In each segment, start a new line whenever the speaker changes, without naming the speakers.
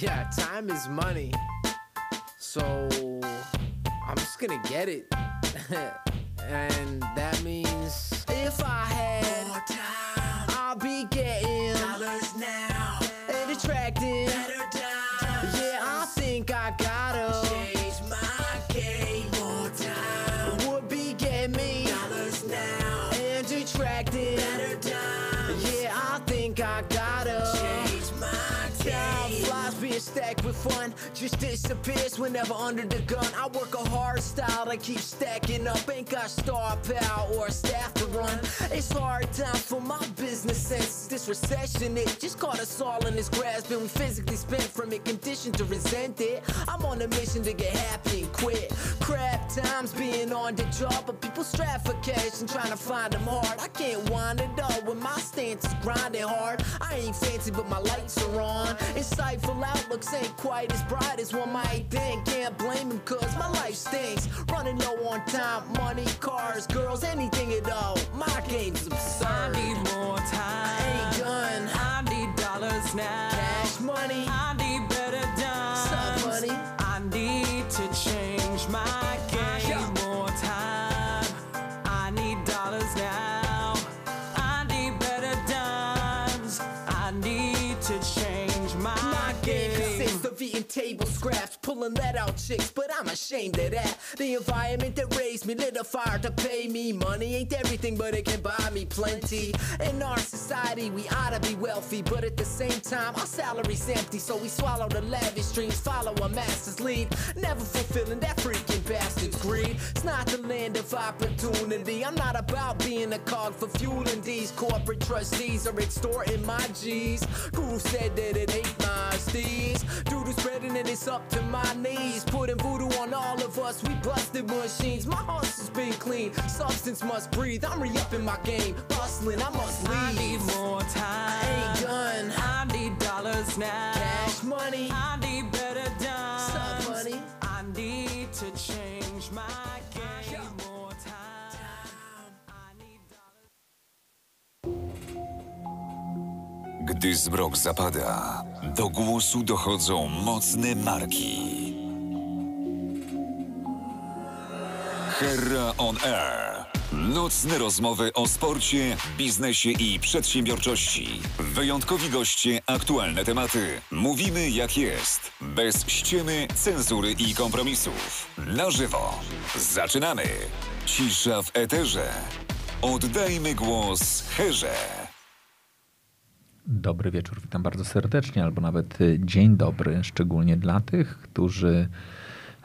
Yeah, time is money. So I'm just gonna get it. and that means if I had more time, I'll be getting dollars now and attracting better dollars. fun just disappears whenever under the gun. I work a hard style, I keep stacking up. Ain't got star power or staff to run. It's hard time for my business sense. This recession, it just caught us all in its grasp, and we physically spent from it, conditioned to resent it. I'm on a mission to get happy and quit. Crap times being on the job, but people strap for cash and trying to find them hard. I can't wind it up when my stance is grinding hard. I ain't fancy, but my lights are on. Insightful outlooks ain't quite as bright as one might think. Can't blame him, cause my life stinks. Running low on time, money, cars, girls, anything at all. My game's absurd. I need more time. I ain't done. I need dollars now. Cash money. I table scraps, pulling that out chicks, but I'm ashamed of that. The environment that raised me lit a fire to pay me. Money ain't everything, but it can buy me plenty. In our society, we oughta be wealthy, but at the same time, our salary's empty, so we swallow the lavish dreams, follow our master's lead. Never fulfilling that freaking bastard's greed. It's not the land of opportunity. I'm not about being a cog for fueling these corporate trustees or extorting my G's. Who said that it ain't my steez. Dude who's spreading it is up to my knees. Putting voodoo on all of us, we busted machines. My horse has been clean, substance must breathe. I'm re upping my game, Bustling, I must leave. I need more time. I ain't done. I need dollars now. Cash money. I need better dimes. Suck money. I need to change my.
Gdy zmrok zapada, do głosu dochodzą mocne marki. Herra on Air. Nocne rozmowy o sporcie, biznesie i przedsiębiorczości. Wyjątkowi goście, aktualne tematy. Mówimy jak jest. Bez ściemy, cenzury i kompromisów. Na żywo. Zaczynamy. Cisza w eterze. Oddajmy głos herze. Dobry wieczór, witam bardzo serdecznie, albo nawet y, dzień dobry, szczególnie dla tych, którzy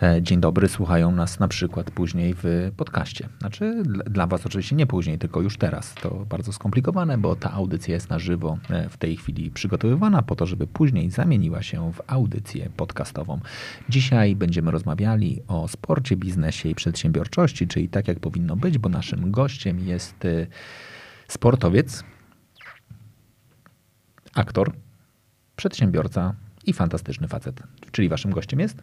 e, dzień dobry słuchają nas na przykład później w podcaście. Znaczy dla Was oczywiście nie później, tylko już teraz. To bardzo skomplikowane, bo ta audycja jest na żywo e, w tej chwili przygotowywana po to, żeby później zamieniła się w audycję podcastową. Dzisiaj będziemy rozmawiali o sporcie, biznesie i przedsiębiorczości, czyli tak jak powinno być, bo naszym gościem jest y, sportowiec, aktor, przedsiębiorca i fantastyczny facet. Czyli waszym gościem jest?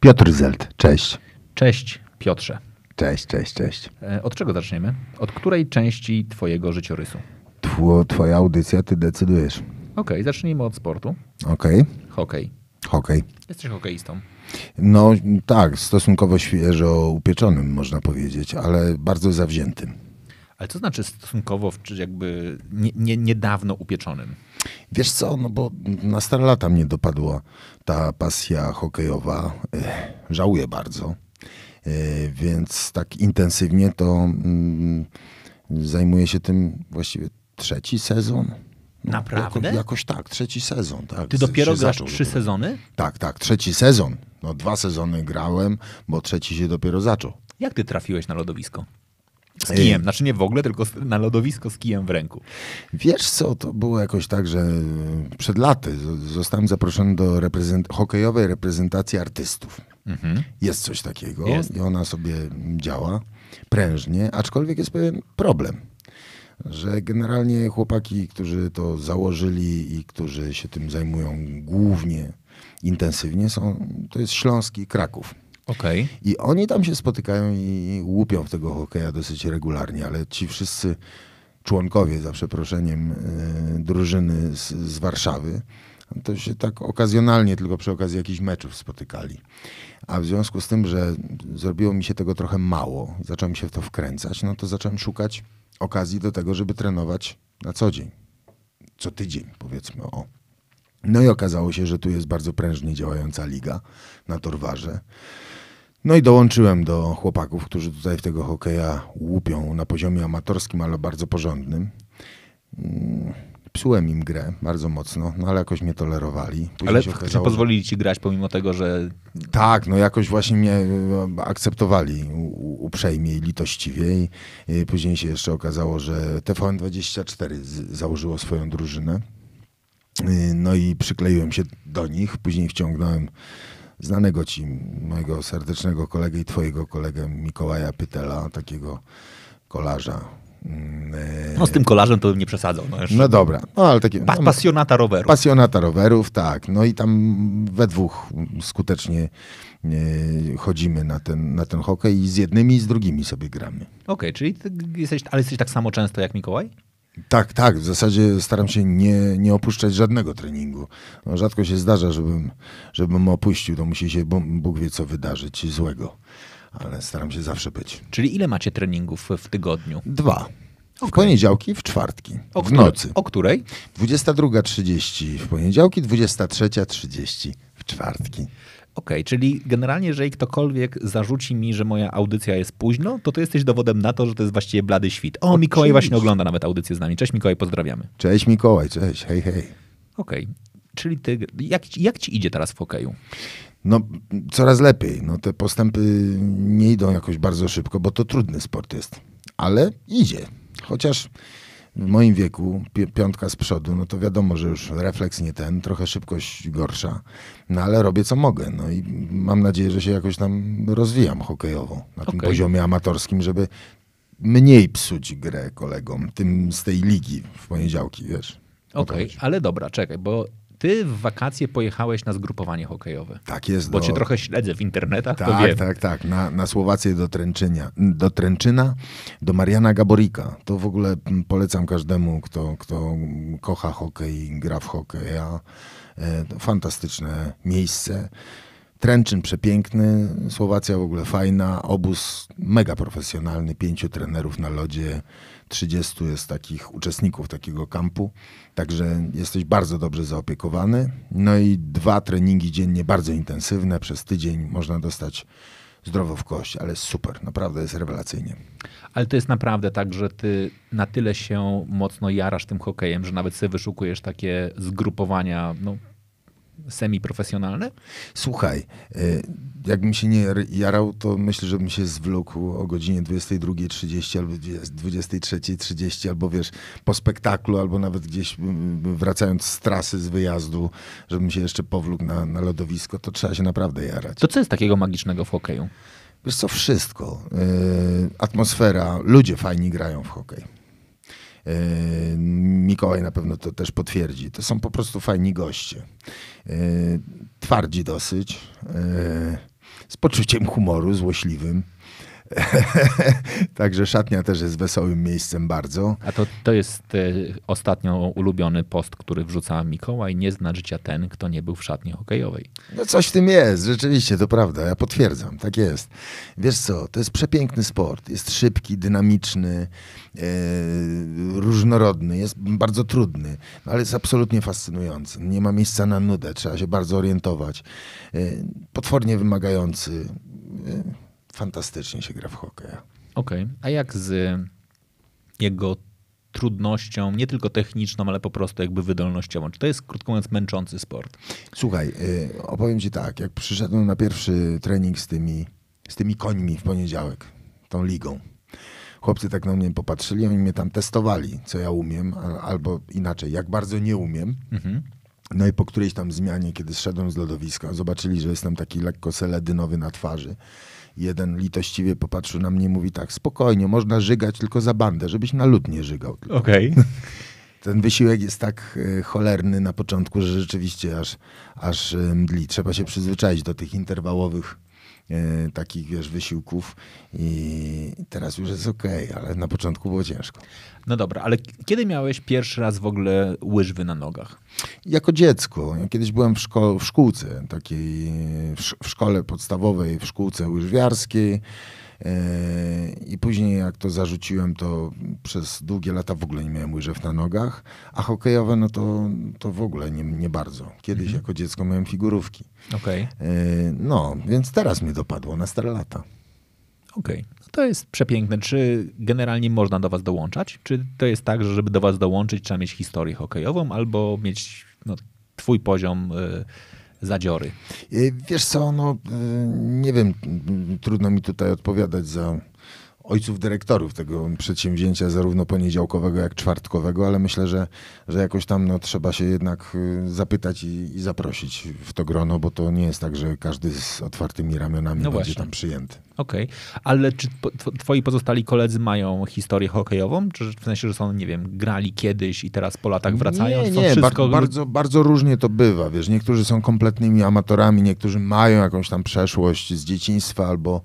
Piotr Zelt. Cześć. Cześć Piotrze.
Cześć, cześć, cześć. E, od czego zaczniemy? Od której części twojego życiorysu?
Two, twoja audycja, ty decydujesz. Okej,
okay, zacznijmy od sportu.
Okej. Okay.
Hokej. Hokej. Jesteś hokeistą.
No tak, stosunkowo świeżo upieczonym można powiedzieć, ale bardzo zawziętym.
Ale co znaczy stosunkowo, czy jakby nie, nie, niedawno upieczonym?
Wiesz co, no bo na stare lata mnie dopadła ta pasja hokejowa. E, żałuję bardzo. E, więc tak intensywnie to mm, zajmuję się tym właściwie trzeci sezon. Naprawdę? Jako, jakoś tak, trzeci sezon. Tak. Ty dopiero grasz trzy sezony? Tak, tak, trzeci sezon. No dwa sezony grałem, bo trzeci się dopiero zaczął. Jak ty trafiłeś na lodowisko? Z kijem, znaczy
nie w ogóle, tylko na lodowisko z kijem w ręku.
Wiesz co, to było jakoś tak, że e, przed laty zostałem zaproszony do reprezent hokejowej reprezentacji artystów. Mhm. Jest coś takiego jest. i ona sobie działa prężnie, aczkolwiek jest pewien problem, że generalnie chłopaki, którzy to założyli i którzy się tym zajmują głównie intensywnie, są, to jest Śląski i Kraków. Okay. I oni tam się spotykają i łupią w tego hokeja dosyć regularnie, ale ci wszyscy członkowie, za przeproszeniem, e, drużyny z, z Warszawy, to się tak okazjonalnie, tylko przy okazji jakichś meczów spotykali. A w związku z tym, że zrobiło mi się tego trochę mało, zacząłem się w to wkręcać, no to zacząłem szukać okazji do tego, żeby trenować na co dzień. Co tydzień, powiedzmy, o. No i okazało się, że tu jest bardzo prężnie działająca liga na Torwarze. No i dołączyłem do chłopaków, którzy tutaj w tego hokeja łupią na poziomie amatorskim, ale bardzo porządnym. Mm, psułem im grę bardzo mocno, no ale jakoś mnie tolerowali. Później ale okazało, pozwolili
ci grać pomimo tego, że...
Tak, no jakoś właśnie mnie e, akceptowali uprzejmie i litościwie. I e, później się jeszcze okazało, że TVN24 założyło swoją drużynę. E, no i przykleiłem się do nich. Później wciągnąłem znanego ci, mojego serdecznego kolegę i twojego kolegę Mikołaja Pytela, takiego kolarza. Mm,
e, no z tym kolarzem to bym nie przesadzał. No, no dobra, no, ale takie... Pa no,
pasjonata rowerów. Pasjonata rowerów, tak. No i tam we dwóch skutecznie e, chodzimy na ten, na ten hokej i z jednymi i z drugimi sobie gramy.
Okej, okay, czyli jesteś, ale jesteś tak samo często jak Mikołaj?
Tak, tak. W zasadzie staram się nie, nie opuszczać żadnego treningu. No, rzadko się zdarza, żebym, żebym opuścił. To musi się, Bóg wie co wydarzyć złego. Ale staram się zawsze być. Czyli ile macie treningów w tygodniu? Dwa. Okay. W poniedziałki, w czwartki, o w nocy. O której? 22.30 w poniedziałki, 23.30 w czwartki. Okej, okay, czyli generalnie,
jeżeli ktokolwiek zarzuci mi, że moja audycja jest późno, to ty jesteś dowodem na to, że to jest właściwie blady świt. O, Mikołaj właśnie ogląda nawet audycję z nami. Cześć Mikołaj, pozdrawiamy.
Cześć Mikołaj, cześć, hej, hej.
Okej, okay. czyli ty, jak, jak ci idzie teraz w hokeju?
no, coraz lepiej. No, te postępy nie idą jakoś bardzo szybko, bo to trudny sport jest. Ale idzie. Chociaż w moim wieku, piątka z przodu, no to wiadomo, że już refleks nie ten, trochę szybkość gorsza, no ale robię co mogę. No i mam nadzieję, że się jakoś tam rozwijam hokejowo na okay. tym poziomie amatorskim, żeby mniej psuć grę kolegom, tym z tej ligi w poniedziałki, wiesz.
Okej, okay, ale dobra, czekaj, bo ty w wakacje pojechałeś na zgrupowanie hokejowe. Tak jest. Bo do... cię trochę śledzę w internetach. Tak,
tak, tak. Na, na Słowację do Tręczynia, do Tręczyna, do Mariana Gaborika. To w ogóle mm, polecam każdemu, kto, kto kocha hokej, gra w hokej. A, e, fantastyczne miejsce. Tręczyn przepiękny, Słowacja w ogóle fajna, obóz mega profesjonalny, pięciu trenerów na lodzie 30 jest takich uczestników takiego kampu, także jesteś bardzo dobrze zaopiekowany. No i dwa treningi dziennie bardzo intensywne, przez tydzień można dostać zdrowo w kość, ale super, naprawdę jest rewelacyjnie.
Ale to jest naprawdę tak, że ty na tyle się mocno jarasz tym hokejem, że nawet sobie wyszukujesz takie
zgrupowania, no Semi-profesjonalne. Słuchaj, e, jakbym się nie jarał, to myślę, żebym się zwlókł o godzinie 22.30 albo 23.30, albo wiesz, po spektaklu, albo nawet gdzieś wracając z trasy, z wyjazdu, żebym się jeszcze powlókł na, na lodowisko, to trzeba się naprawdę jarać. To co jest takiego magicznego w hokeju? Wiesz co, wszystko. E, atmosfera, ludzie fajni grają w hokej Yy, Mikołaj na pewno to też potwierdzi. To są po prostu fajni goście. Yy, twardzi dosyć, yy, z poczuciem humoru, złośliwym. Także szatnia też jest wesołym miejscem bardzo. A to, to jest e, ostatnio ulubiony post, który wrzucała
Mikołaj. Nie zna życia ten, kto nie był w szatni
hokejowej. No coś w tym jest, rzeczywiście, to prawda. Ja potwierdzam, tak jest. Wiesz co, to jest przepiękny sport. Jest szybki, dynamiczny, e, różnorodny, jest bardzo trudny, no ale jest absolutnie fascynujący. Nie ma miejsca na nudę, trzeba się bardzo orientować. E, potwornie wymagający e, fantastycznie się gra w hokej,
Okej, okay. a jak z jego trudnością, nie tylko techniczną, ale po prostu jakby wydolnościową? Czy to jest, krótko mówiąc, męczący sport?
Słuchaj, y, opowiem ci tak. Jak przyszedłem na pierwszy trening z tymi, z tymi końmi w poniedziałek, tą ligą, chłopcy tak na mnie popatrzyli, oni mnie tam testowali, co ja umiem, albo inaczej, jak bardzo nie umiem. Mhm. No i po którejś tam zmianie, kiedy zszedłem z lodowiska, zobaczyli, że jestem taki lekko seledynowy na twarzy Jeden litościwie popatrzył na mnie i mówi tak, spokojnie, można żygać tylko za bandę, żebyś na lud nie żygał. Okej. Okay. Ten wysiłek jest tak e, cholerny na początku, że rzeczywiście aż, aż e, mdli. Trzeba się przyzwyczaić do tych interwałowych E, takich, wiesz, wysiłków i teraz już jest okej, okay, ale na początku było ciężko. No dobra, ale kiedy miałeś pierwszy raz w ogóle łyżwy na nogach? Jako dziecko. Ja kiedyś byłem w, szko w szkółce, takiej w, w szkole podstawowej, w szkółce łyżwiarskiej. E, I później jak to zarzuciłem, to przez długie lata w ogóle nie miałem łyżew na nogach, a hokejowe no to, to w ogóle nie, nie bardzo. Kiedyś mhm. jako dziecko miałem figurówki. Okay. E, no, więc teraz mnie dopadło na stare lata. Okej, okay.
no to jest przepiękne. Czy generalnie można do was dołączać? Czy to jest tak, że żeby do was dołączyć, trzeba mieć historię hokejową albo mieć
no, twój poziom... Y, zadziory? Y, wiesz co, no y, nie wiem, trudno mi tutaj odpowiadać za ojców dyrektorów tego przedsięwzięcia, zarówno poniedziałkowego, jak czwartkowego, ale myślę, że, że jakoś tam no, trzeba się jednak y, zapytać i, i zaprosić w to grono, bo to nie jest tak, że każdy z otwartymi ramionami no będzie tam przyjęty.
Okej, okay. ale czy twoi pozostali koledzy mają historię hokejową? Czy w sensie, że są, nie wiem, grali kiedyś i teraz po latach wracają? Nie, nie, wszystko... bardzo,
bardzo różnie to bywa, wiesz, niektórzy są kompletnymi amatorami, niektórzy mają jakąś tam przeszłość z dzieciństwa albo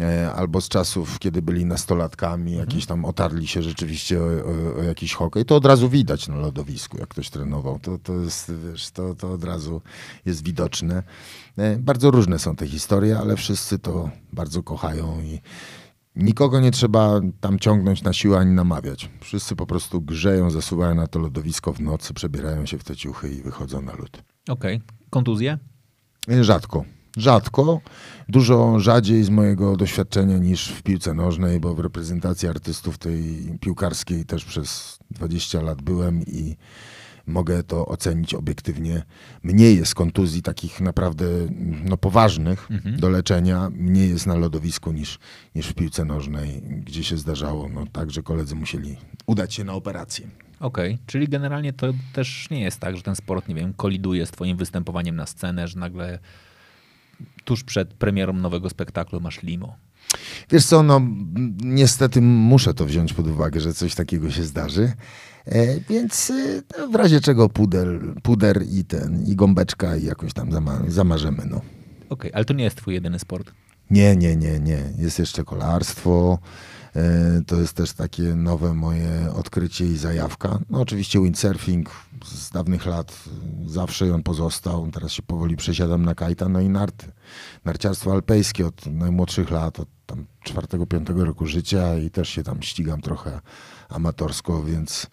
E, albo z czasów, kiedy byli nastolatkami, mhm. jakieś tam otarli się rzeczywiście o, o, o jakiś hokej, to od razu widać na lodowisku, jak ktoś trenował. To, to, jest, wiesz, to, to od razu jest widoczne. E, bardzo różne są te historie, ale wszyscy to bardzo kochają i Nikogo nie trzeba tam ciągnąć na siłę ani namawiać. Wszyscy po prostu grzeją, zasuwają na to lodowisko w nocy, przebierają się w te ciuchy i wychodzą na lód.
Okej. Okay. Kontuzje?
E, rzadko. Rzadko dużo rzadziej z mojego doświadczenia niż w piłce nożnej, bo w reprezentacji artystów tej piłkarskiej też przez 20 lat byłem i mogę to ocenić obiektywnie. Mniej jest kontuzji takich naprawdę no, poważnych mhm. do leczenia, mniej jest na lodowisku niż, niż w piłce nożnej, gdzie się zdarzało no, tak, że koledzy musieli udać się na operację.
Okej, okay. czyli generalnie to też nie jest tak, że ten sport, nie wiem, koliduje z twoim występowaniem na scenę, że nagle tuż przed premierą nowego spektaklu masz limo.
Wiesz co, no niestety muszę to wziąć pod uwagę, że coś takiego się zdarzy. E, więc e, no, w razie czego puder, puder i ten, i gąbeczka i jakoś tam zama, zamarzymy. No. Okej,
okay, ale to nie jest twój jedyny sport.
Nie, nie, nie, nie. Jest jeszcze kolarstwo. E, to jest też takie nowe moje odkrycie i zajawka. No oczywiście windsurfing, z dawnych lat. Zawsze on pozostał. Teraz się powoli przesiadam na kajta, no i narty. Narciarstwo alpejskie od najmłodszych lat, od tam czwartego, piątego roku życia i też się tam ścigam trochę amatorsko, więc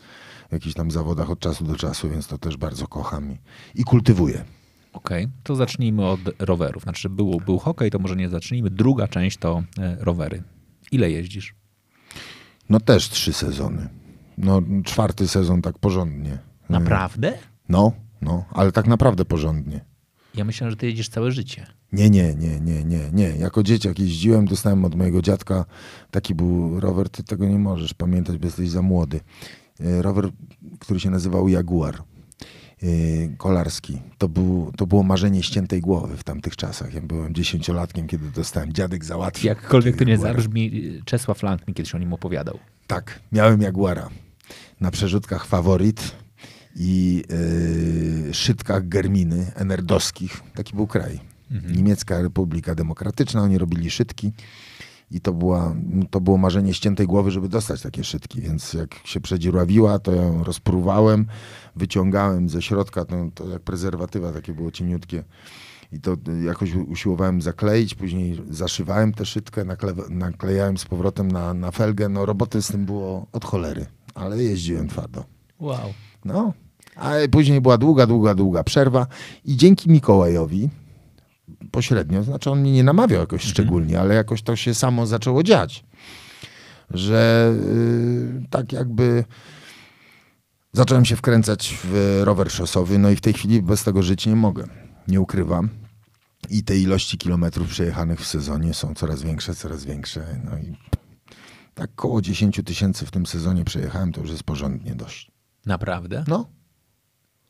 w jakichś tam zawodach od czasu do czasu, więc to też bardzo kocham i, i kultywuję. Okej, okay, to zacznijmy od rowerów. Znaczy był, był hokej, to może nie zacznijmy. Druga część to e, rowery. Ile jeździsz? No też trzy sezony. No czwarty sezon tak porządnie. Mm. Naprawdę? No, no, ale tak naprawdę porządnie.
Ja myślałem, że ty jedziesz całe życie.
Nie, nie, nie, nie, nie, nie. Jako dzieciak jeździłem, dostałem od mojego dziadka, taki był rower, ty tego nie możesz pamiętać, bo jesteś za młody. E, rower, który się nazywał Jaguar. E, kolarski. To, był, to było marzenie ściętej głowy w tamtych czasach. Ja byłem dziesięciolatkiem, kiedy dostałem dziadek załatwił. Jakkolwiek to nie jaguara. zabrzmi, e, Czesław Lank mi kiedyś o nim opowiadał. Tak, miałem Jaguara. Na przerzutkach faworit i yy, e, szydkach Germiny, enerdowskich. Taki był kraj. Mhm. Niemiecka Republika Demokratyczna, oni robili szydki. I to, była, to było marzenie ściętej głowy, żeby dostać takie szydki. Więc jak się przedzierławiła, to ją rozpruwałem, wyciągałem ze środka, to, to jak prezerwatywa takie było cieniutkie. I to y, jakoś usiłowałem zakleić, później zaszywałem tę szydkę, nakle, naklejałem z powrotem na, na felgę. No roboty z tym było od cholery, ale jeździłem twardo. Wow. No, ale później była długa, długa, długa przerwa i dzięki Mikołajowi pośrednio, znaczy on mnie nie namawiał jakoś mhm. szczególnie, ale jakoś to się samo zaczęło dziać, że yy, tak jakby zacząłem się wkręcać w rower szosowy, no i w tej chwili bez tego żyć nie mogę, nie ukrywam. I te ilości kilometrów przejechanych w sezonie są coraz większe, coraz większe. No i tak koło 10 tysięcy w tym sezonie przejechałem, to już jest porządnie dość. Naprawdę? No.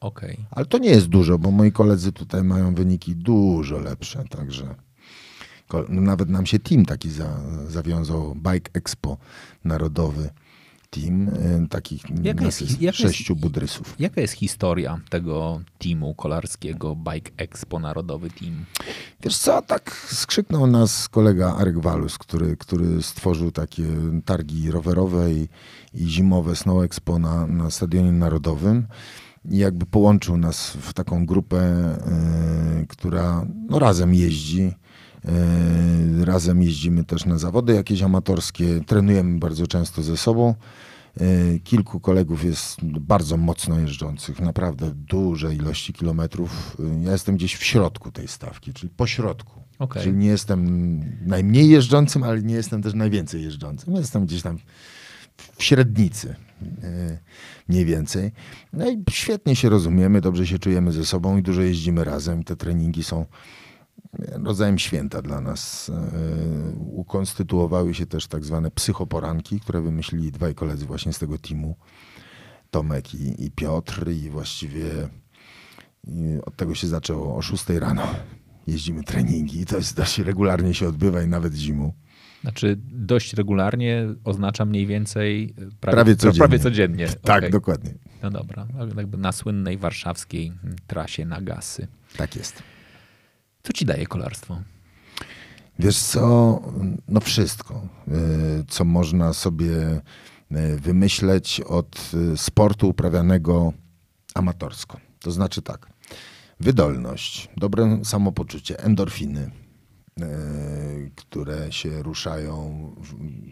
Okay. Ale to nie jest dużo, bo moi koledzy tutaj mają wyniki dużo lepsze, także nawet nam się team taki za, zawiązał, Bike Expo Narodowy team, y, takich jaka jest, jaka sześciu jest, budrysów. Jaka jest historia tego
teamu kolarskiego Bike Expo Narodowy Team?
Wiesz co, tak skrzyknął nas kolega Arek Walus, który, który stworzył takie targi rowerowe i, i zimowe Snow Expo na, na Stadionie Narodowym jakby połączył nas w taką grupę, e, która no, razem jeździ. E, razem jeździmy też na zawody jakieś amatorskie, trenujemy bardzo często ze sobą. E, kilku kolegów jest bardzo mocno jeżdżących, naprawdę duże ilości kilometrów. Ja jestem gdzieś w środku tej stawki, czyli po środku. Okay. Czyli nie jestem najmniej jeżdżącym, ale nie jestem też najwięcej jeżdżącym. Jestem gdzieś tam w średnicy. Y, mniej więcej. No i świetnie się rozumiemy, dobrze się czujemy ze sobą i dużo jeździmy razem. I te treningi są rodzajem święta dla nas. Y, ukonstytuowały się też tak zwane psychoporanki, które wymyślili dwaj koledzy właśnie z tego teamu, Tomek i, i Piotr i właściwie i y, od tego się zaczęło o 6 rano. Jeździmy treningi i to jest dość regularnie się odbywa i nawet zimą.
Znaczy dość regularnie oznacza mniej więcej e, prawie,
prawie codziennie. Prawie codziennie. Tak, dokładnie.
No dobra, jakby na słynnej warszawskiej hmm, trasie na gasy. Tak jest. Co ci daje kolarstwo?
Wiesz co, no wszystko, e, co można sobie e, wymyśleć od sportu uprawianego amatorsko. To znaczy tak, wydolność, dobre samopoczucie, endorfiny, E, które się ruszają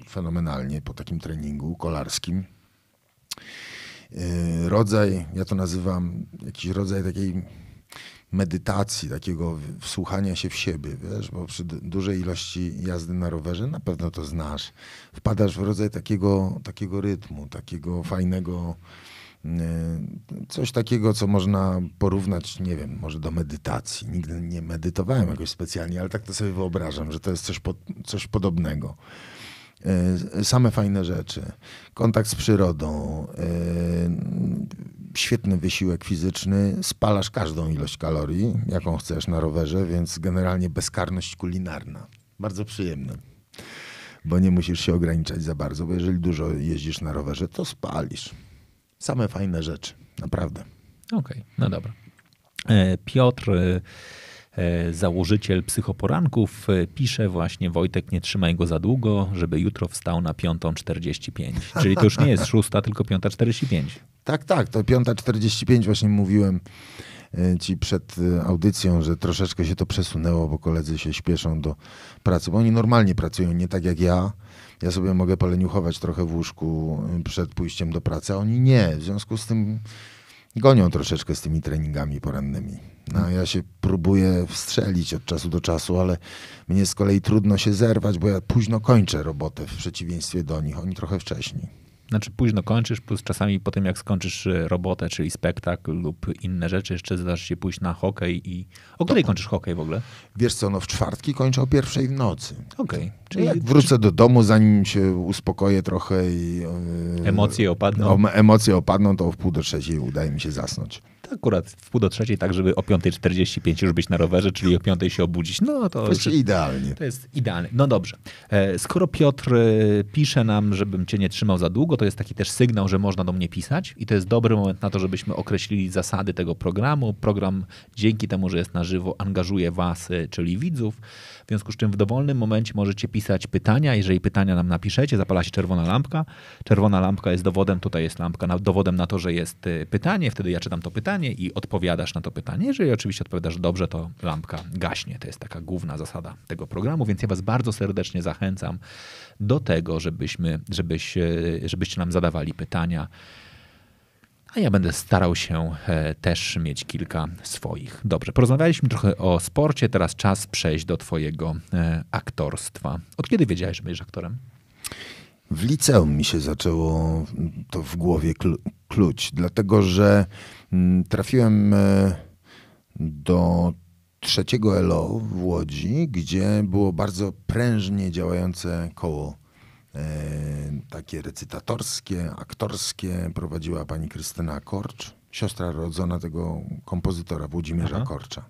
fenomenalnie po takim treningu kolarskim. E, rodzaj, ja to nazywam jakiś rodzaj takiej medytacji, takiego wsłuchania się w siebie, wiesz, bo przy dużej ilości jazdy na rowerze na pewno to znasz. Wpadasz w rodzaj takiego, takiego rytmu, takiego fajnego, Y, coś takiego, co można porównać, nie wiem, może do medytacji. Nigdy nie medytowałem jakoś specjalnie, ale tak to sobie wyobrażam, że to jest coś, po, coś podobnego. Y, same fajne rzeczy, kontakt z przyrodą, y, świetny wysiłek fizyczny, spalasz każdą ilość kalorii, jaką chcesz na rowerze, więc generalnie bezkarność kulinarna. Bardzo przyjemne bo nie musisz się ograniczać za bardzo, bo jeżeli dużo jeździsz na rowerze, to spalisz. Same fajne rzeczy, naprawdę. Okej, okay, no dobra.
E, Piotr, e, e, założyciel Psychoporanków, pisze właśnie Wojtek, nie trzymaj go za długo, żeby jutro wstał na 5.45. Czyli to już nie jest
6, tylko 5.45. Tak, tak, to 5.45 właśnie mówiłem ci przed audycją, że troszeczkę się to przesunęło, bo koledzy się śpieszą do pracy, bo oni normalnie pracują, nie tak jak ja, ja sobie mogę paleniuchować trochę w łóżku y, przed pójściem do pracy, a oni nie. W związku z tym gonią troszeczkę z tymi treningami porannymi. No, mm. ja się próbuję wstrzelić od czasu do czasu, ale mnie z kolei trudno się zerwać, bo ja późno kończę robotę w przeciwieństwie do nich. Oni trochę wcześniej.
Znaczy późno kończysz, plus czasami po tym jak skończysz y, robotę, czyli spektakl lub inne rzeczy, jeszcze zdarzy się pójść na hokej i... O której to... kończysz hokej w ogóle? Wiesz co, no w czwartki kończę o pierwszej w nocy. Okej. Okay.
Czyli jak wrócę do domu, zanim się uspokoję trochę i... Y, emocje opadną. No, emocje opadną, to w pół do trzeciej udaje mi się zasnąć akurat w pół do
trzeciej, tak żeby o 5.45 już być na rowerze, czyli o 5.00 się obudzić. No to Właściwie już, idealnie. To jest idealnie. No dobrze. E, skoro Piotr e, pisze nam, żebym cię nie trzymał za długo, to jest taki też sygnał, że można do mnie pisać i to jest dobry moment na to, żebyśmy określili zasady tego programu. Program dzięki temu, że jest na żywo, angażuje was, e, czyli widzów. W związku z czym w dowolnym momencie możecie pisać pytania. Jeżeli pytania nam napiszecie, zapala się czerwona lampka. Czerwona lampka jest dowodem, tutaj jest lampka na, dowodem na to, że jest y, pytanie. Wtedy ja czytam to pytanie i odpowiadasz na to pytanie. Jeżeli oczywiście odpowiadasz dobrze, to lampka gaśnie. To jest taka główna zasada tego programu, więc ja Was bardzo serdecznie zachęcam do tego, żebyśmy, żebyś, y, żebyście nam zadawali pytania a ja będę starał się e, też mieć kilka swoich. Dobrze, porozmawialiśmy trochę o sporcie, teraz czas przejść do Twojego e, aktorstwa. Od kiedy wiedziałeś, że będziesz aktorem?
W liceum mi się zaczęło to w głowie kluć, dlatego że mm, trafiłem e, do trzeciego LO w Łodzi, gdzie było bardzo prężnie działające koło E, takie recytatorskie, aktorskie prowadziła pani Krystyna Korcz, siostra rodzona tego kompozytora Włodzimierza Aha. Korcza.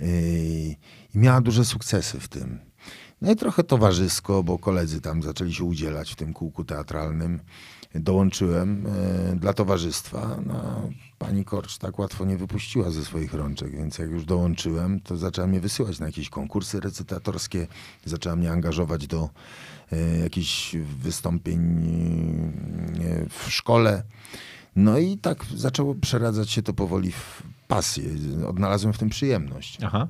E, I miała duże sukcesy w tym. No i trochę towarzysko, bo koledzy tam zaczęli się udzielać w tym kółku teatralnym. Dołączyłem e, dla towarzystwa. No, pani Korcz tak łatwo nie wypuściła ze swoich rączek, więc jak już dołączyłem, to zaczęła mnie wysyłać na jakieś konkursy recytatorskie, zaczęła mnie angażować do E, jakichś wystąpień e, w szkole. No i tak zaczęło przeradzać się to powoli w pasję. Odnalazłem w tym przyjemność. Aha.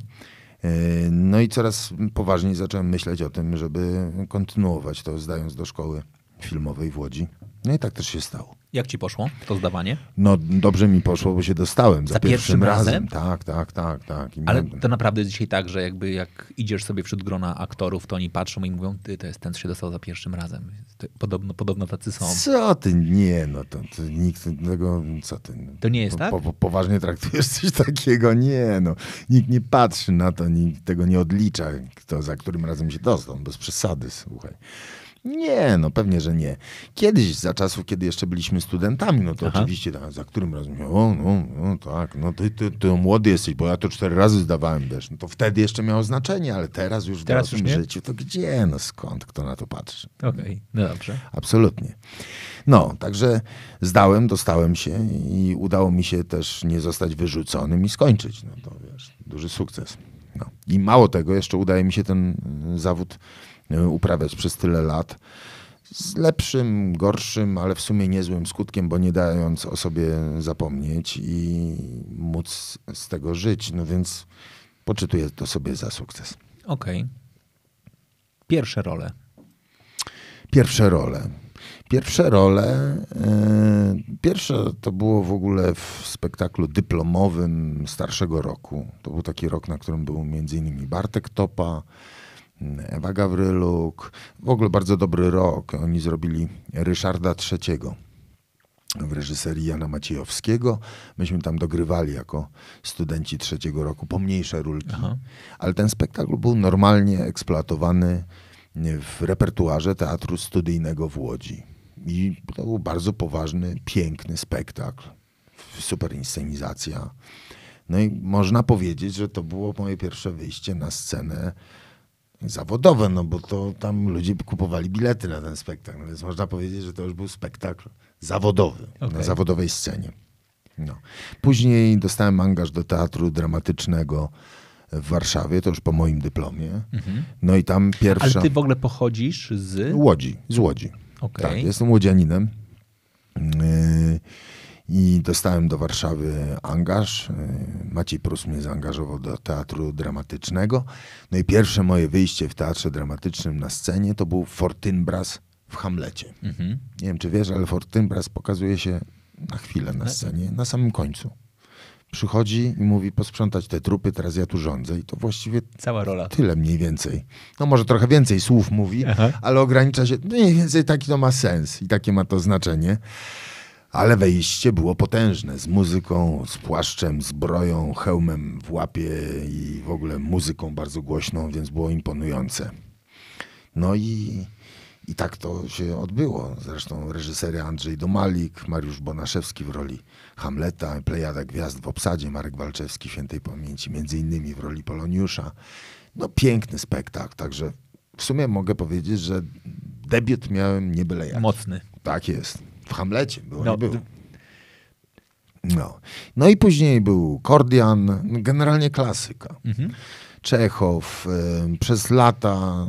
E, no i coraz poważniej zacząłem myśleć o tym, żeby kontynuować to, zdając do szkoły filmowej w Łodzi. No i tak też się stało. Jak ci poszło to zdawanie? No dobrze mi poszło, bo się dostałem za, za pierwszym, pierwszym razem. razem. Tak, tak, tak, tak. I Ale mam...
to naprawdę jest dzisiaj tak, że jakby jak idziesz sobie wśród grona aktorów, to oni patrzą i mówią, ty to jest ten, co się dostał za pierwszym razem. Podobno, podobno tacy są.
Co ty? Nie, no to, to nikt tego, co ty? No to nie jest po, tak? Po, poważnie traktujesz coś takiego? Nie, no. Nikt nie patrzy na to, nikt tego nie odlicza, kto za którym razem się dostał, bez przesady, słuchaj. Nie, no pewnie, że nie. Kiedyś, za czasów, kiedy jeszcze byliśmy studentami, no to Aha. oczywiście, tam, za którym razem, o, no, no tak, no ty, ty, ty młody jesteś, bo ja to cztery razy zdawałem, też, no to wtedy jeszcze miało znaczenie, ale teraz już w teraz dorosłym życiu, to gdzie, no skąd, kto na to patrzy?
Okej, okay. no dobrze.
Absolutnie. No, także zdałem, dostałem się i udało mi się też nie zostać wyrzuconym i skończyć, no to wiesz, duży sukces. No. I mało tego, jeszcze udaje mi się ten e, zawód E, uprawiać przez tyle lat. Z lepszym, gorszym, ale w sumie niezłym skutkiem, bo nie dając o sobie zapomnieć i móc z tego żyć. No więc poczytuję to sobie za sukces.
Okej. Okay. Pierwsze role.
Pierwsze role. Pierwsze role. Yy, pierwsze to było w ogóle w spektaklu dyplomowym starszego roku. To był taki rok, na którym był m.in. Bartek Topa, Ewa Gawryluk, w ogóle bardzo dobry rok. Oni zrobili Ryszarda III w reżyserii Jana Maciejowskiego. Myśmy tam dogrywali jako studenci trzeciego roku pomniejsze rulki. Aha. Ale ten spektakl był normalnie eksploatowany w repertuarze teatru studyjnego w Łodzi. I to był bardzo poważny, piękny spektakl. Super inscenizacja. No i można powiedzieć, że to było moje pierwsze wyjście na scenę zawodowe, no bo to tam ludzie kupowali bilety na ten spektakl, więc można powiedzieć, że to już był spektakl zawodowy, okay. na zawodowej scenie. No. Później dostałem angaż do teatru dramatycznego w Warszawie, to już po moim dyplomie. Mhm. No i tam pierwsza... Ale ty w
ogóle pochodzisz z... Łodzi, z Łodzi. Okay. Tak, jestem
łodzianinem. Yy i dostałem do Warszawy angaż. Y, Maciej Prus mnie zaangażował do teatru dramatycznego. No i pierwsze moje wyjście w teatrze dramatycznym na scenie to był Fortinbras w Hamlecie. Mhm. Nie wiem, czy wiesz, ale Fortinbras pokazuje się na chwilę na tak. scenie, na samym końcu. Przychodzi i mówi posprzątać te trupy, teraz ja tu rządzę. I to właściwie Cała rola. tyle mniej więcej. No może trochę więcej słów mówi, Aha. ale ogranicza się, mniej więcej taki to ma sens i takie ma to znaczenie. Ale wejście było potężne, z muzyką, z płaszczem, z broją, hełmem w łapie i w ogóle muzyką bardzo głośną, więc było imponujące. No i, i tak to się odbyło. Zresztą reżyseria Andrzej Domalik, Mariusz Bonaszewski w roli Hamleta, Plejada Gwiazd w obsadzie, Marek Walczewski świętej pamięci, między innymi w roli Poloniusza. No piękny spektakl, także w sumie mogę powiedzieć, że debiut miałem nie byle jak. Mocny. Tak jest w Hamlecie było, no. było. No. no i później był Kordian, generalnie klasyka. Mhm. Czechow, e, przez lata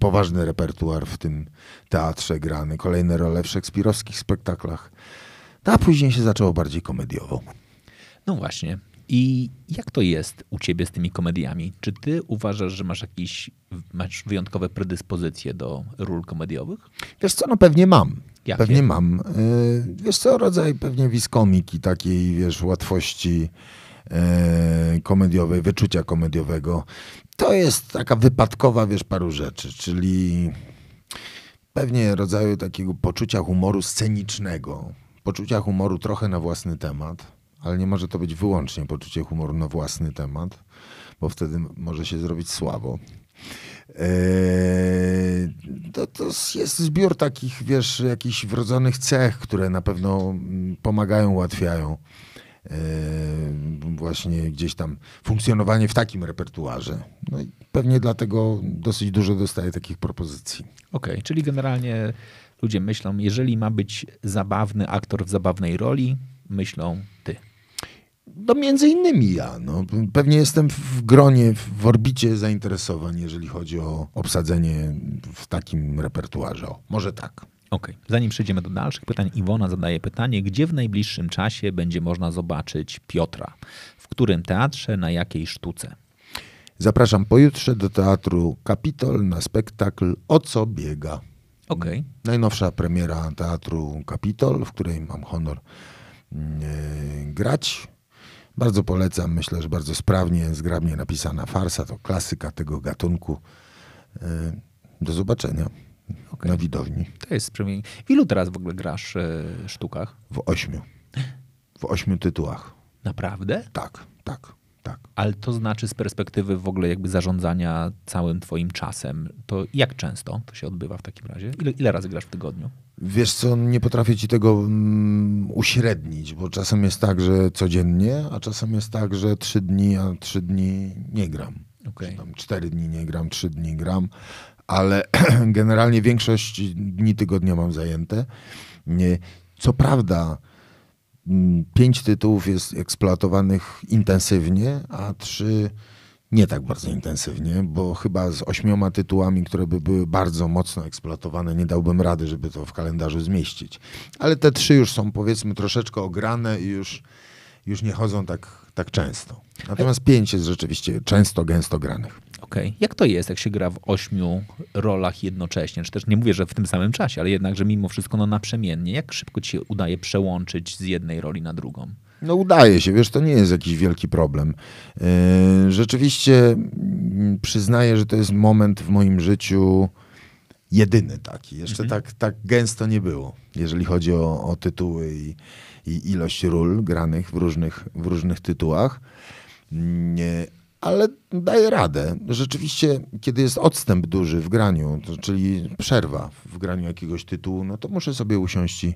poważny repertuar w tym teatrze grany, kolejne role w szekspirowskich spektaklach, no, a później się zaczęło bardziej komediowo.
No właśnie. I jak to jest u ciebie z tymi komediami? Czy ty uważasz, że masz jakieś masz wyjątkowe predyspozycje do ról komediowych?
Wiesz co, no pewnie mam. Jakie? Pewnie mam. Y, wiesz co, rodzaj pewnie wiskomiki takiej, wiesz, łatwości y, komediowej, wyczucia komediowego. To jest taka wypadkowa, wiesz, paru rzeczy, czyli pewnie rodzaju takiego poczucia humoru scenicznego, poczucia humoru trochę na własny temat, ale nie może to być wyłącznie poczucie humoru na własny temat, bo wtedy może się zrobić słabo. Eee, to, to jest zbiór takich, wiesz, jakichś wrodzonych cech, które na pewno mm, pomagają, ułatwiają eee, właśnie gdzieś tam funkcjonowanie w takim repertuarze. No i pewnie dlatego dosyć dużo dostaję takich propozycji. Okej, okay, czyli generalnie ludzie myślą, jeżeli ma być
zabawny aktor w zabawnej roli, myślą ty.
No między innymi ja. No, pewnie jestem w gronie, w orbicie zainteresowań, jeżeli chodzi o obsadzenie w takim repertuarze. O, może tak.
Okej. Okay. Zanim przejdziemy do dalszych pytań, Iwona zadaje pytanie, gdzie w najbliższym czasie będzie można zobaczyć Piotra? W którym teatrze, na jakiej sztuce?
Zapraszam pojutrze do teatru Kapitol na spektakl O co biega. Okay. Najnowsza premiera teatru Kapitol, w której mam honor mm, e, grać. Bardzo polecam, myślę, że bardzo sprawnie, zgrabnie napisana farsa, to klasyka tego gatunku. E, do zobaczenia okay. na widowni. To jest sprzęgnienie. W ilu teraz w ogóle grasz w e, sztukach? W ośmiu. W ośmiu tytułach. Naprawdę? Tak, tak.
Tak. Ale to znaczy z perspektywy w ogóle jakby zarządzania całym twoim czasem, to jak często to się odbywa w takim razie? Ile, ile razy grasz w tygodniu?
Wiesz co, nie potrafię ci tego mm, uśrednić, bo czasem jest tak, że codziennie, a czasem jest tak, że trzy dni, a trzy dni nie gram. Okay. tam cztery dni nie gram, trzy dni gram, ale generalnie większość dni tygodnia mam zajęte. Nie, co prawda, mm, pięć tytułów jest eksploatowanych intensywnie, a trzy. 3 nie tak bardzo intensywnie, bo chyba z ośmioma tytułami, które by były bardzo mocno eksploatowane, nie dałbym rady, żeby to w kalendarzu zmieścić. Ale te trzy już są powiedzmy troszeczkę ograne i już, już nie chodzą tak, tak często. Natomiast pięć jest rzeczywiście często, gęsto granych. Okay. Jak to jest, jak się gra w
ośmiu rolach jednocześnie? Czy też nie mówię, że w tym samym czasie, ale jednak, że mimo wszystko no, naprzemiennie. Jak szybko ci się udaje przełączyć z jednej roli na drugą?
No udaje się, wiesz, to nie jest jakiś wielki problem. E, rzeczywiście mm, przyznaję, że to jest moment w moim życiu jedyny taki. Jeszcze mhm. tak, tak gęsto nie było, jeżeli chodzi o, o tytuły i, i, ilość ról granych w różnych, w różnych tytułach. Mm, ale daje radę. Rzeczywiście, kiedy jest odstęp duży w graniu, to, czyli przerwa w graniu jakiegoś tytułu, no to muszę sobie usiąść i,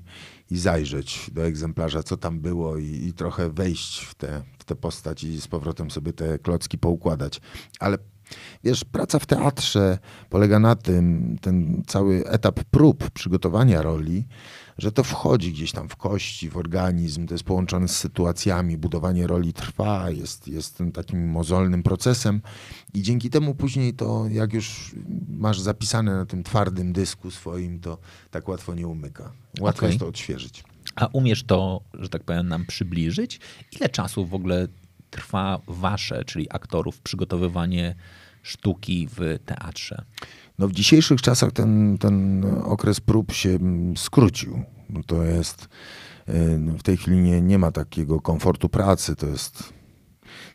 i zajrzeć do egzemplarza, co tam było i, i trochę wejść w tę w te postać i z powrotem sobie te klocki poukładać. Ale Wiesz, praca w teatrze polega na tym, ten cały etap prób przygotowania roli, że to wchodzi gdzieś tam w kości, w organizm, to jest połączone z sytuacjami, budowanie roli trwa, jest, jest tym takim mozolnym procesem i dzięki temu później to, jak już masz zapisane na tym twardym dysku swoim, to tak łatwo nie umyka. Łatwo okay. jest to odświeżyć. A umiesz to, że tak powiem, nam przybliżyć? Ile czasu w ogóle
trwa wasze, czyli aktorów, przygotowywanie sztuki w teatrze?
No w dzisiejszych czasach ten, ten okres prób się mm, skrócił. No, to jest, y, no, w tej chwili nie, nie ma takiego komfortu pracy, to jest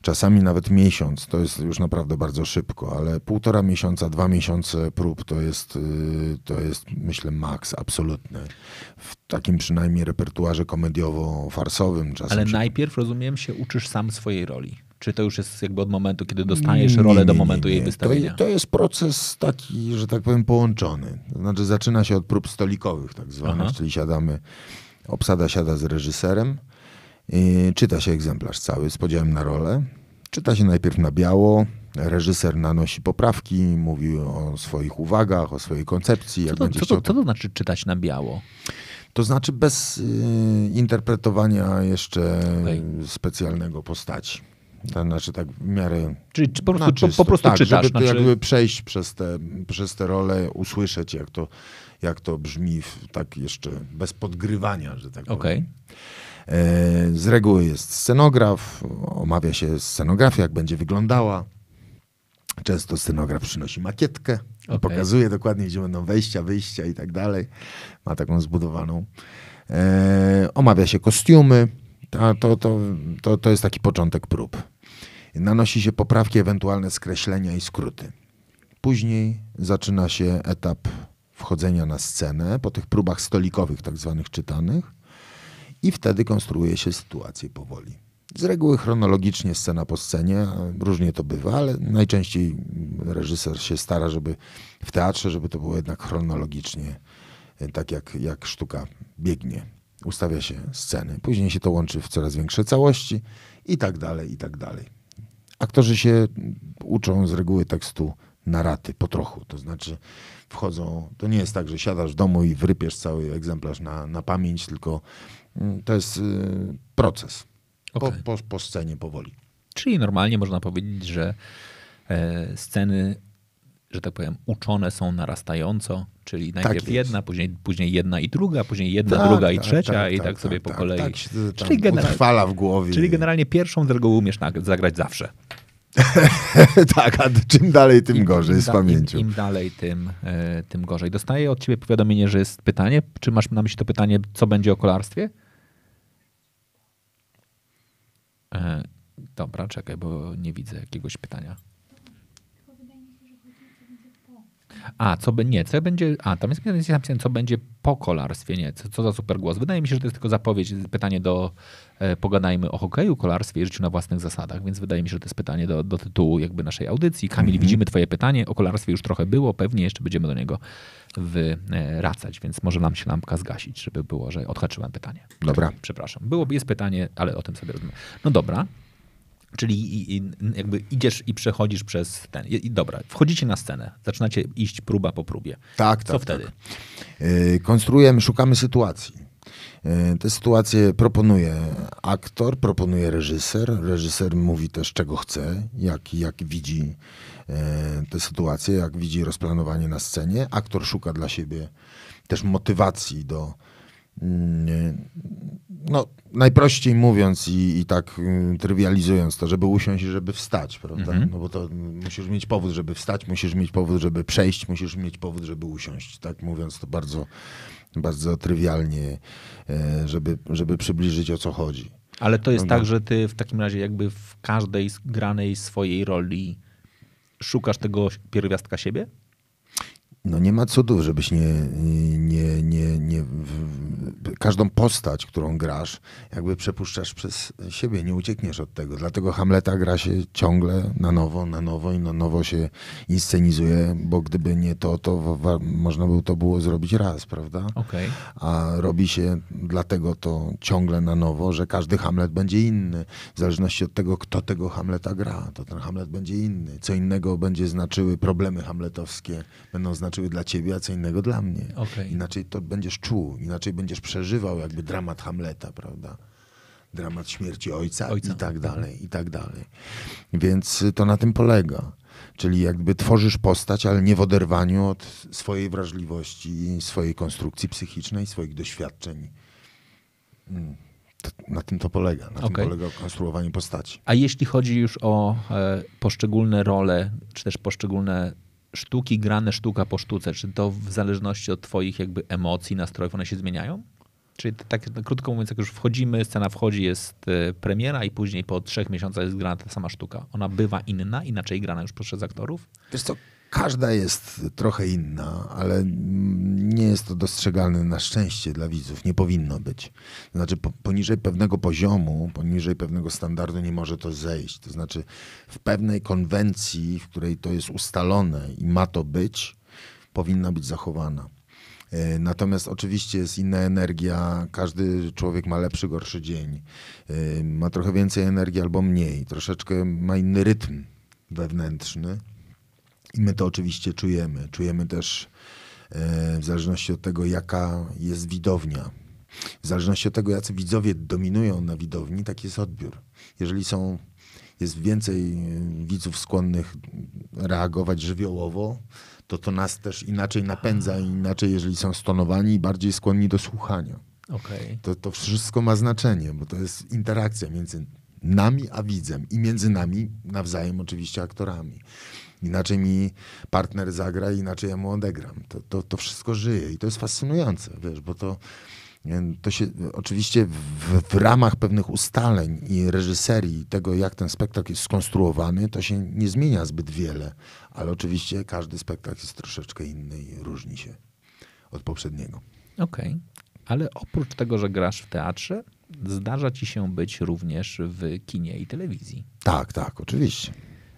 czasami nawet miesiąc, to jest już naprawdę bardzo szybko, ale półtora miesiąca, dwa miesiące prób to jest, y, to jest myślę, maks absolutny. W takim przynajmniej repertuarze komediowo-farsowym czasem. Ale
najpierw, rozumiem, się uczysz sam swojej roli. Czy to już jest jakby od momentu, kiedy dostajesz rolę nie, do momentu nie, jej wystawienia? To,
to, jest proces taki, że tak powiem, połączony. To znaczy zaczyna się od prób stolikowych tak zwanych, Aha. czyli siadamy, obsada siada z reżyserem, yy, czyta się egzemplarz cały z podziałem na rolę. Czyta się najpierw na biało, reżyser nanosi poprawki, mówi o swoich uwagach, o swojej koncepcji. Co, jak to, będzie co, to, co to znaczy czytać na biało? To znaczy bez y, interpretowania jeszcze okay. specjalnego postaci. To znaczy tak w miarę. Czyli po prostu, czysto, po, po prostu tak, czytasz. Żeby znaczy... jakby przejść przez te, przez te role, usłyszeć, jak to, jak to brzmi, w, tak jeszcze bez podgrywania, że tak okay. powiem. E, z reguły jest scenograf, omawia się scenografię, jak będzie wyglądała. Często scenograf przynosi makietkę, okay. pokazuje dokładnie, gdzie będą wejścia, wyjścia i tak dalej. Ma taką zbudowaną. E, omawia się kostiumy. A to, to, to, to jest taki początek prób nanosi się poprawki, ewentualne skreślenia i skróty. Później zaczyna się etap wchodzenia na scenę po tych próbach stolikowych, tak zwanych czytanych, i wtedy konstruuje się sytuację powoli. Z reguły chronologicznie scena po scenie, różnie to bywa, ale najczęściej reżyser się stara, żeby w teatrze, żeby to było jednak chronologicznie, e, tak jak, jak sztuka biegnie. Ustawia się sceny, później się to łączy w coraz większe całości i tak dalej, i tak dalej. Aktorzy się uczą z reguły tekstu na raty, po trochu. To znaczy wchodzą, to nie jest tak, że siadasz w domu i wrypiesz cały egzemplarz na, na pamięć, tylko mm, to jest y, proces. Okay. Po, po, po scenie powoli.
Czyli normalnie można powiedzieć, że e, sceny, że tak powiem, uczone są narastająco, czyli tak najpierw tak jedna, później, później jedna i druga, później jedna, tak, druga i tak, trzecia tak, i tak, tak sobie po kolei. Tak, czyli utrwala w głowie. Czyli generalnie pierwszą z reguły umiesz zagrać zawsze. tak, a
czym dalej, tym gorzej z pamięcią. Im,
dalej, tym, e, tym gorzej. Dostaję od ciebie powiadomienie, że jest pytanie. Czy masz na myśli to pytanie, co będzie o kolarstwie? E, dobra, czekaj, bo nie widzę jakiegoś pytania. A, co by, nie, co będzie, a, tam jest napisane, co będzie po kolarstwie, nie, co, co za super głos. Wydaje mi się, że to jest tylko zapowiedź, pytanie do, e, pogadajmy o hokeju, kolarstwie i życiu na własnych zasadach, więc wydaje mi się, że to jest pytanie do, do tytułu jakby naszej audycji. Kamil, mm -hmm. widzimy twoje pytanie, o kolarstwie już trochę było, pewnie jeszcze będziemy do niego wracać, więc może nam się lampka zgasić, żeby było, że odhaczyłem pytanie. Dobra. Przepraszam, było, jest pytanie, ale o tym sobie rozmawiamy. No dobra, Czyli jakby idziesz i przechodzisz przez ten. I dobra, wchodzicie na scenę, zaczynacie
iść próba po próbie. Tak, Co tak. Co tak. wtedy? Tak. Konstruujemy, szukamy sytuacji. E, te sytuacje proponuje aktor, proponuje reżyser. Reżyser mówi też, czego chce, jak, jak widzi e, te sytuacje, jak widzi rozplanowanie na scenie. Aktor szuka dla siebie też motywacji do mm, no, najprościej mówiąc i, i tak y, trywializując to, żeby usiąść i żeby wstać, prawda? Mhm. No bo to musisz mieć powód, żeby wstać, musisz mieć powód, żeby przejść, musisz mieć powód, żeby usiąść. Tak mówiąc to bardzo, bardzo trywialnie, y, żeby, żeby przybliżyć o co chodzi. Ale to jest no, tak,
że ty w takim razie jakby w każdej granej swojej roli szukasz tego pierwiastka siebie?
no nie ma cudów, żebyś nie, nie, nie, nie każdą postać, którą grasz, jakby przepuszczasz przez siebie, nie uciekniesz od tego. Dlatego Hamleta gra się ciągle na nowo, na nowo i na nowo się inscenizuje, bo gdyby nie to, to można by to było zrobić raz, prawda? Okay. A robi się dlatego to ciągle na nowo, że każdy Hamlet będzie inny, w zależności od tego, kto tego Hamleta gra, to ten Hamlet będzie inny. Co innego będzie znaczyły problemy hamletowskie, będą znaczyły znaczyły dla ciebie, a co innego dla mnie. Okay. Inaczej to będziesz czuł, inaczej będziesz przeżywał jakby dramat Hamleta, prawda? Dramat śmierci ojca, ojca. i tak, tak dalej, i tak dalej. Więc to na tym polega. Czyli jakby tworzysz postać, ale nie w oderwaniu od swojej wrażliwości, swojej konstrukcji psychicznej, swoich doświadczeń. Hmm, na tym to polega. Na okay. tym polega konstruowanie postaci.
A jeśli chodzi już o e, poszczególne role, czy też poszczególne sztuki grane sztuka po sztuce, czy to w zależności od twoich jakby emocji, nastrojów, one się zmieniają? Czyli tak no, krótko mówiąc, jak już wchodzimy, scena wchodzi, jest e, premiera i później po trzech miesiącach jest grana ta sama sztuka. Ona bywa inna, inaczej grana już przez aktorów?
Wiesz co, Każda jest trochę inna, ale nie jest to dostrzegalne na szczęście dla widzów. Nie powinno być. To znaczy, po, poniżej pewnego poziomu, poniżej pewnego standardu nie może to zejść. To znaczy, w pewnej konwencji, w której to jest ustalone i ma to być, powinna być zachowana. E, natomiast oczywiście jest inna energia, każdy człowiek ma lepszy, gorszy dzień, e, ma trochę więcej energii albo mniej, troszeczkę ma inny rytm wewnętrzny i my to oczywiście czujemy. Czujemy też e, w zależności od tego, jaka jest widownia. W zależności od tego, jacy widzowie dominują na widowni, taki jest odbiór. Jeżeli są, jest więcej e, widzów skłonnych reagować żywiołowo, to to nas też inaczej napędza, inaczej, jeżeli są stonowani i bardziej skłonni do słuchania. Okay. To, to wszystko ma znaczenie, bo to jest interakcja między nami a widzem i między nami nawzajem oczywiście aktorami. Inaczej mi partner zagra, inaczej ja mu odegram. To, to, to wszystko żyje i to jest fascynujące, wiesz, bo to, to się oczywiście w, w, ramach pewnych ustaleń i reżyserii tego, jak ten spektakl jest skonstruowany, to się nie zmienia zbyt wiele, ale oczywiście każdy spektakl jest troszeczkę inny i różni się od poprzedniego.
Okej, okay. ale oprócz tego, że grasz w teatrze, zdarza ci się być również w kinie i telewizji.
Tak, tak, oczywiście.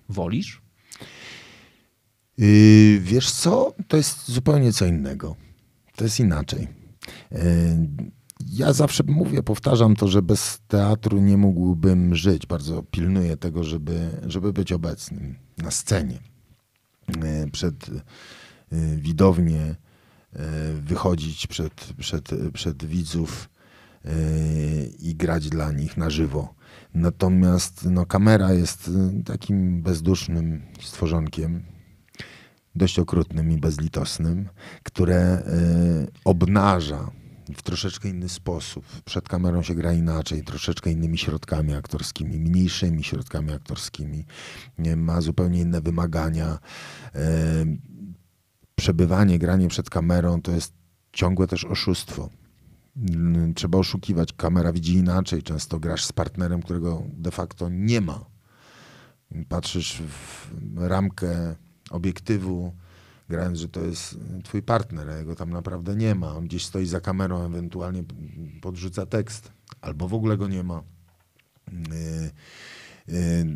Wolisz? Yy, wiesz co? To jest zupełnie co innego. To jest inaczej. Yy, ja zawsze mówię, powtarzam to, że bez teatru nie mógłbym żyć. Bardzo pilnuję tego, żeby, żeby być obecnym na scenie. Yy, przed yy, widownię, yy, wychodzić przed, przed, przed widzów i grać dla nich na żywo. Natomiast no, kamera jest takim bezdusznym stworzonkiem, dość okrutnym i bezlitosnym, które e, obnaża w troszeczkę inny sposób. Przed kamerą się gra inaczej, troszeczkę innymi środkami aktorskimi, mniejszymi środkami aktorskimi. Ma zupełnie inne wymagania. E, przebywanie, granie przed kamerą to jest ciągłe też oszustwo trzeba oszukiwać. Kamera widzi inaczej. Często grasz z partnerem, którego de facto nie ma. Patrzysz w ramkę obiektywu, grając, że to jest twój partner, a jego tam naprawdę nie ma. On gdzieś stoi za kamerą, ewentualnie podrzuca tekst, albo w ogóle go nie ma. Yy, yy,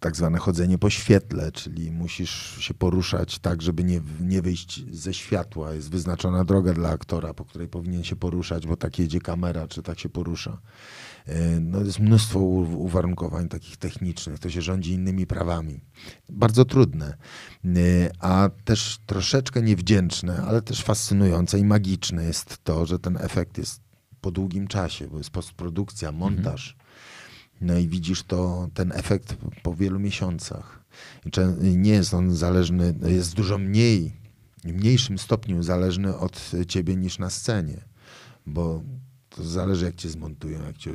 tak zwane chodzenie po świetle, czyli musisz się poruszać tak, żeby nie, nie wyjść ze światła. Jest wyznaczona droga dla aktora, po której powinien się poruszać, bo tak jedzie kamera, czy tak się porusza. E, no jest mnóstwo uwarunkowań takich technicznych, to się rządzi innymi prawami. Bardzo trudne, e, a też troszeczkę niewdzięczne, ale też fascynujące i magiczne jest to, że ten efekt jest po długim czasie, bo jest postprodukcja, mhm. montaż. No i widzisz to, ten efekt po wielu miesiącach. Nie jest on zależny, jest dużo mniej, w mniejszym stopniu zależny od ciebie niż na scenie, bo to zależy, jak cię zmontują, jak cię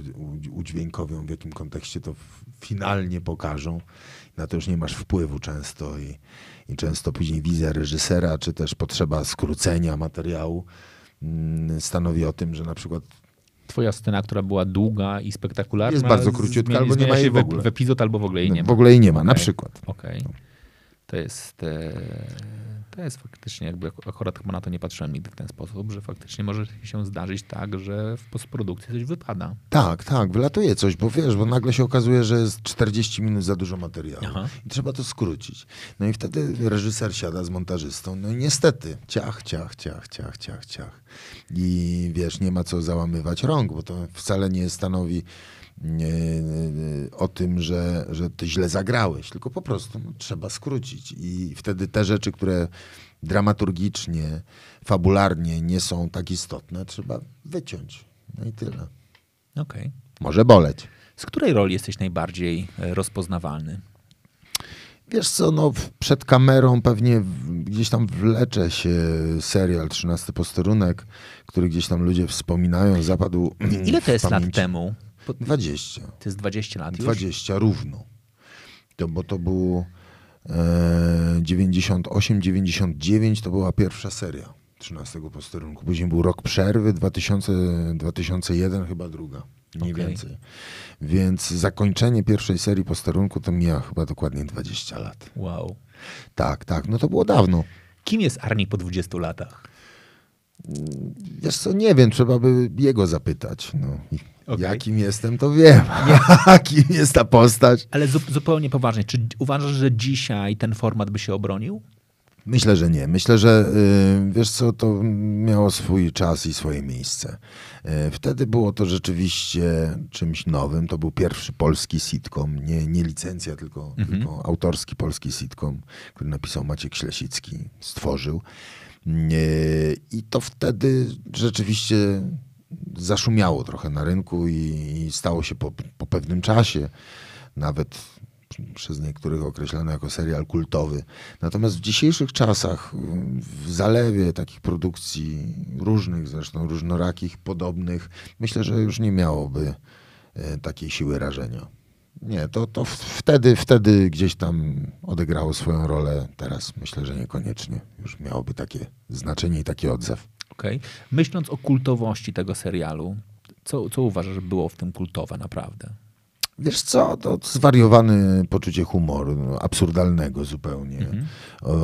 udźwiękowią, w jakim kontekście to finalnie pokażą. Na to już nie masz wpływu często i, i często później wizja reżysera, czy też potrzeba skrócenia materiału mm, stanowi o tym, że na przykład
Twoja scena, która była długa i spektakularna. Jest bardzo króciutka, zmieni, albo nie ma jej w, ogóle. w epizod, albo w ogóle jej nie ma. W ogóle jej nie ma, okay. na przykład. Okej. Okay. To jest. E, to jest faktycznie, jakby akurat chyba na to nie patrzyłem nigdy w ten sposób, że faktycznie może się zdarzyć tak, że w postprodukcji coś wypada.
Tak, tak, wylatuje coś, bo wiesz, bo nagle się okazuje, że jest 40 minut za dużo materiału Aha. i trzeba to skrócić. No i wtedy reżyser siada z montażystą, no i niestety, ciach, ciach, ciach, ciach, ciach, ciach. I wiesz, nie ma co załamywać rąk, bo to wcale nie stanowi o tym, że, że ty źle zagrałeś, tylko po prostu no, trzeba skrócić. I wtedy te rzeczy, które dramaturgicznie, fabularnie nie są tak istotne, trzeba wyciąć. No i tyle. Okej. Okay. Może boleć.
Z której roli jesteś najbardziej e, rozpoznawalny?
Wiesz co, no przed kamerą pewnie gdzieś tam wlecze się serial 13 posterunek, który gdzieś tam ludzie wspominają, zapadł. Ile to jest lat temu?
Pod... 20. To jest 20 lat 20 już?
20 równo. To, bo to było e, 98, 99 to była pierwsza seria 13 posterunku. Później był rok przerwy, 2000, 2001 chyba druga. Mniej okay. więcej. Więc zakończenie pierwszej serii posterunku to mija chyba dokładnie 20 lat. Wow. Tak, tak. No to było dawno. Kim jest Arni po 20 latach? Wiesz co, nie wiem, trzeba by jego zapytać. No. Okay. Jakim jestem, to wiem. Jakim jest ta postać. Ale zu zupełnie
poważnie. Czy uważasz, że dzisiaj ten format by się obronił?
Myślę, że nie. Myślę, że y, wiesz co, to miało swój czas i swoje miejsce. Y, wtedy było to rzeczywiście czymś nowym. To był pierwszy polski sitcom, nie, nie licencja, tylko, mhm. tylko autorski polski sitcom, który napisał Maciek Ślesicki, stworzył. Y, I to wtedy rzeczywiście zaszumiało trochę na rynku i, i stało się po, po pewnym czasie, nawet przez niektórych określany jako serial kultowy. Natomiast w dzisiejszych czasach, w zalewie takich produkcji różnych, zresztą różnorakich, podobnych, myślę, że już nie miałoby e, takiej siły rażenia. Nie, to, to wtedy, wtedy gdzieś tam odegrało swoją rolę. Teraz myślę, że niekoniecznie już miałoby takie znaczenie i taki odzew.
Okay. Myśląc o kultowości tego serialu, co, co uważasz, że było w tym kultowe naprawdę?
Wiesz co, to zwariowane poczucie humoru, no, absurdalnego zupełnie, mhm.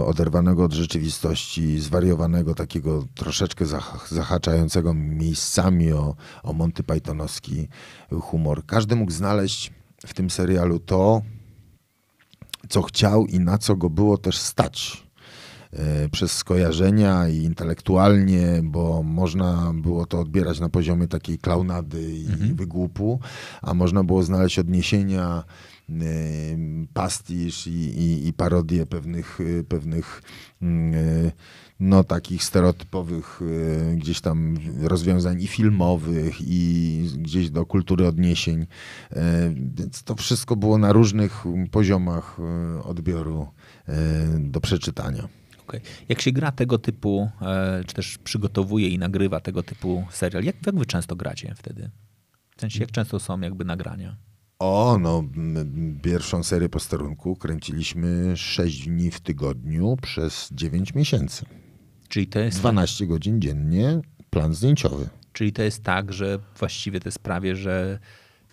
oderwanego od rzeczywistości, zwariowanego takiego troszeczkę zahaczającego miejscami o, o Monty Pythonowski humor. Każdy mógł znaleźć w tym serialu to, co chciał i na co go było też stać. E, przez skojarzenia i intelektualnie, bo można było to odbierać na poziomie takiej klaunady i mhm. wygłupu, a można było znaleźć odniesienia e, pastisz i, i, i parodie pewnych, e, pewnych mm, no, takich stereotypowych gdzieś tam rozwiązań i filmowych, i gdzieś do kultury odniesień. Więc to wszystko było na różnych poziomach odbioru do przeczytania.
Okay. Jak się gra tego typu, e, czy też przygotowuje i nagrywa tego typu serial, jak, jak wy często gracie wtedy? W sensie, jak często są jakby nagrania?
O, no, pierwszą serię posterunku kręciliśmy 6 dni w tygodniu przez 9 miesięcy. Czyli to jest. 12 godzin dziennie plan zdjęciowy. Czyli to jest tak, że
właściwie to jest prawie, że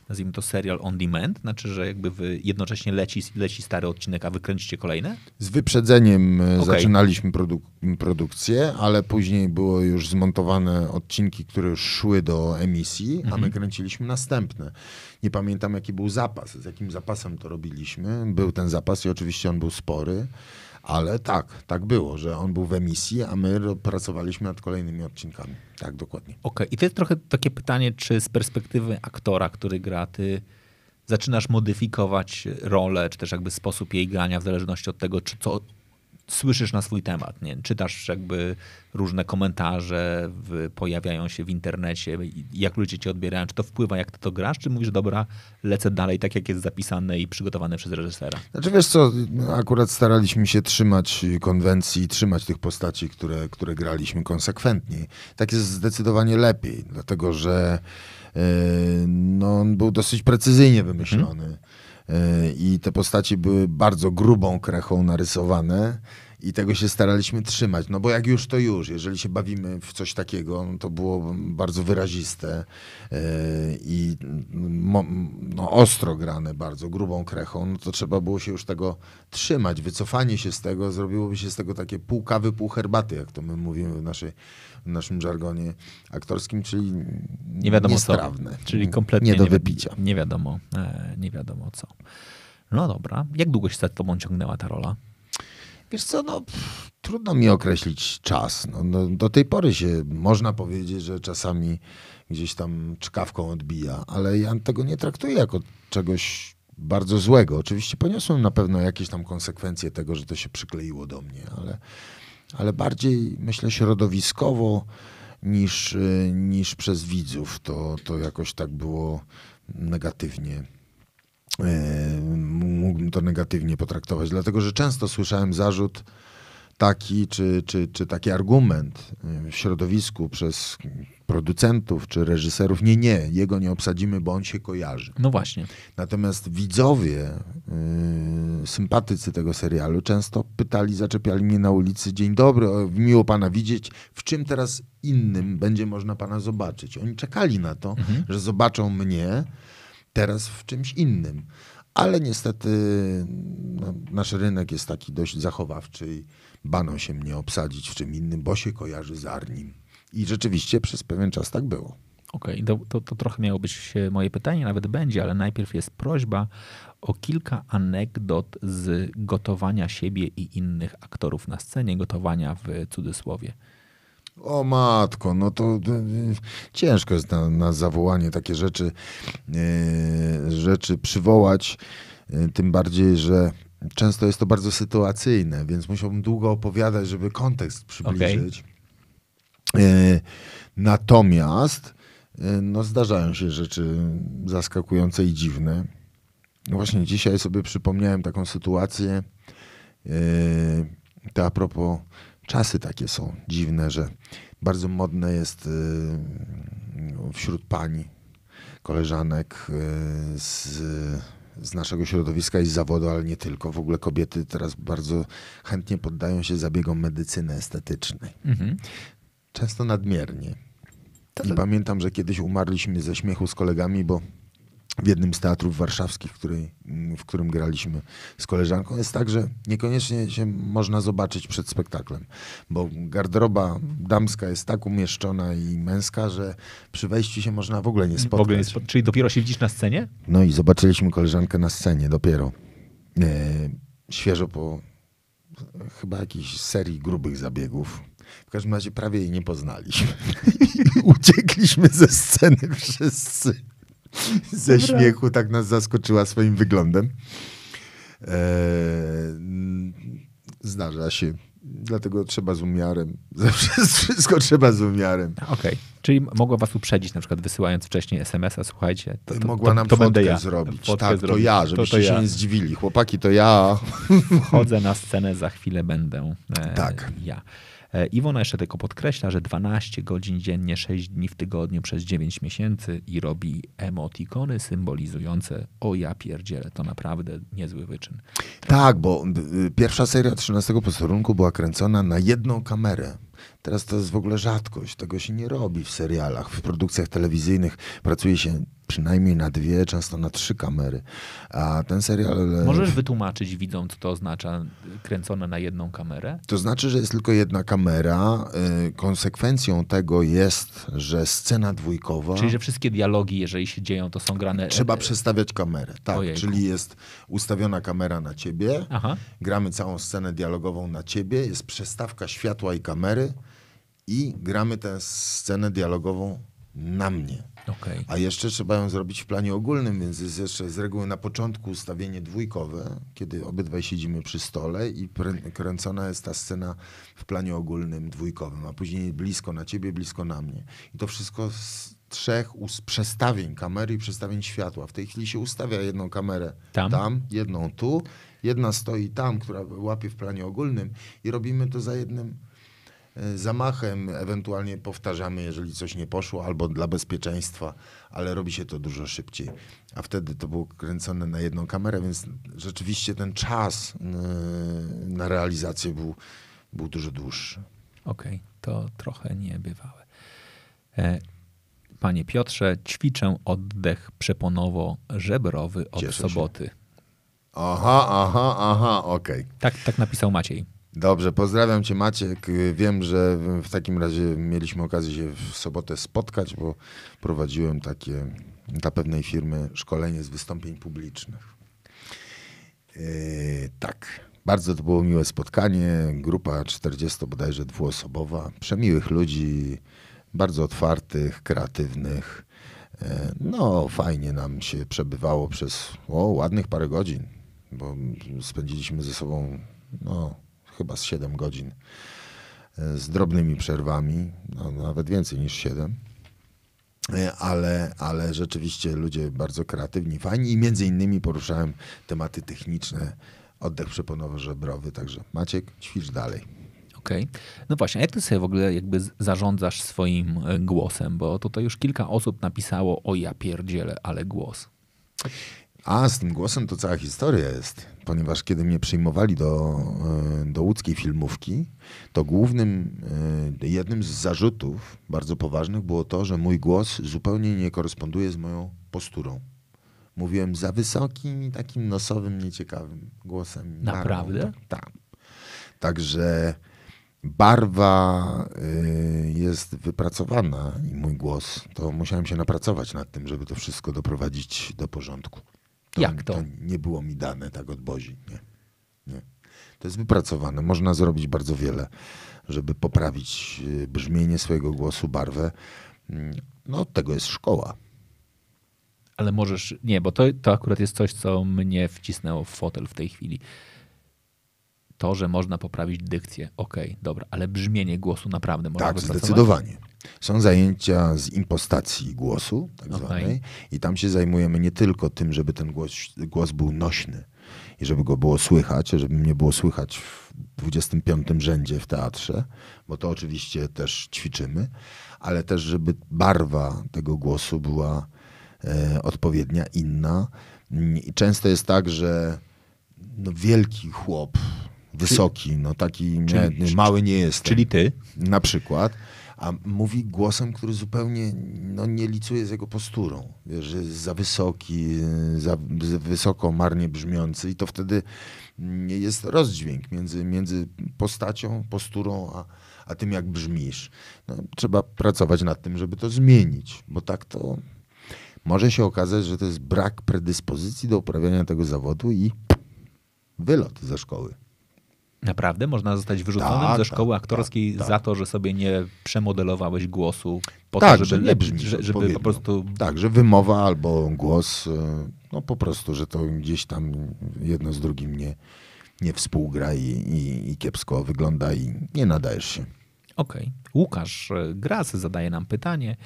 nazwijmy to serial on demand? Znaczy, że jakby wy jednocześnie leci, leci stary odcinek, a wykręcicie kolejne?
Z wyprzedzeniem e, okay. zaczynaliśmy produk produkcję, ale później było już zmontowane odcinki, które już szły do emisji, mhm. a my mhm. kręciliśmy następne. Nie pamiętam, jaki był zapas, z jakim zapasem to robiliśmy. Był ten zapas i oczywiście on był spory. Ale tak, tak było, że on był w emisji, a my pracowaliśmy nad kolejnymi odcinkami. Tak, dokładnie.
Okej, okay. i to jest trochę takie pytanie, czy z perspektywy aktora, który gra, ty zaczynasz modyfikować rolę, czy też jakby sposób jej grania w zależności od tego, czy co, słyszysz na swój temat. Nie? Czytasz jakby różne komentarze, w, pojawiają się w internecie, jak ludzie cię odbierają. Czy to wpływa, jak ty to grasz, czy mówisz, dobra, lecę dalej tak, jak jest zapisane i przygotowane przez reżysera?
Znaczy wiesz co, akurat staraliśmy się trzymać konwencji, trzymać tych postaci, które, które graliśmy konsekwentnie. Tak jest zdecydowanie lepiej, dlatego że yy, no, on był dosyć precyzyjnie mhm. wymyślony. Hmm i te postaci były bardzo grubą krechą narysowane. I tego się staraliśmy trzymać. No bo jak już, to już. Jeżeli się bawimy w coś takiego, no to było bardzo wyraziste yy, i mo, no, ostro grane bardzo, grubą krechą, no to trzeba było się już tego trzymać. Wycofanie się z tego, zrobiłoby się z tego takie pół kawy, pół herbaty, jak to my mówimy w naszej w naszym żargonie aktorskim, czyli nie wiadomo niestrawne. Co. Czyli kompletnie nie do wypicia. Nie wiadomo, e, nie wiadomo co. No dobra. Jak długo się za tobą ciągnęła ta rola? Wiesz co, no, pff, trudno mi określić czas. No, no, do tej pory się można powiedzieć, że czasami gdzieś tam czkawką odbija, ale ja tego nie traktuję jako czegoś bardzo złego. Oczywiście poniosłem na pewno jakieś tam konsekwencje tego, że to się przykleiło do mnie, ale ale bardziej myślę środowiskowo niż, y, niż przez widzów. To, to jakoś tak było negatywnie. Y, mógłbym to negatywnie potraktować, dlatego że często słyszałem zarzut, taki czy, czy, czy taki argument y, w środowisku przez producentów czy reżyserów, nie, nie, jego nie obsadzimy, bo on się kojarzy. No właśnie. Natomiast widzowie, yy, sympatycy tego serialu często pytali, zaczepiali mnie na ulicy, dzień dobry, miło pana widzieć, w czym teraz innym będzie można pana zobaczyć? Oni czekali na to, mhm. że zobaczą mnie teraz w czymś innym. Ale niestety no, nasz rynek jest taki dość zachowawczy i bano się mnie obsadzić w czym innym, bo się kojarzy z Arnim. I rzeczywiście przez pewien czas tak było. Okej, okay, to, to,
trochę miało być moje pytanie, nawet będzie, ale najpierw jest prośba o kilka anegdot z gotowania siebie i innych aktorów na scenie, gotowania w cudzysłowie.
O matko, no to ciężko jest na, na zawołanie takie rzeczy, e, rzeczy przywołać, e, tym bardziej, że Często jest to bardzo sytuacyjne, więc musiałbym długo opowiadać, żeby kontekst przybliżyć. Okay. E, natomiast e, no zdarzają się rzeczy zaskakujące i dziwne. właśnie dzisiaj sobie przypomniałem taką sytuację. E, to a propos, czasy takie są dziwne, że bardzo modne jest e, wśród pani, koleżanek z z naszego środowiska i z zawodu, ale nie tylko. W ogóle kobiety teraz bardzo chętnie poddają się zabiegom medycyny estetycznej. Mhm. Często nadmiernie. I pamiętam, że kiedyś umarliśmy ze śmiechu z kolegami, bo w jednym z teatrów warszawskich, mm, w którym graliśmy z koleżanką. Jest tak, że niekoniecznie się można zobaczyć przed spektaklem, bo garderoba damska jest tak umieszczona i męska, że przy wejściu się można w ogóle nie spotkać. W ogóle nie spo... Czyli dopiero się widzisz na scenie? No i zobaczyliśmy koleżankę na scenie dopiero. E, świeżo po chyba jakiejś serii grubych zabiegów. W każdym razie prawie jej nie poznaliśmy. Uciekliśmy ze sceny wszyscy. ze śmiechu tak nas zaskoczyła swoim wyglądem. Eee, zdarza się. Dlatego trzeba z umiarem. Zawsze wszystko trzeba z umiarem. Okej. Okay. Czyli mogła was uprzedzić, na przykład wysyłając wcześniej
SMS-a, słuchajcie, to, to Mogła to, nam to będę ja. zrobić. Fotkę tak, zrobić. to ja, żebyście ja. się nie zdziwili. Chłopaki, to ja. Wchodzę na scenę, za chwilę będę. E, tak. Ja. E, Iwona jeszcze tylko podkreśla, że 12 godzin dziennie, 6 dni w tygodniu przez 9 miesięcy i robi emotikony symbolizujące o ja pierdzielę, to naprawdę niezły wyczyn.
Tak, bo y, pierwsza seria 13 posterunku była kręcona na jedną kamerę. Teraz to jest w ogóle rzadkość, tego się nie robi w serialach, w produkcjach telewizyjnych pracuje się przynajmniej na dwie, często na trzy kamery. A ten serial. E, Możesz
wytłumaczyć widzom, co to oznacza kręcone na jedną kamerę?
To znaczy, że jest tylko jedna kamera. E, konsekwencją tego jest, że scena dwójkowa. Czyli, że wszystkie dialogi, jeżeli się dzieją, to są grane. Trzeba przestawiać kamerę. Tak, Ojejku. czyli jest ustawiona kamera na ciebie. Aha. Gramy całą scenę dialogową na ciebie. Jest przestawka światła i kamery. I gramy tę scenę dialogową na mnie. Okay. A jeszcze trzeba ją zrobić w planie ogólnym, więc jest jeszcze z reguły na początku ustawienie dwójkowe, kiedy obydwaj siedzimy przy stole i kręcona jest ta scena w planie ogólnym dwójkowym, a później blisko na ciebie, blisko na mnie. I to wszystko z trzech przestawień kamery i przestawień światła. W tej chwili się ustawia jedną kamerę tam, tam jedną tu, jedna stoi tam, która łapie w planie ogólnym i robimy to za jednym zamachem, ewentualnie powtarzamy, jeżeli coś nie poszło, albo dla bezpieczeństwa, ale robi się to dużo szybciej. A wtedy to było kręcone na jedną kamerę, więc rzeczywiście ten czas y, na realizację był, był dużo dłuższy. Okej,
okay, to trochę niebywałe. E, panie Piotrze, ćwiczę
oddech przeponowo-żebrowy od Cieszę soboty. Się. Aha, aha, aha, okej. Okay. Tak, tak napisał Maciej. Dobrze, pozdrawiam Cię Maciek. Wiem, że w takim razie mieliśmy okazję się w sobotę spotkać, bo prowadziłem takie dla pewnej firmy szkolenie z wystąpień publicznych. Yy, tak, bardzo to było miłe spotkanie. Grupa 40 bodajże dwuosobowa, przemiłych ludzi, bardzo otwartych, kreatywnych. E, no, fajnie nam się przebywało przez o, ładnych parę godzin, bo spędziliśmy ze sobą no, chyba z 7 godzin e, z drobnymi przerwami, no nawet więcej niż 7. E, ale, ale rzeczywiście ludzie bardzo kreatywni, fajni i między innymi poruszałem tematy techniczne, oddech przeponowo-żebrowy, także Maciek, ćwicz dalej. Okej. Okay.
No właśnie, jak ty sobie w ogóle jakby zarządzasz swoim e, głosem? Bo tutaj już kilka osób napisało o ja pierdzielę, ale głos.
A z tym głosem to cała historia jest, ponieważ kiedy mnie przyjmowali do, e, do łódzkiej filmówki, to głównym, e, jednym z zarzutów bardzo poważnych było to, że mój głos zupełnie nie koresponduje z moją posturą. Mówiłem za wysokim i takim nosowym, nieciekawym głosem. Naprawdę? Tak, tak. Także barwa e, jest wypracowana i mój głos, to musiałem się napracować nad tym, żeby to wszystko doprowadzić do porządku. To, Jak to? to? nie było mi dane tak od Bozi. Nie. nie. To jest wypracowane. Można zrobić bardzo wiele, żeby poprawić y, brzmienie swojego głosu, barwę. Mm, no, od tego jest szkoła.
Ale możesz. Nie, bo to, to akurat jest coś, co mnie wcisnęło w fotel w tej chwili. To, że można poprawić dykcję, okej, okay, dobra, ale brzmienie głosu naprawdę można Tak,
zdecydowanie. Są zajęcia z impostacji głosu, tak okay. zwanej, i tam się zajmujemy nie tylko tym, żeby ten głos, głos był nośny i żeby go było słychać, żeby mnie było słychać w 25 rzędzie w teatrze, bo to oczywiście też ćwiczymy, ale też, żeby barwa tego głosu była e, odpowiednia, inna. I często jest tak, że no, wielki chłop, wysoki, no taki czyli, nie, mały nie jest. Czyli ty? Na przykład a mówi głosem, który zupełnie no, nie licuje z jego posturą. Wiesz, że jest za wysoki, za wysoko, marnie brzmiący i to wtedy mm, jest rozdźwięk między, między postacią, posturą, a, a tym, jak brzmisz. No, trzeba pracować nad tym, żeby to zmienić, bo tak to może się okazać, że to jest brak predyspozycji do uprawiania tego zawodu i wylot ze szkoły.
Naprawdę? Można zostać wyrzuconym tak, ze tak, szkoły tak, aktorskiej tak, za to, że sobie nie przemodelowałeś głosu po tak, to, żeby, że nie brzmi że, żeby po
prostu... Tak, że wymowa albo głos, e, no po prostu, że to gdzieś tam jedno z drugim nie, nie współgra i, i, i kiepsko wygląda i nie nadajesz się.
Okej. Okay. Łukasz e, Gras zadaje nam pytanie.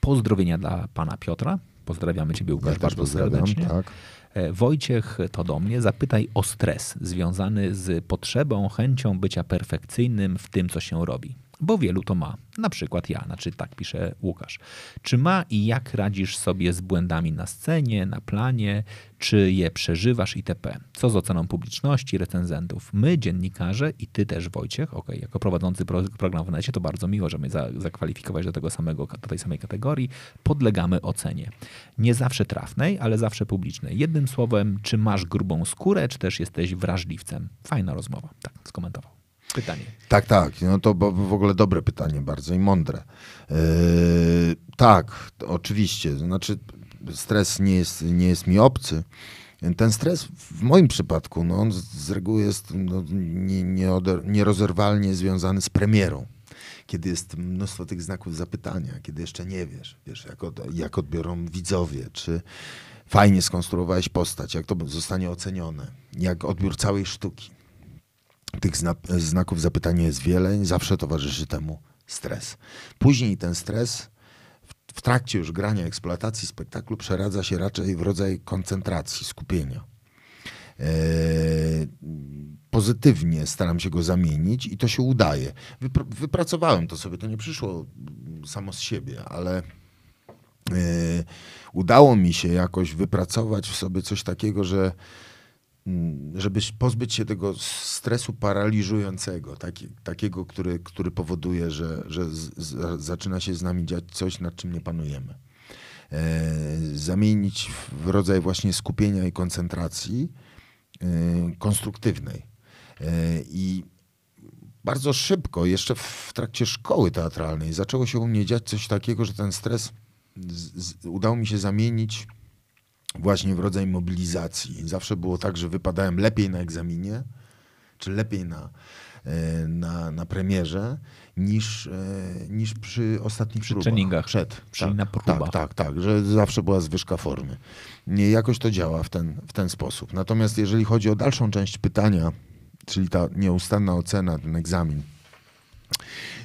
Pozdrowienia dla pana Piotra. Pozdrawiamy ciebie Łukasz ja bardzo serdecznie. Tak. E, Wojciech, to do mnie, zapytaj o stres związany z potrzebą, chęcią bycia perfekcyjnym w tym, co się robi bo wielu to ma. Na przykład ja, znaczy tak pisze Łukasz. Czy ma i jak radzisz sobie z błędami na scenie, na planie, czy je przeżywasz itp. Co z oceną publiczności, recenzentów? My, dziennikarze i ty też, Wojciech, ok, jako prowadzący program w necie, to bardzo miło, że mnie zakwalifikować do, tego samego, do tej samej kategorii, podlegamy ocenie. Nie zawsze trafnej, ale zawsze publicznej. Jednym słowem, czy masz grubą skórę, czy też jesteś wrażliwcem? Fajna rozmowa, tak skomentował pytanie.
Tak, tak. No to w ogóle dobre pytanie, bardzo i mądre. Yy, tak, oczywiście. Znaczy, stres nie jest, nie jest mi obcy. Ten stres w moim przypadku, no on z reguły jest no, nie, nie nierozerwalnie związany z premierą kiedy jest mnóstwo tych znaków zapytania, kiedy jeszcze nie wiesz, wiesz jak, od, jak odbiorą widzowie, czy fajnie skonstruowałeś postać, jak to zostanie ocenione, jak odbiór całej sztuki. Tych zna znaków zapytania jest wiele, zawsze towarzyszy temu stres. Później ten stres w trakcie już grania, eksploatacji spektaklu przeradza się raczej w rodzaj koncentracji, skupienia. Eee, pozytywnie staram się go zamienić i to się udaje. Wypr wypracowałem to sobie, to nie przyszło samo z siebie, ale eee, udało mi się jakoś wypracować w sobie coś takiego, że Mm, żeby pozbyć się tego stresu paraliżującego, taki, takiego, który, który powoduje, że, że z, z, zaczyna się z nami dziać coś, nad czym nie panujemy. E, zamienić w rodzaj właśnie skupienia i koncentracji e, konstruktywnej. E, I bardzo szybko, jeszcze w trakcie szkoły teatralnej, zaczęło się u mnie dziać coś takiego, że ten stres z, udało mi się zamienić właśnie w rodzaj mobilizacji. Zawsze było tak, że wypadałem lepiej na egzaminie, czy lepiej na, e, na, na premierze, niż, e, niż przy ostatnich przy próbach. Przed, czyli tak, na tak, próbach. Tak, tak, tak, że zawsze była zwyżka formy. Nie, jakoś to działa w ten, w ten sposób. Natomiast jeżeli chodzi o dalszą część pytania, czyli ta nieustanna ocena, ten egzamin,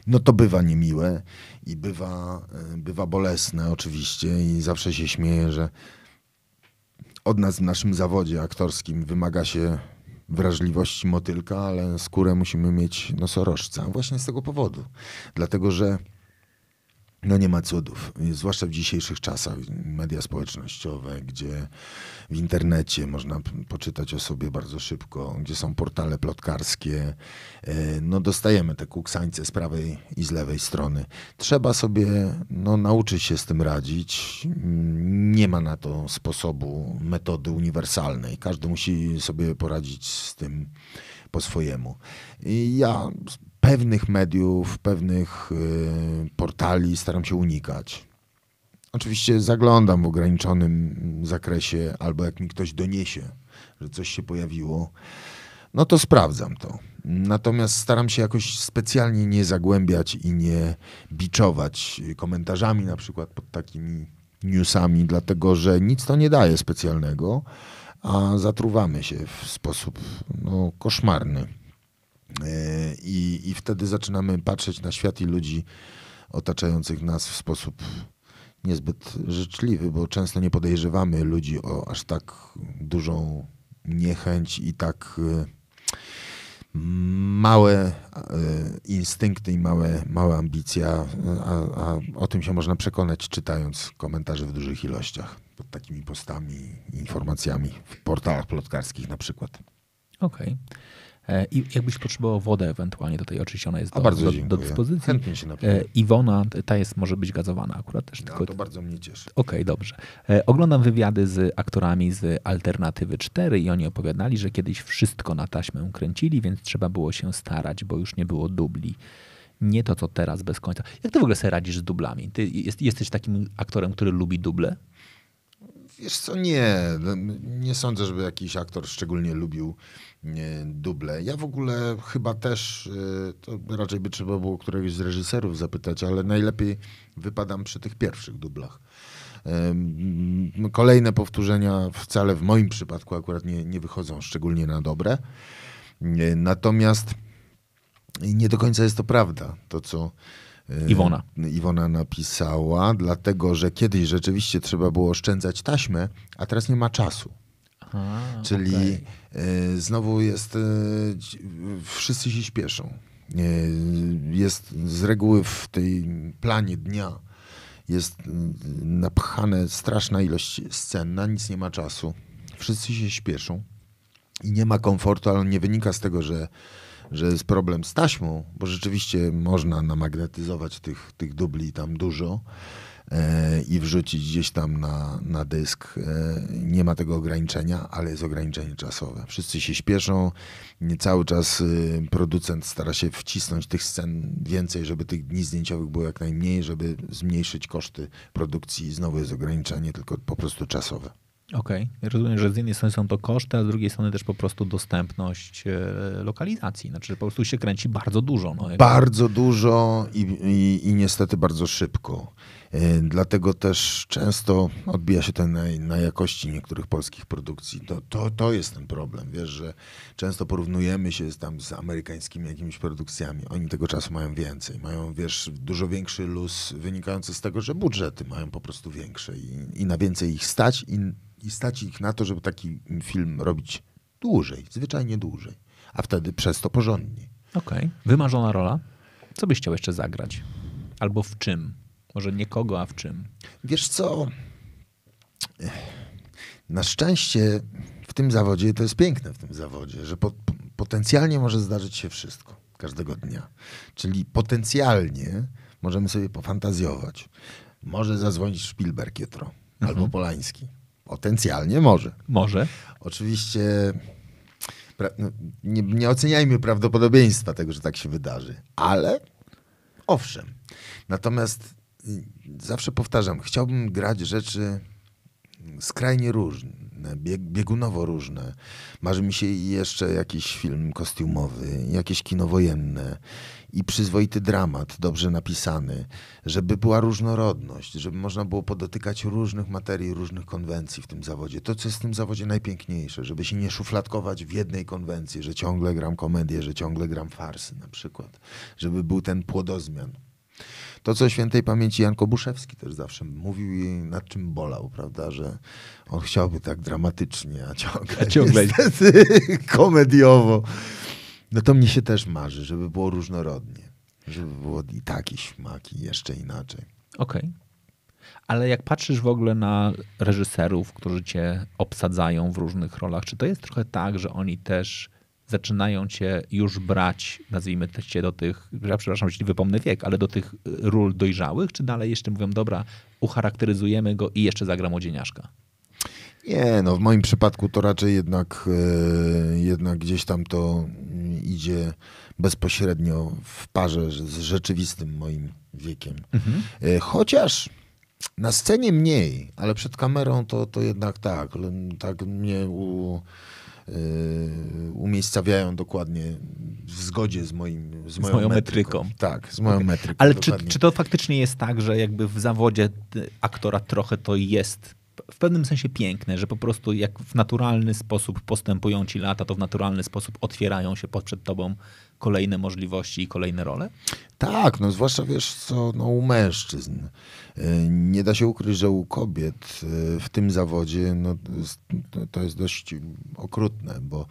no to bywa niemiłe i bywa, e, bywa bolesne oczywiście i zawsze się śmieję, że od nas w naszym zawodzie aktorskim wymaga się wrażliwości motylka, ale skórę musimy mieć nosorożca. Właśnie z tego powodu. Dlatego, że no nie ma cudów, zwłaszcza w dzisiejszych czasach, media społecznościowe, gdzie w internecie można poczytać o sobie bardzo szybko, gdzie są portale plotkarskie. E, no dostajemy te kuksańce z prawej i z lewej strony. Trzeba sobie no, nauczyć się z tym radzić. Nie ma na to sposobu, metody uniwersalnej. Każdy musi sobie poradzić z tym po swojemu. I ja pewnych mediów, pewnych y, portali staram się unikać. Oczywiście zaglądam w ograniczonym mm, zakresie, albo jak mi ktoś doniesie, że coś się pojawiło, no to sprawdzam to. Natomiast staram się jakoś specjalnie nie zagłębiać i nie biczować y, komentarzami na przykład pod takimi newsami, dlatego że nic to nie daje specjalnego, a zatruwamy się w sposób no, koszmarny. E, I, I wtedy zaczynamy patrzeć na świat i ludzi otaczających nas w sposób niezbyt życzliwy, bo często nie podejrzewamy ludzi o aż tak dużą niechęć i tak e, małe e, instynkty i małe, małe ambicje, a, a, o tym się można przekonać czytając komentarze w dużych ilościach pod takimi postami, informacjami w portalach plotkarskich na przykład. Okej. Okay. E, I jakbyś potrzebował wodę ewentualnie, do tej oczywiście ona jest do, do, do, dyspozycji. Chętnie się e,
Iwona, ta jest, może być gazowana akurat też. No, tylko... No, to bardzo mnie cieszy. Okej, okay, dobrze. E, oglądam wywiady z aktorami z Alternatywy 4 i oni opowiadali, że kiedyś wszystko na taśmę kręcili, więc trzeba było się starać, bo już nie było dubli nie to, co teraz bez końca. Jak ty w ogóle sobie radzisz z dublami? Ty jest, jesteś takim aktorem, który lubi duble?
Wiesz co, nie. No, nie sądzę, żeby jakiś aktor szczególnie lubił E, duble. Ja w ogóle chyba też, e, to raczej by trzeba było któregoś z reżyserów zapytać, ale najlepiej wypadam przy tych pierwszych dublach. E, kolejne powtórzenia wcale w moim przypadku akurat nie, nie wychodzą szczególnie na dobre. Natomiast nie do końca jest to prawda, to co Iwona. Iwona napisała, dlatego że kiedyś rzeczywiście trzeba było oszczędzać taśmę, a teraz nie ma czasu. A, Czyli okay. E, znowu jest, e, wszyscy się śpieszą. E, jest z reguły w tej planie dnia jest napchane straszna ilość scen, na nic nie ma czasu. Wszyscy się śpieszą i nie ma komfortu, ale on nie wynika z tego, że, że jest problem z taśmą, bo rzeczywiście można namagnetyzować tych, tych dubli tam dużo E, i wrzucić gdzieś tam na, na dysk. E, nie ma tego ograniczenia, ale jest ograniczenie czasowe. Wszyscy się śpieszą, cały czas y, producent stara się wcisnąć tych scen więcej, żeby tych dni zdjęciowych było jak najmniej, żeby zmniejszyć koszty produkcji. Znowu jest ograniczenie, tylko po prostu czasowe.
Okej, okay. rozumiem, że z jednej strony są to koszty, a z drugiej strony też po prostu dostępność e, lokalizacji. Znaczy, po prostu się kręci bardzo dużo. No, bardzo
dużo i, i, i niestety bardzo szybko. E, dlatego też często odbija się to na, na, jakości niektórych polskich produkcji. To, to, to jest ten problem, wiesz, że często porównujemy się z, tam z amerykańskimi jakimiś produkcjami. Oni tego czasu mają więcej, mają, wiesz, dużo większy luz wynikający z tego, że budżety mają po prostu większe i, i na więcej ich stać i, i stać ich na to, żeby taki film robić dłużej, zwyczajnie dłużej, a wtedy przez to porządniej. Okej. Okay. Wymarzona rola? Co byś chciał jeszcze zagrać?
Albo w czym? Może
nie kogo, a w czym?
Wiesz co?
Na szczęście w tym zawodzie, to jest piękne w tym zawodzie, że po, potencjalnie może zdarzyć się wszystko każdego dnia. Czyli potencjalnie możemy sobie pofantazjować. Może zadzwonić Spielberg jutro mhm. albo Polański. Potencjalnie może. Może. Oczywiście pra, no, nie, nie oceniajmy prawdopodobieństwa tego, że tak się wydarzy, ale owszem. Natomiast zawsze powtarzam, chciałbym grać rzeczy skrajnie różne, bieg, biegunowo różne. Marzy mi się jeszcze jakiś film kostiumowy, jakieś kino wojenne i przyzwoity dramat, dobrze napisany, żeby była różnorodność, żeby można było podotykać różnych materii, różnych konwencji w tym zawodzie. To, co jest w tym zawodzie najpiękniejsze, żeby się nie szufladkować w jednej konwencji, że ciągle gram komedię, że ciągle gram farsy na przykład, żeby był ten płodozmian. To, co świętej pamięci Jan Kobuszewski też zawsze mówił i nad czym bolał, prawda, że on chciałby tak dramatycznie, a ciągle, a ciągle. Niestety, komediowo. No to mnie się też marzy, żeby było różnorodnie. Żeby było i taki śmak, i jeszcze inaczej. Okej. Okay.
Ale jak patrzysz w ogóle na reżyserów, którzy cię obsadzają w różnych rolach, czy to jest trochę tak, że oni też zaczynają cię już brać, nazwijmy cię do tych, ja przepraszam, jeśli wypomnę wiek, ale do tych ról dojrzałych, czy dalej jeszcze mówią, dobra, ucharakteryzujemy go i jeszcze zagra młodzieniaszka?
Nie, no w moim przypadku to raczej jednak, e, jednak gdzieś tam to mm, idzie bezpośrednio w parze z rzeczywistym moim wiekiem. Mhm. E, chociaż na scenie mniej, ale przed kamerą to, to jednak tak. Tak mnie u, Y, umiejscawiają dokładnie w zgodzie z, moim, z, moją, z moją metryką. metryką. Tak, z moją okay. metryką. Ale czy, czy
to faktycznie jest tak, że jakby w zawodzie aktora trochę to jest w pewnym sensie piękne, że po prostu jak w naturalny sposób postępują ci lata, to w naturalny sposób otwierają się przed tobą kolejne możliwości i kolejne role?
Tak, no zwłaszcza wiesz co, no u mężczyzn. E, nie da się ukryć, że u kobiet e, w tym zawodzie no, to jest dość okrutne, bo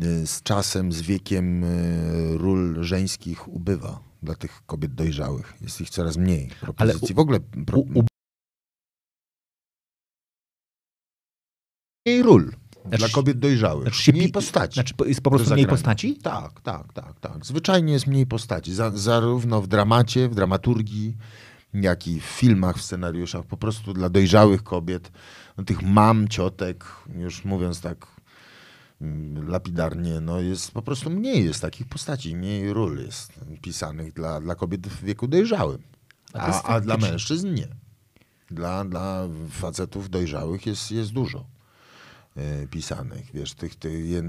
e, z czasem, z wiekiem ról żeńskich ubywa dla tych kobiet dojrzałych. Jest ich coraz mniej. Propozycji. Ale u, w ogóle. Pro... U, u... Mniej ról. Znaczy, dla kobiet dojrzałych. Znaczy mniej postaci. Znaczy jest po prostu mniej postaci? Tak, tak, tak, tak. Zwyczajnie jest mniej postaci. Za, zarówno w dramacie, w dramaturgii, jak i w filmach, w scenariuszach, po prostu dla dojrzałych kobiet, no, tych mam, ciotek, już mówiąc tak mm, lapidarnie, no jest po prostu mniej jest takich postaci, mniej ról jest pisanych dla, dla kobiet w wieku dojrzałym, a, a, a dla mężczyzn nie. Dla, dla facetów dojrzałych jest, jest dużo e, pisanych. Wiesz, tych,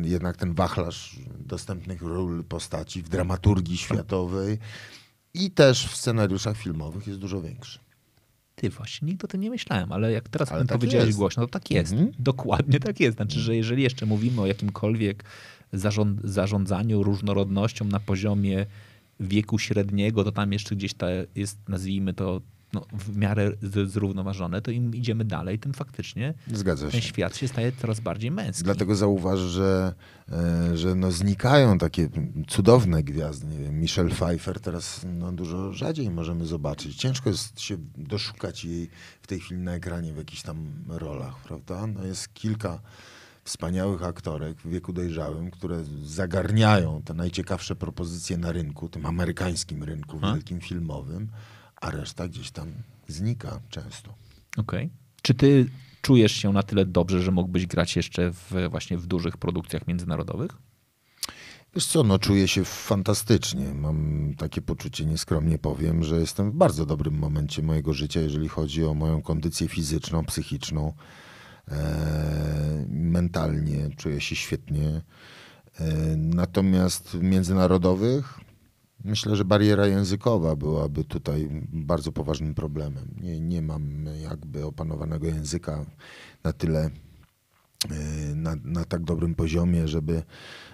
jednak ten wachlarz dostępnych ról postaci w dramaturgii światowej i też w scenariuszach filmowych jest dużo większy. Ty właśnie nigdy o tym nie myślałem, ale jak teraz ale tak powiedziałeś jest. głośno, to tak jest. Mhm.
Dokładnie tak jest. Znaczy, mhm. że jeżeli jeszcze mówimy o jakimkolwiek zarząd, zarządzaniu różnorodnością na poziomie wieku średniego, to tam jeszcze gdzieś ta jest, nazwijmy to, no, w miarę zrównoważone, to im idziemy dalej, tym faktycznie ten świat się staje coraz bardziej męski.
Dlatego zauważ, że, e, że no znikają takie cudowne gwiazdy. Nie wiem, Michelle Pfeiffer teraz no, dużo rzadziej możemy zobaczyć. Ciężko jest się doszukać jej w tej chwili na ekranie w jakichś tam rolach, prawda? No jest kilka wspaniałych aktorek w wieku dojrzałym, które zagarniają te najciekawsze propozycje na rynku, tym amerykańskim rynku, wielkim filmowym a reszta gdzieś tam znika często.
Okej. Okay. Czy ty czujesz
się na tyle dobrze, że mógłbyś grać jeszcze w, właśnie w dużych produkcjach międzynarodowych? Wiesz co, no czuję się fantastycznie. Mam takie poczucie, nieskromnie powiem, że jestem w bardzo dobrym momencie mojego życia, jeżeli chodzi o moją kondycję fizyczną, psychiczną. Eee, mentalnie czuję się świetnie. E, natomiast międzynarodowych Myślę, że bariera językowa byłaby tutaj bardzo poważnym problemem. Nie, nie mam jakby opanowanego języka na tyle, y, na, na tak dobrym poziomie, żeby,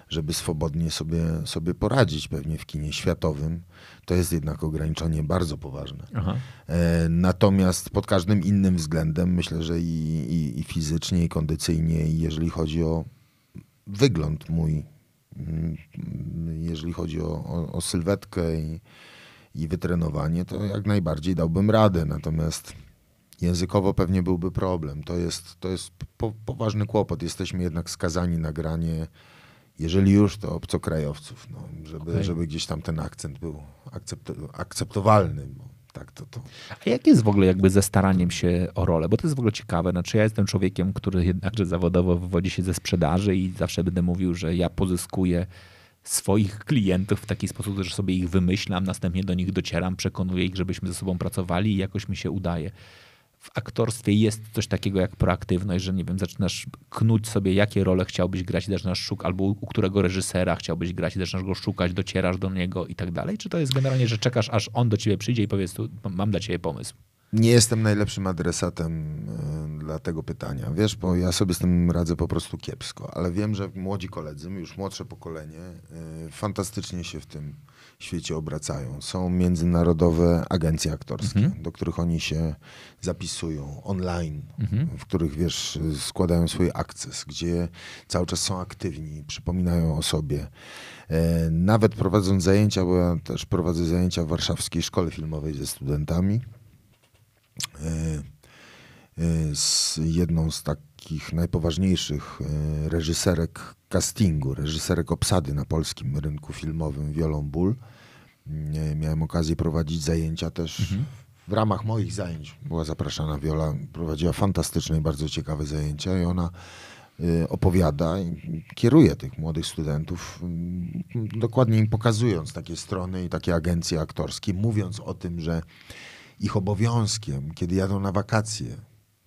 żeby swobodnie sobie, sobie poradzić pewnie w kinie światowym. To jest jednak ograniczenie bardzo poważne. Aha. E, natomiast pod każdym innym względem myślę, że i, i, i fizycznie, i kondycyjnie, jeżeli chodzi o wygląd mój Mm, mm, jeżeli chodzi o, o, o sylwetkę i, i wytrenowanie, to jak najbardziej dałbym radę. Natomiast językowo pewnie byłby problem. To jest, to jest po, poważny kłopot. Jesteśmy jednak skazani na granie, jeżeli już, to obcokrajowców, no, żeby, okay. żeby gdzieś tam ten akcent był akceptowalny
tak, to, to. A jak jest w ogóle jakby ze staraniem się o rolę? Bo to jest w ogóle ciekawe. Znaczy ja jestem człowiekiem, który jednakże zawodowo wywodzi się ze sprzedaży i zawsze będę mówił, że ja pozyskuję swoich klientów w taki sposób, że sobie ich wymyślam, następnie do nich docieram, przekonuję ich, żebyśmy ze sobą pracowali i jakoś mi się udaje w aktorstwie jest coś takiego jak proaktywność, że nie wiem, zaczynasz knuć sobie, jakie role chciałbyś grać i zaczynasz szukać, albo u którego reżysera chciałbyś grać i zaczynasz go szukać, docierasz do niego i tak dalej? Czy to jest generalnie, że czekasz, aż on do ciebie przyjdzie i
powie, mam dla ciebie pomysł? Nie jestem najlepszym adresatem e, dla tego pytania. Wiesz, bo ja sobie z tym radzę po prostu kiepsko, ale wiem, że młodzi koledzy, już młodsze pokolenie, e, fantastycznie się w tym świecie obracają. Są międzynarodowe agencje aktorskie, mhm. do których oni się zapisują online, mhm. w których wiesz, składają swój akces, gdzie cały czas są aktywni, przypominają o sobie. E, nawet prowadząc zajęcia, bo ja też prowadzę zajęcia w warszawskiej szkole filmowej ze studentami. E, e, z jedną z takich najpoważniejszych reżyserek castingu, reżyserek obsady na polskim rynku filmowym, Wiolą Bull miałem okazję prowadzić zajęcia też mhm. w ramach moich zajęć. Była zapraszana Wiola, prowadziła fantastyczne i bardzo ciekawe zajęcia i ona y, opowiada i kieruje tych młodych studentów, mm, dokładnie im pokazując takie strony i takie agencje aktorskie, mówiąc o tym, że ich obowiązkiem, kiedy jadą na wakacje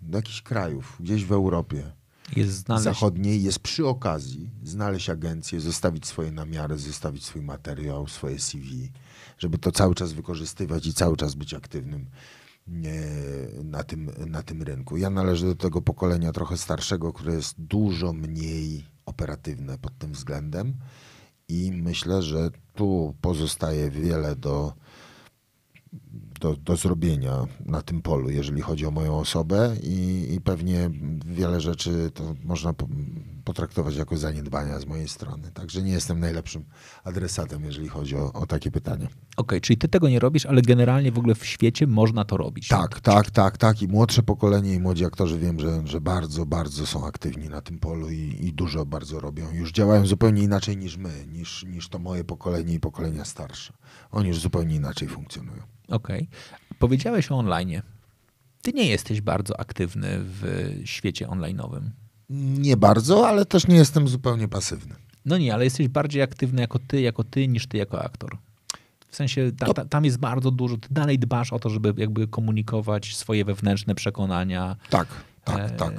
do jakichś krajów, gdzieś w Europie, jest znaleźć... zachodniej jest przy okazji znaleźć agencję, zostawić swoje namiary, zostawić swój materiał, swoje CV, żeby to cały czas wykorzystywać i cały czas być aktywnym na tym, na tym rynku. Ja należę do tego pokolenia trochę starszego, które jest dużo mniej operatywne pod tym względem i myślę, że tu pozostaje wiele do do, do zrobienia na tym polu, jeżeli chodzi o moją osobę i, i pewnie wiele rzeczy to można potraktować jako zaniedbania z mojej strony. Także nie jestem najlepszym adresatem, jeżeli chodzi o, o takie pytania. Okej, okay, czyli ty tego nie robisz, ale generalnie w ogóle w świecie można to robić. Tak, tak, tak, tak. I młodsze pokolenie i młodzi aktorzy wiem, że, że bardzo, bardzo są aktywni na tym polu i, i dużo bardzo robią. Już działają zupełnie inaczej niż my, niż, niż to moje pokolenie i pokolenia starsze. Oni już zupełnie inaczej funkcjonują. Okej. Okay. Powiedziałeś o online. Ty nie jesteś bardzo aktywny w świecie online'owym. Nie bardzo, ale też nie jestem zupełnie pasywny.
No nie, ale jesteś bardziej aktywny jako ty, jako ty, niż ty jako aktor. W sensie ta, ta, tam jest bardzo dużo, ty dalej dbasz o to, żeby jakby komunikować swoje wewnętrzne przekonania. Tak, tak, tak. e... tak.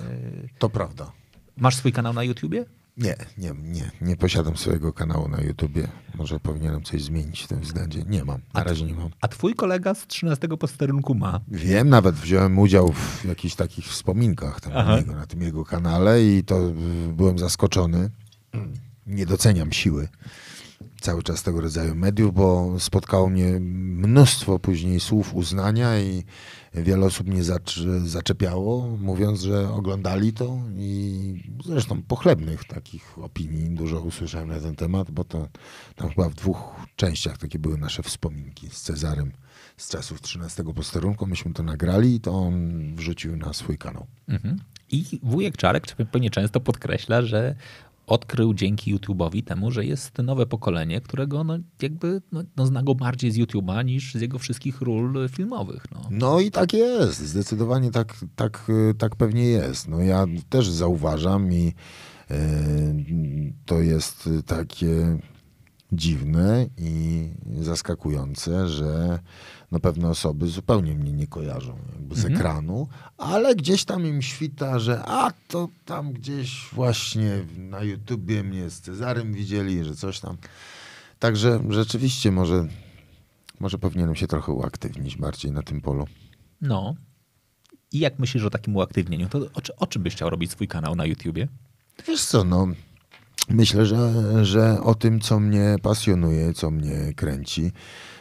To prawda. Masz swój kanał na YouTubie?
Nie, nie, nie, nie posiadam swojego kanału na YouTubie. Może powinienem coś zmienić w tym względzie. Nie mam, na razie nie mam. A
twój kolega z 13 posterunku ma?
Wiem, nawet wziąłem udział w jakichś takich wspominkach na, na tym jego kanale i to y, byłem zaskoczony. Nie doceniam siły cały czas tego rodzaju mediów, bo spotkało mnie mnóstwo później słów uznania i wiele osób mnie zaczepiało, mówiąc, że oglądali to i zresztą pochlebnych takich opinii dużo usłyszałem na ten temat, bo to tam chyba w dwóch częściach takie były nasze wspominki z Cezarem z czasów 13 posterunku. Myśmy to nagrali i to on wrzucił na swój kanał. Mhm. I
wujek Czarek pewnie często podkreśla, że odkrył dzięki YouTube'owi temu, że jest nowe pokolenie, którego no, jakby no, no zna go bardziej z YouTube'a niż z jego wszystkich ról filmowych.
No, no i tak jest, zdecydowanie tak, tak, tak pewnie jest. No ja też zauważam i e, to jest takie dziwne i zaskakujące, że no pewne osoby zupełnie mnie nie kojarzą jakby z mhm. ekranu, ale gdzieś tam im świta, że a to tam gdzieś właśnie na YouTubie mnie z Cezarym widzieli, że coś tam. Także rzeczywiście może, może powinienem się trochę uaktywnić bardziej na tym polu.
No. I jak myślisz o takim uaktywnieniu, to o, o czym byś chciał robić swój kanał na YouTubie?
Wiesz co, no myślę, że, że o tym, co mnie pasjonuje, co mnie kręci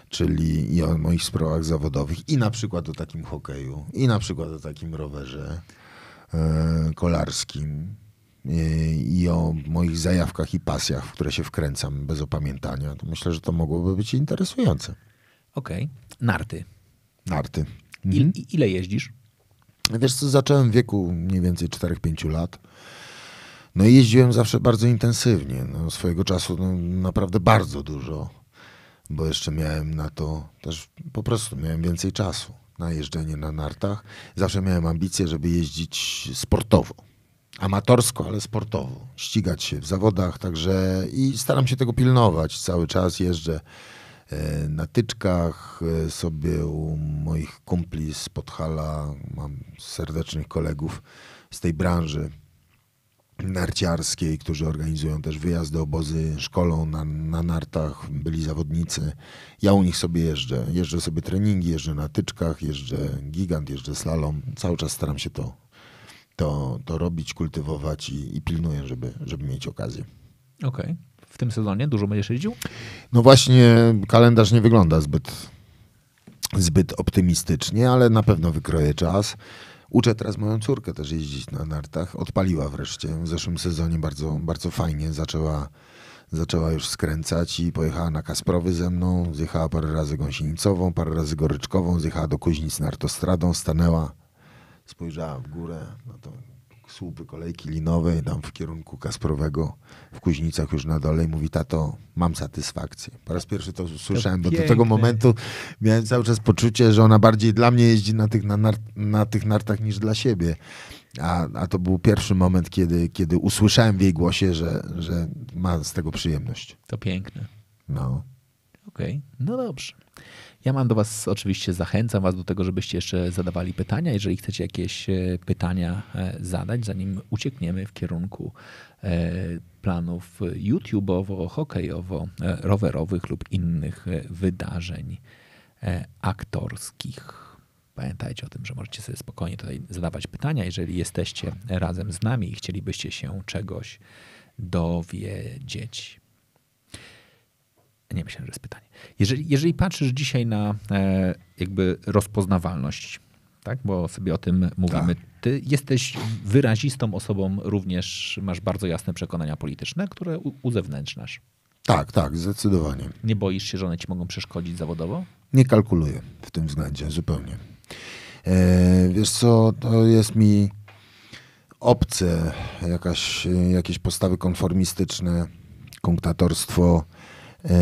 czyli i o moich sprawach zawodowych, i na przykład o takim hokeju, i na przykład o takim rowerze e, kolarskim e, i o moich zajawkach i pasjach, w które się wkręcam bez opamiętania, to myślę, że to mogłoby być interesujące. Okej. Okay. Narty. Narty. Mhm. I, ile jeździsz? Wiesz co, zacząłem w wieku mniej więcej 4-5 lat. No i jeździłem zawsze bardzo intensywnie. No, swojego czasu no, naprawdę bardzo dużo bo jeszcze miałem na to też po prostu miałem więcej czasu na jeżdżenie na nartach. Zawsze miałem ambicje, żeby jeździć sportowo. Amatorsko, ale sportowo. Ścigać się w zawodach, także i staram się tego pilnować. Cały czas jeżdżę e, na tyczkach e, sobie u moich kumpli z Podhala. Mam serdecznych kolegów z tej branży narciarskiej, którzy organizują też wyjazdy, obozy, szkolą na, na nartach, byli zawodnicy. Ja u nich sobie jeżdżę. Jeżdżę sobie treningi, jeżdżę na tyczkach, jeżdżę gigant, jeżdżę slalom. Cały czas staram się to, to, to robić, kultywować i, i pilnuję, żeby, żeby mieć okazję. Okej. Okay. W tym sezonie dużo będziesz jeździł? No właśnie, kalendarz nie wygląda zbyt zbyt optymistycznie, ale na pewno wykroję czas. Uczę teraz moją córkę też jeździć na nartach. Odpaliła wreszcie w zeszłym sezonie bardzo, bardzo fajnie. Zaczęła, zaczęła już skręcać i pojechała na Kasprowy ze mną. Zjechała parę razy gąsienicową, parę razy goryczkową. Zjechała do Kuźnic na autostradą, stanęła, spojrzała w górę. No to słupy kolejki linowej tam w kierunku Kasprowego w Kuźnicach już na dole i mówi tato, mam satysfakcję. Po raz pierwszy to usłyszałem bo do tego momentu miałem cały czas poczucie, że ona bardziej dla mnie jeździ na tych, na, na tych nartach niż dla siebie. A, a to był pierwszy moment, kiedy, kiedy usłyszałem w jej głosie, że, że ma z tego przyjemność. To
piękne. No.
Okej, okay. no dobrze. Ja mam do Was oczywiście, zachęcam
Was do tego, żebyście jeszcze zadawali pytania. Jeżeli chcecie jakieś e, pytania e, zadać, zanim uciekniemy w kierunku e, planów YouTube'owo, hokejowo, rowerowych lub innych wydarzeń aktorskich. Pamiętajcie o tym, że możecie sobie spokojnie tutaj zadawać pytania, jeżeli jesteście razem z nami i chcielibyście się czegoś dowiedzieć. Nie myślę, że jest pytanie. Jeżeli, jeżeli patrzysz dzisiaj na e, jakby rozpoznawalność, tak? bo sobie o tym mówimy, tak. ty jesteś wyrazistą osobą, również masz bardzo jasne przekonania polityczne, które uzewnętrznasz.
Tak, tak, zdecydowanie.
Nie boisz się, że one ci mogą przeszkodzić zawodowo?
Nie kalkuluję w tym względzie zupełnie. E, wiesz co, to jest mi obce jakaś, jakieś postawy konformistyczne, kunktatorstwo. E,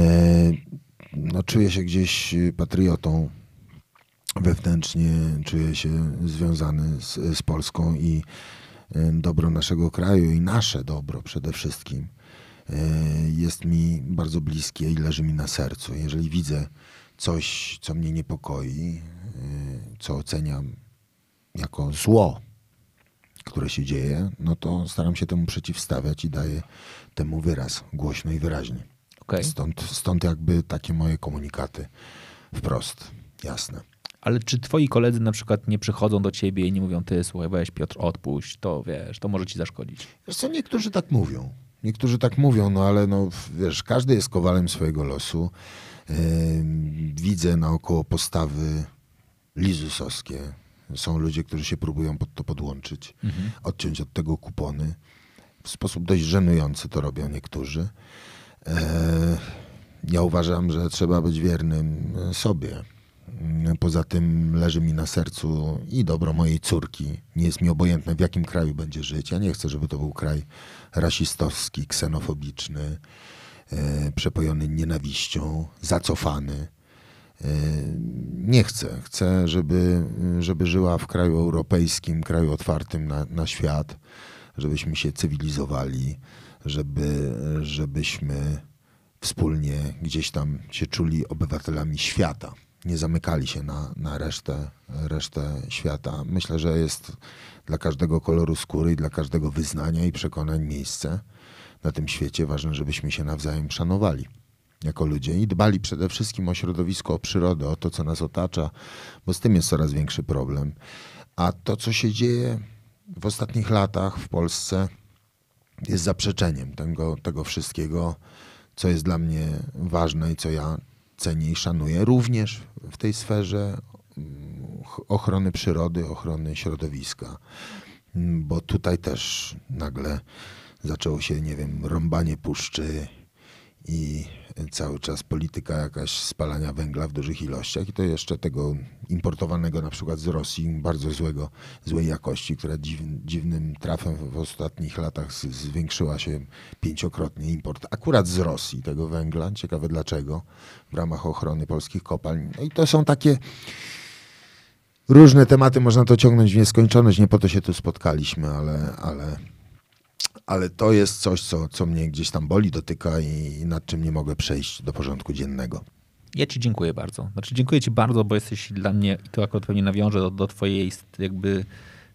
no, czuję się gdzieś y, patriotą wewnętrznie, czuję się związany z, z Polską i y, dobro naszego kraju i nasze dobro przede wszystkim y, jest mi bardzo bliskie i leży mi na sercu. Jeżeli widzę coś, co mnie niepokoi, co oceniam jako zło, które się dzieje, no to staram się temu przeciwstawiać i daję temu wyraz głośno i wyraźnie. Okay. Stąd, stąd jakby takie moje komunikaty wprost, jasne.
Ale czy twoi koledzy na przykład nie przychodzą do ciebie i nie mówią, ty słuchaj, weź Piotr, odpuść, to wiesz, to
może ci zaszkodzić. Wiesz co, niektórzy tak mówią. Niektórzy tak mówią, no ale no, wiesz, każdy jest kowalem swojego losu. Yy, widzę naokoło postawy lizusowskie. Są ludzie, którzy się próbują pod to podłączyć, mhm. odciąć od tego kupony. W sposób dość żenujący to robią niektórzy. E, ja uważam, że trzeba być wiernym e, sobie. E, poza tym leży mi na sercu i dobro mojej córki. Nie jest mi obojętne, w jakim kraju będzie żyć. Ja nie chcę, żeby to był kraj rasistowski, ksenofobiczny, przepojony nienawiścią, zacofany. Nie chcę. Chcę, żeby, żeby żyła w kraju europejskim, kraju otwartym na, na świat, żebyśmy się cywilizowali żeby, żebyśmy wspólnie gdzieś tam się czuli obywatelami świata. Nie zamykali się na, na resztę, resztę świata. Myślę, że jest dla każdego koloru skóry i dla każdego wyznania i przekonań miejsce na tym świecie. Ważne, żebyśmy się nawzajem szanowali jako ludzie i dbali przede wszystkim o środowisko, o przyrodę, o to, co nas otacza, bo z tym jest coraz większy problem. A to, co się dzieje w ostatnich latach w Polsce, jest zaprzeczeniem tego, tego wszystkiego, co jest dla mnie ważne i co ja cenię i szanuję, również w tej sferze mm, ochrony przyrody, ochrony środowiska. Bo tutaj też nagle zaczęło się, nie wiem, rąbanie puszczy i cały czas polityka jakaś spalania węgla w dużych ilościach i to jeszcze tego importowanego na przykład z Rosji, bardzo złego, złej jakości, która dziwnym trafem w ostatnich latach zwiększyła się pięciokrotnie import akurat z Rosji tego węgla, ciekawe dlaczego, w ramach ochrony polskich kopalń. No i to są takie różne tematy, można to ciągnąć w nieskończoność, nie po to się tu spotkaliśmy, ale, ale ale to jest coś, co, co mnie gdzieś tam boli, dotyka i, nad czym nie mogę przejść do porządku dziennego. Ja ci dziękuję bardzo.
Znaczy dziękuję ci bardzo, bo jesteś dla mnie, i to akurat pewnie nawiążę do, do twojej jakby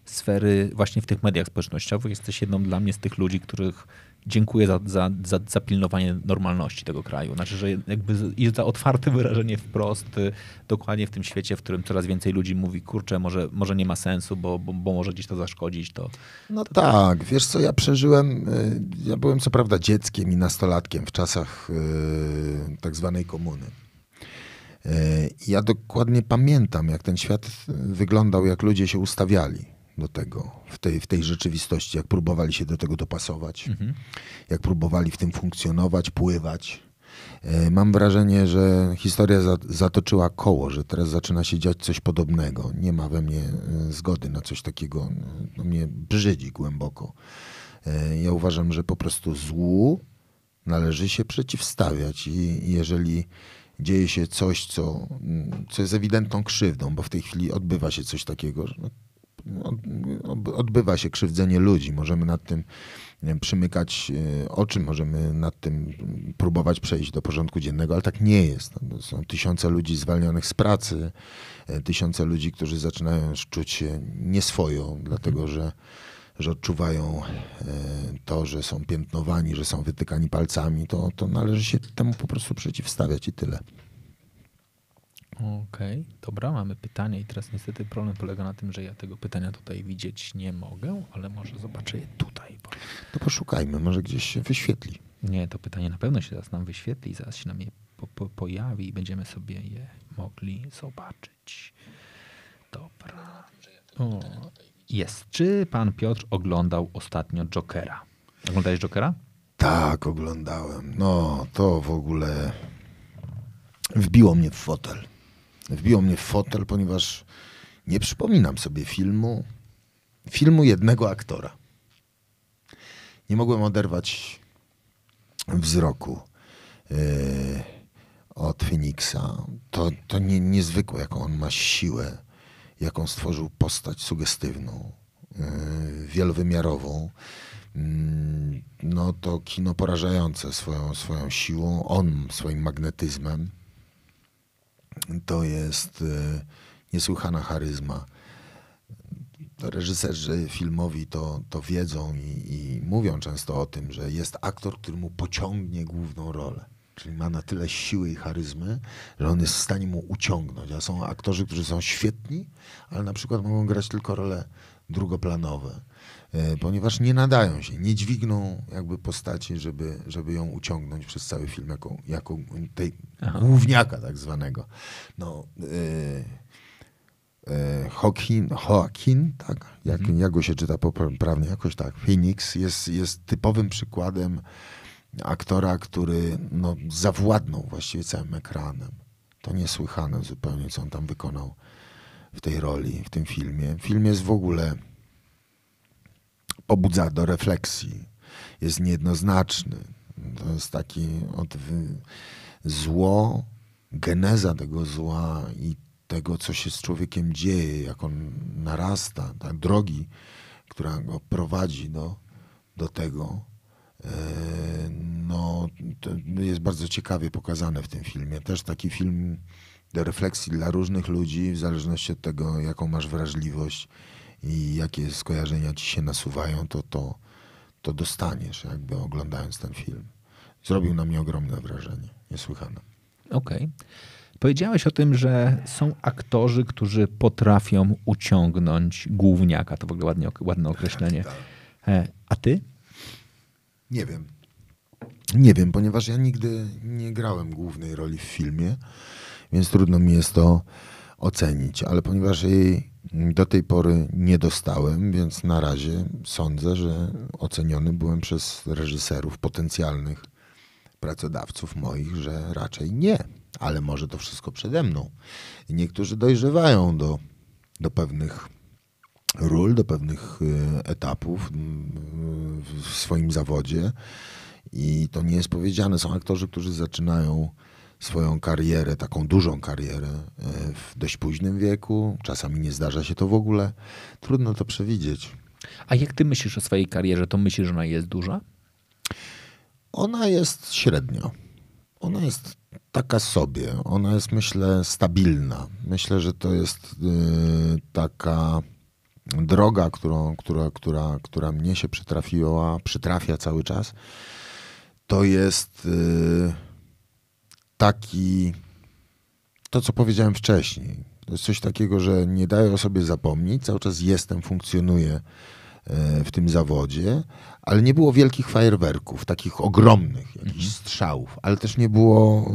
sfery właśnie w tych mediach społecznościowych. Jesteś jedną dla mnie z tych ludzi, których dziękuję za, za, za, za pilnowanie normalności tego kraju. Znaczy, że jakby jest za otwarte wyrażenie wprost, y, dokładnie w tym świecie, w którym coraz
więcej ludzi mówi, kurczę, może, może
nie ma sensu, bo, bo, bo może gdzieś to zaszkodzić. To, no to tak, tak.
wiesz co, ja przeżyłem, y, ja byłem co prawda dzieckiem i nastolatkiem w czasach yy, tak zwanej komuny. Y, ja dokładnie pamiętam, jak ten świat wyglądał, jak ludzie się ustawiali do tego w tej, w tej rzeczywistości, jak próbowali się do tego dopasować, mhm. jak próbowali w tym funkcjonować, pływać. E, mam wrażenie, że historia zatoczyła koło, że teraz zaczyna się dziać coś podobnego. Nie ma we mnie e, zgody na coś takiego. To no, mnie brzydzi głęboko. E, ja uważam, że po prostu złu należy się przeciwstawiać i jeżeli dzieje się coś, co, co jest ewidentną krzywdą, bo w tej chwili odbywa się coś takiego, że no, odbywa się krzywdzenie ludzi. Możemy nad tym przymykać e, oczy, możemy nad tym próbować przejść do porządku dziennego, ale tak nie jest. No, są tysiące ludzi zwalnionych z pracy, e, tysiące ludzi, którzy zaczynają czuć się nieswoją, dlatego że że odczuwają e, to, że są piętnowani, że są wytykani palcami, to, to należy się temu po prostu przeciwstawiać i tyle.
Okej, okay, dobra, mamy pytanie i teraz niestety problem polega na tym, że ja tego pytania tutaj widzieć nie mogę, ale może zobaczę je tutaj. Bo... poszukajmy, może gdzieś się wyświetli. Nie, to pytanie na pewno się zaraz nam wyświetli, zaraz się nam je po, po, pojawi i będziemy sobie je mogli zobaczyć. Dobra. O, jest. Czy pan Piotr oglądał
ostatnio Jokera? Oglądałeś Jokera? Tak, oglądałem. No, to w ogóle wbiło mnie w fotel wbiło mnie w fotel, ponieważ nie przypominam sobie filmu, filmu jednego aktora. Nie mogłem oderwać wzroku yy, od Phoenixa. To, to nie, niezwykłe, jaką on ma siłę, jaką stworzył postać sugestywną, yy, e, wielowymiarową. Mm, no to kino porażające swoją, swoją siłą, on swoim magnetyzmem to jest e, niesłychana charyzma. Reżyserzy filmowi to, to wiedzą i, i mówią często o tym, że jest aktor, który mu pociągnie główną rolę. Czyli ma na tyle siły i charyzmy, że on jest w stanie mu uciągnąć. A są aktorzy, którzy są świetni, ale na przykład mogą grać tylko role drugoplanowe. E, ponieważ nie nadają się, nie dźwigną jakby postaci, żeby, żeby ją uciągnąć przez cały film jako, jako tej Aha. główniaka tak zwanego. No, e, e, Joaquin, Joaquin tak? Jak, mhm. jak go się czyta poprawnie, jakoś tak. Phoenix jest, jest typowym przykładem aktora, który no, zawładnął właściwie całym ekranem. To niesłychane zupełnie, co on tam wykonał w tej roli, w tym filmie. Film jest w ogóle obudza do refleksji. Jest niejednoznaczny. To jest taki od zło, geneza tego zła i tego, co się z człowiekiem dzieje, jak on narasta, tak, drogi, która go prowadzi do, do tego, e, no, jest bardzo ciekawie pokazane w tym filmie. Też taki film do refleksji dla różnych ludzi, w zależności od tego, jaką masz wrażliwość i jakie skojarzenia ci się nasuwają, to, to, to dostaniesz, jakby oglądając ten film. Zrobił na mnie ogromne wrażenie, niesłychane.
Okej. Okay. Powiedziałeś o tym, że są aktorzy, którzy potrafią uciągnąć główniaka. To w ogóle ładnie, ładne tak, określenie. Tak. E,
a ty? Nie wiem. Nie wiem, ponieważ ja nigdy nie grałem głównej roli w filmie, więc trudno mi jest to ocenić. Ale ponieważ jej do tej pory nie dostałem, więc na razie sądzę, że oceniony byłem przez reżyserów potencjalnych pracodawców moich, że raczej nie, ale może to wszystko przede mną. niektórzy dojrzewają do, do pewnych ról, do pewnych y, etapów mm, w swoim zawodzie i to nie jest powiedziane. Są aktorzy, którzy zaczynają swoją karierę, taką dużą karierę e, w dość późnym wieku. Czasami nie zdarza się to w ogóle. Trudno to przewidzieć. A jak ty myślisz o swojej karierze, to myślisz, że ona jest duża? Ona jest średnio. Ona jest taka sobie. Ona jest, myślę, stabilna. Myślę, że to jest e, taka droga, którą, która, która, która mnie się przytrafiła, przytrafia cały czas. To jest. Yy taki, to co powiedziałem wcześniej, to jest coś takiego, że nie daję o sobie zapomnieć, cały czas jestem, funkcjonuję e, w tym zawodzie, ale nie było wielkich fajerwerków, takich ogromnych jakichś mhm. strzałów, ale też nie było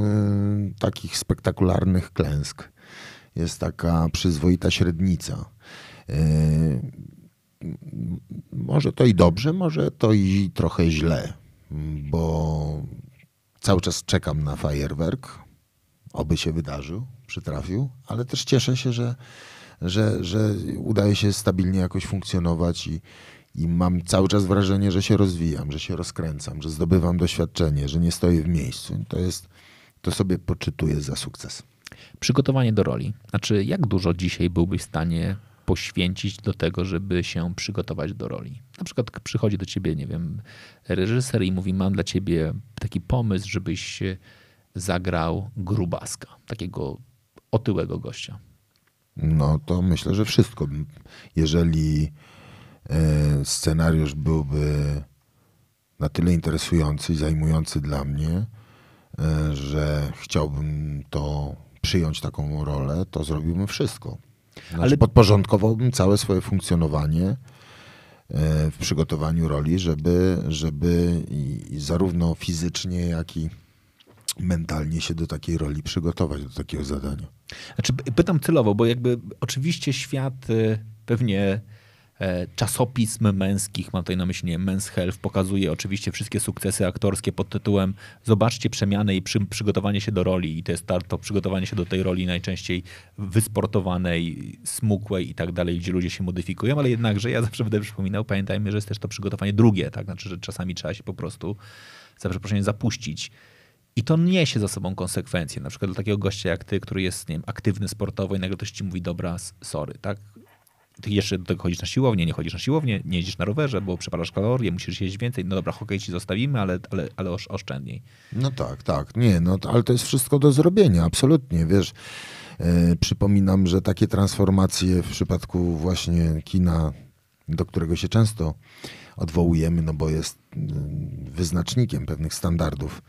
y, takich spektakularnych klęsk. Jest taka przyzwoita średnica. Y, może to i dobrze, może to i trochę źle, bo cały czas czekam na fajerwerk. Oby się wydarzył, przytrafił, ale też cieszę się, że, że, że udaje się stabilnie jakoś funkcjonować i, i mam cały czas wrażenie, że się rozwijam, że się rozkręcam, że zdobywam doświadczenie, że nie stoję w miejscu. To jest, to sobie poczytuję za sukces. Przygotowanie do roli. Znaczy, jak dużo dzisiaj
byłbyś w stanie poświęcić do tego, żeby się przygotować do roli. Na przykład przychodzi do ciebie, nie wiem, reżyser i mówi: Mam dla ciebie taki pomysł, żebyś zagrał grubaska, takiego otyłego gościa.
No to myślę, że wszystko. Jeżeli e, scenariusz byłby na tyle interesujący i zajmujący dla mnie, e, że chciałbym to przyjąć taką rolę, to zrobimy wszystko. Znaczy, Ale podporządkowałbym całe swoje funkcjonowanie e, w przygotowaniu roli, żeby, żeby zarówno fizycznie, jak i mentalnie się do takiej roli przygotować, do takiego zadania.
Znaczy, pytam celowo, bo jakby oczywiście świat e, pewnie E, czasopism męskich, mam tutaj na myśli Men's Health, pokazuje oczywiście wszystkie sukcesy aktorskie pod tytułem Zobaczcie przemiany i przy, przygotowanie się do roli. I to jest to przygotowanie się do tej roli najczęściej wysportowanej, smukłej i tak dalej, gdzie ludzie się modyfikują, ale jednakże ja zawsze będę przypominał, pamiętajmy, że jest też to przygotowanie drugie, tak? Znaczy, że czasami trzeba się po prostu, za przeproszeniem, zapuścić. I to niesie za sobą konsekwencje. Na przykład dla takiego gościa jak ty, który jest nie wiem, aktywny sportowo i nagle ktoś ci mówi, dobra, sorry, tak? ty jeszcze do tego chodzisz na siłownię, nie chodzisz na siłownię, nie jedziesz na rowerze, bo przepalasz kalorie, musisz jeść więcej. No dobra, hokej ci zostawimy, ale, ale, ale osz, oszczędniej.
No tak, tak. Nie, no ale to jest wszystko do zrobienia, absolutnie, wiesz. E, przypominam, że takie transformacje w przypadku właśnie kina, do którego się często odwołujemy, no bo jest mm, wyznacznikiem pewnych standardów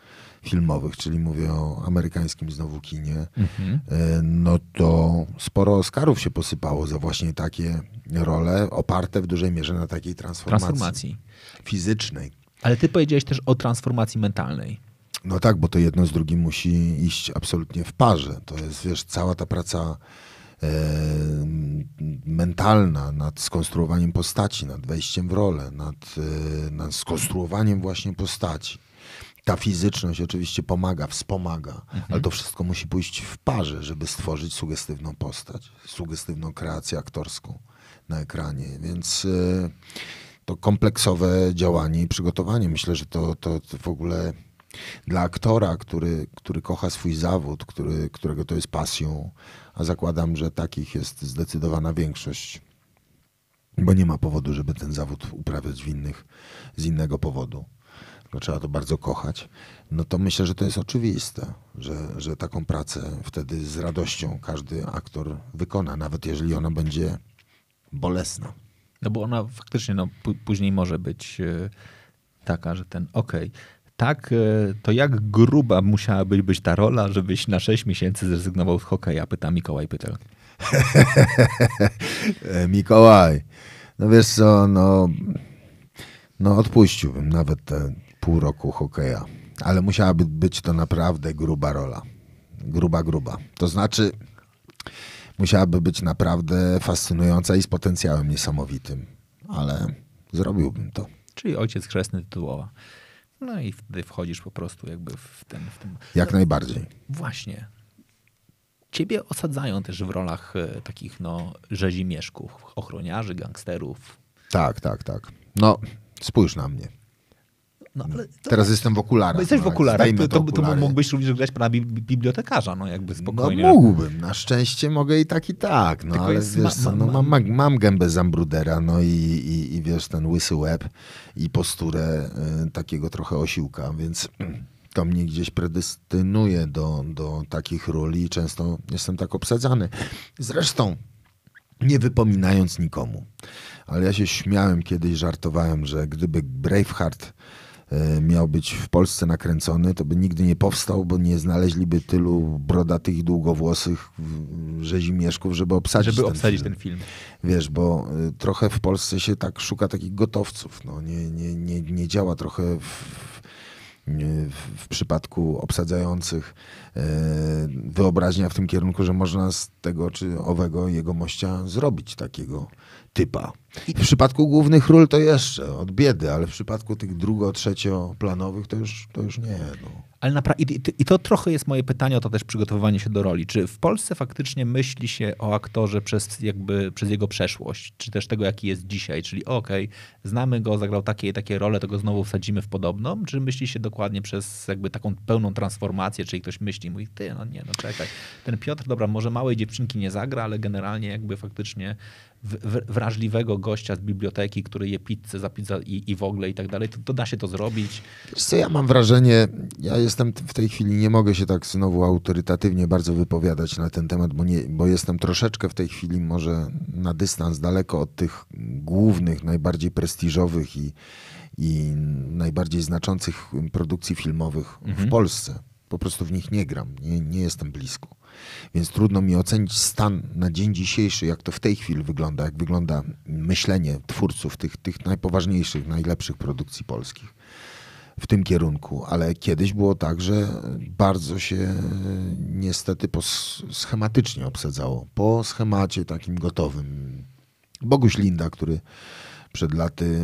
filmowych, czyli mówię o amerykańskim znowu kinie, mhm. E, no to sporo Oscarów się posypało za właśnie takie role, oparte w dużej mierze na takiej transformacji, transformacji. fizycznej. Ale ty powiedziałeś też o transformacji mentalnej. No tak, bo to jedno z drugim musi iść absolutnie w parze. To jest, wiesz, cała ta praca e, mentalna nad skonstruowaniem postaci, nad wejściem w rolę, nad, e, nad skonstruowaniem właśnie postaci ta fizyczność oczywiście pomaga, wspomaga, mhm. ale to wszystko musi pójść w parze, żeby stworzyć sugestywną postać, sugestywną kreację aktorską na ekranie. Więc y, to kompleksowe działanie i przygotowanie. Myślę, że to, to, to w ogóle dla aktora, który, który kocha swój zawód, który, którego to jest pasją, a zakładam, że takich jest zdecydowana większość, bo nie ma powodu, żeby ten zawód uprawiać w innych, z innego powodu tylko trzeba to bardzo kochać, no to myślę, że to jest oczywiste, że, że taką pracę wtedy z radością każdy aktor wykona, nawet jeżeli ona będzie bolesna. No bo ona faktycznie no, później może być
e, taka, że ten okej. Okay tak, e, to jak gruba musiałaby być ta rola, żebyś na 6 miesięcy zrezygnował z hokeja? Pyta Mikołaj Pytel.
E, Mikołaj, no wiesz co, no, no odpuściłbym nawet te pół roku hokeja, ale musiałaby być to naprawdę gruba rola. Gruba, gruba. To znaczy, musiałaby być naprawdę fascynująca i z potencjałem niesamowitym, ale zrobiłbym to.
Czyli ojciec chrzestny tytułowa. No i wtedy wchodzisz po prostu jakby w ten... W ten... Jak no, najbardziej. Właśnie. Ciebie osadzają też w rolach e, takich no rzezimieszków, ochroniarzy, gangsterów.
Tak, tak, tak. No spójrz na mnie. No, no. Teraz tak. jestem w okularach. Jesteś w no, okularach, to, to, to mógłbyś również grać pana bibliotekarza, no jakby no, spokojnie. No mógłbym, na szczęście mogę i tak, i tak, no Tylko ale wiesz ma, no, mam, mam, mam gębę Zambrudera, no i, i, i wiesz, ten łysy łeb i posturę y, takiego trochę osiłka, więc to mnie gdzieś predestynuje do, do takich ról i często jestem tak obsadzany. Zresztą nie wypominając nikomu. Ale ja się śmiałem kiedyś, żartowałem, że gdyby Braveheart E, miał być w Polsce nakręcony, to by nigdy nie powstał, bo nie znaleźliby tylu brodatych długowłosych rzezimieszków, żeby obsadzić, żeby ten, obsadzić film. ten film. Wiesz, bo y, trochę w Polsce się tak szuka takich gotowców. No, nie, nie, nie, nie działa trochę w, w przypadku obsadzających E, wyobraźnia w tym kierunku, że można z tego czy owego jegomościa zrobić takiego typa. I w przypadku głównych ról to jeszcze od biedy, ale w przypadku tych drugo, trzecioplanowych to już, to już nie. No. Ale napra- i, to trochę
jest moje pytanie o to też przygotowywanie się do roli. Czy w Polsce faktycznie myśli się o aktorze przez, jakby, przez jego przeszłość, czy też tego, jaki jest dzisiaj? Czyli okej, okay, znamy go, zagrał takie i takie role, to go znowu wsadzimy w podobną, czy myśli się dokładnie przez jakby taką pełną transformację, czyli ktoś myśli i mówi, ty, no nie, no czekaj. Ten Piotr, dobra, może małej dziewczynki nie zagra, ale generalnie jakby faktycznie wrażliwego gościa z biblioteki, który je pizzę za pizzę i, i w ogóle i tak dalej, to, to da się to zrobić.
Wiesz co, ja mam wrażenie, ja jestem w tej chwili, nie mogę się tak znowu autorytatywnie bardzo wypowiadać na ten temat, bo, nie, bo jestem troszeczkę w tej chwili może na dystans, daleko od tych głównych, najbardziej prestiżowych i, i najbardziej znaczących produkcji filmowych mhm. w Polsce po prostu w nich nie gram, nie, nie jestem blisko. Więc trudno mi ocenić stan na dzień dzisiejszy, jak to w tej chwili wygląda, jak wygląda myślenie twórców tych, tych najpoważniejszych, najlepszych produkcji polskich w tym kierunku, ale kiedyś było tak, że bardzo się e, niestety schematycznie obsadzało. Po schemacie takim gotowym. Boguś Linda, który przed laty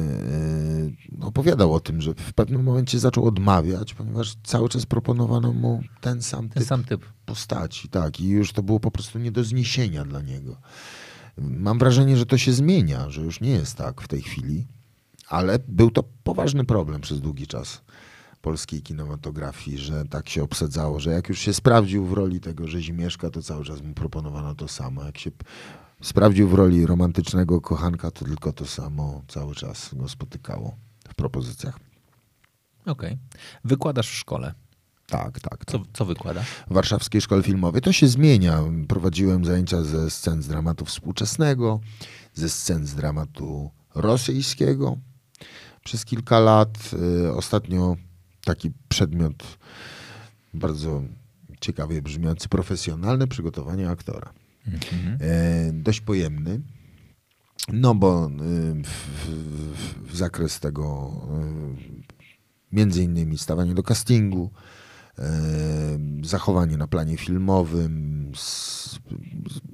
e, opowiadał o tym, że w pewnym momencie zaczął odmawiać, ponieważ cały czas proponowano mu ten sam ten typ, sam typ. postaci. Tak, i już to było po prostu nie do zniesienia dla niego. Mam wrażenie, że to się zmienia, że już nie jest tak w tej chwili, ale był to poważny problem przez długi czas polskiej kinematografii, że tak się obsadzało, że jak już się sprawdził w roli tego rzezimieszka, to cały czas mu proponowano to samo. Jak się sprawdził w roli romantycznego kochanka, to tylko to samo cały czas go spotykało w propozycjach.
Okej. Okay. Wykładasz w szkole. Tak, tak, tak. Co, co wykłada?
W Warszawskiej Szkole Filmowej. To się zmienia. Prowadziłem zajęcia ze scen z dramatu współczesnego, ze scen z dramatu rosyjskiego przez kilka lat. Y, ostatnio taki przedmiot bardzo ciekawie brzmiący, profesjonalne przygotowanie aktora. Mhm. E, dość pojemny. No bo y, w, w, w zakres tego y, między innymi stawanie do castingu, e, zachowanie na planie filmowym,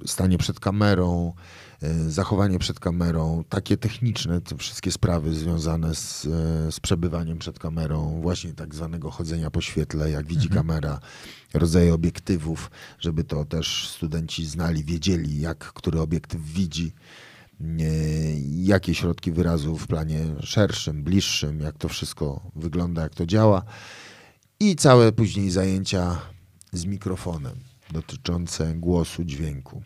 stanie przed kamerą, E, zachowanie przed kamerą, takie techniczne, te wszystkie sprawy związane z, e, z przebywaniem przed kamerą, właśnie tak zwanego chodzenia po świetle, jak widzi mhm. kamera, rodzaje obiektywów, żeby to też studenci znali, wiedzieli, jak który obiektyw widzi e, jakie środki wyrazu w planie szerszym, bliższym, jak to wszystko wygląda, jak to działa. I całe później zajęcia z mikrofonem dotyczące głosu, dźwięku.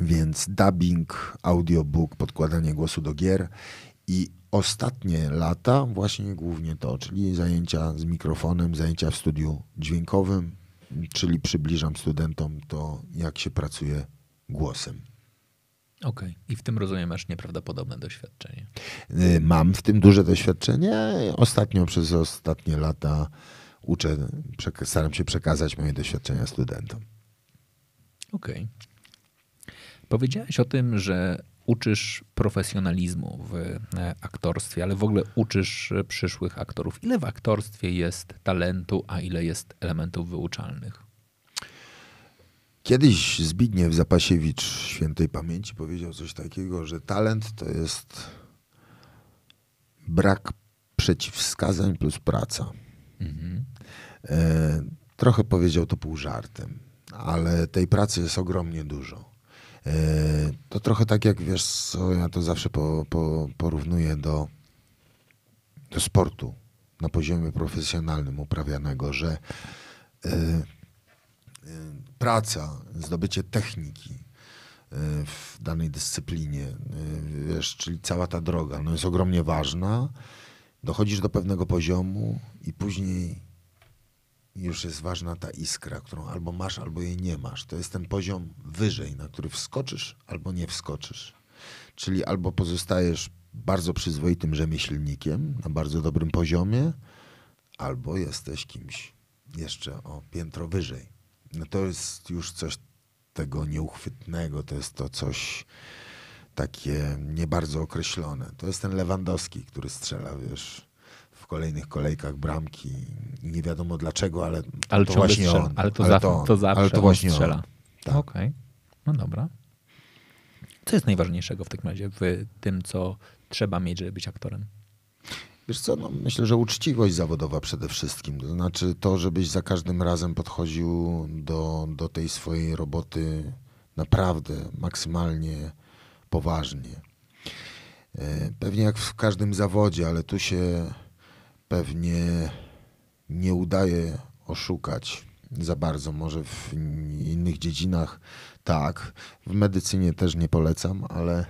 Więc dubbing, audiobook, podkładanie głosu do gier i ostatnie lata właśnie głównie to, czyli zajęcia z mikrofonem, zajęcia w studiu dźwiękowym, czyli przybliżam studentom to, jak się pracuje głosem.
Okej, okay. i w tym rozumiem masz nieprawdopodobne doświadczenie.
Y, mam w tym duże doświadczenie. Ostatnio przez ostatnie lata uczę, staram się przekazać moje doświadczenia studentom. Okej. Okay.
Powiedziałeś o tym, że uczysz profesjonalizmu w e, aktorstwie, ale w ogóle uczysz e, przyszłych aktorów. Ile w aktorstwie jest talentu, a ile jest elementów
wyuczalnych? Kiedyś Zbigniew Zapasiewicz świętej pamięci powiedział coś takiego, że talent to jest brak przeciwwskazań plus praca. Mhm. E, trochę powiedział to pół żartem, ale tej pracy jest ogromnie dużo. E, to trochę tak jak, wiesz, co, ja to zawsze po, po, porównuję do, do sportu na poziomie profesjonalnym uprawianego, że e, e, praca, zdobycie techniki w danej dyscyplinie, wiesz, czyli cała ta droga, no jest ogromnie ważna. Dochodzisz do pewnego poziomu i później już jest ważna ta iskra, którą albo masz, albo jej nie masz. To jest ten poziom wyżej, na który wskoczysz, albo nie wskoczysz. Czyli albo pozostajesz bardzo przyzwoitym rzemieślnikiem na bardzo dobrym poziomie, albo jesteś kimś jeszcze o piętro wyżej. No to jest już coś tego nieuchwytnego, to jest to coś takie nie bardzo określone. To jest ten Lewandowski, który strzela, wiesz, kolejnych kolejkach bramki. Nie wiadomo dlaczego, ale, ale to właśnie strzela. on. Ale to, ale za, to, on. to zawsze ale to właśnie strzela.
Tak. Okej, okay. no dobra. Co jest najważniejszego w takim razie w tym, co trzeba mieć, żeby być aktorem?
Wiesz co, no myślę, że uczciwość zawodowa przede wszystkim. To znaczy to, żebyś za każdym razem podchodził do, do tej swojej roboty naprawdę maksymalnie poważnie. E, pewnie jak w każdym zawodzie, ale tu się pewnie nie udaje oszukać za bardzo, może w innych dziedzinach tak. W medycynie też nie polecam, ale,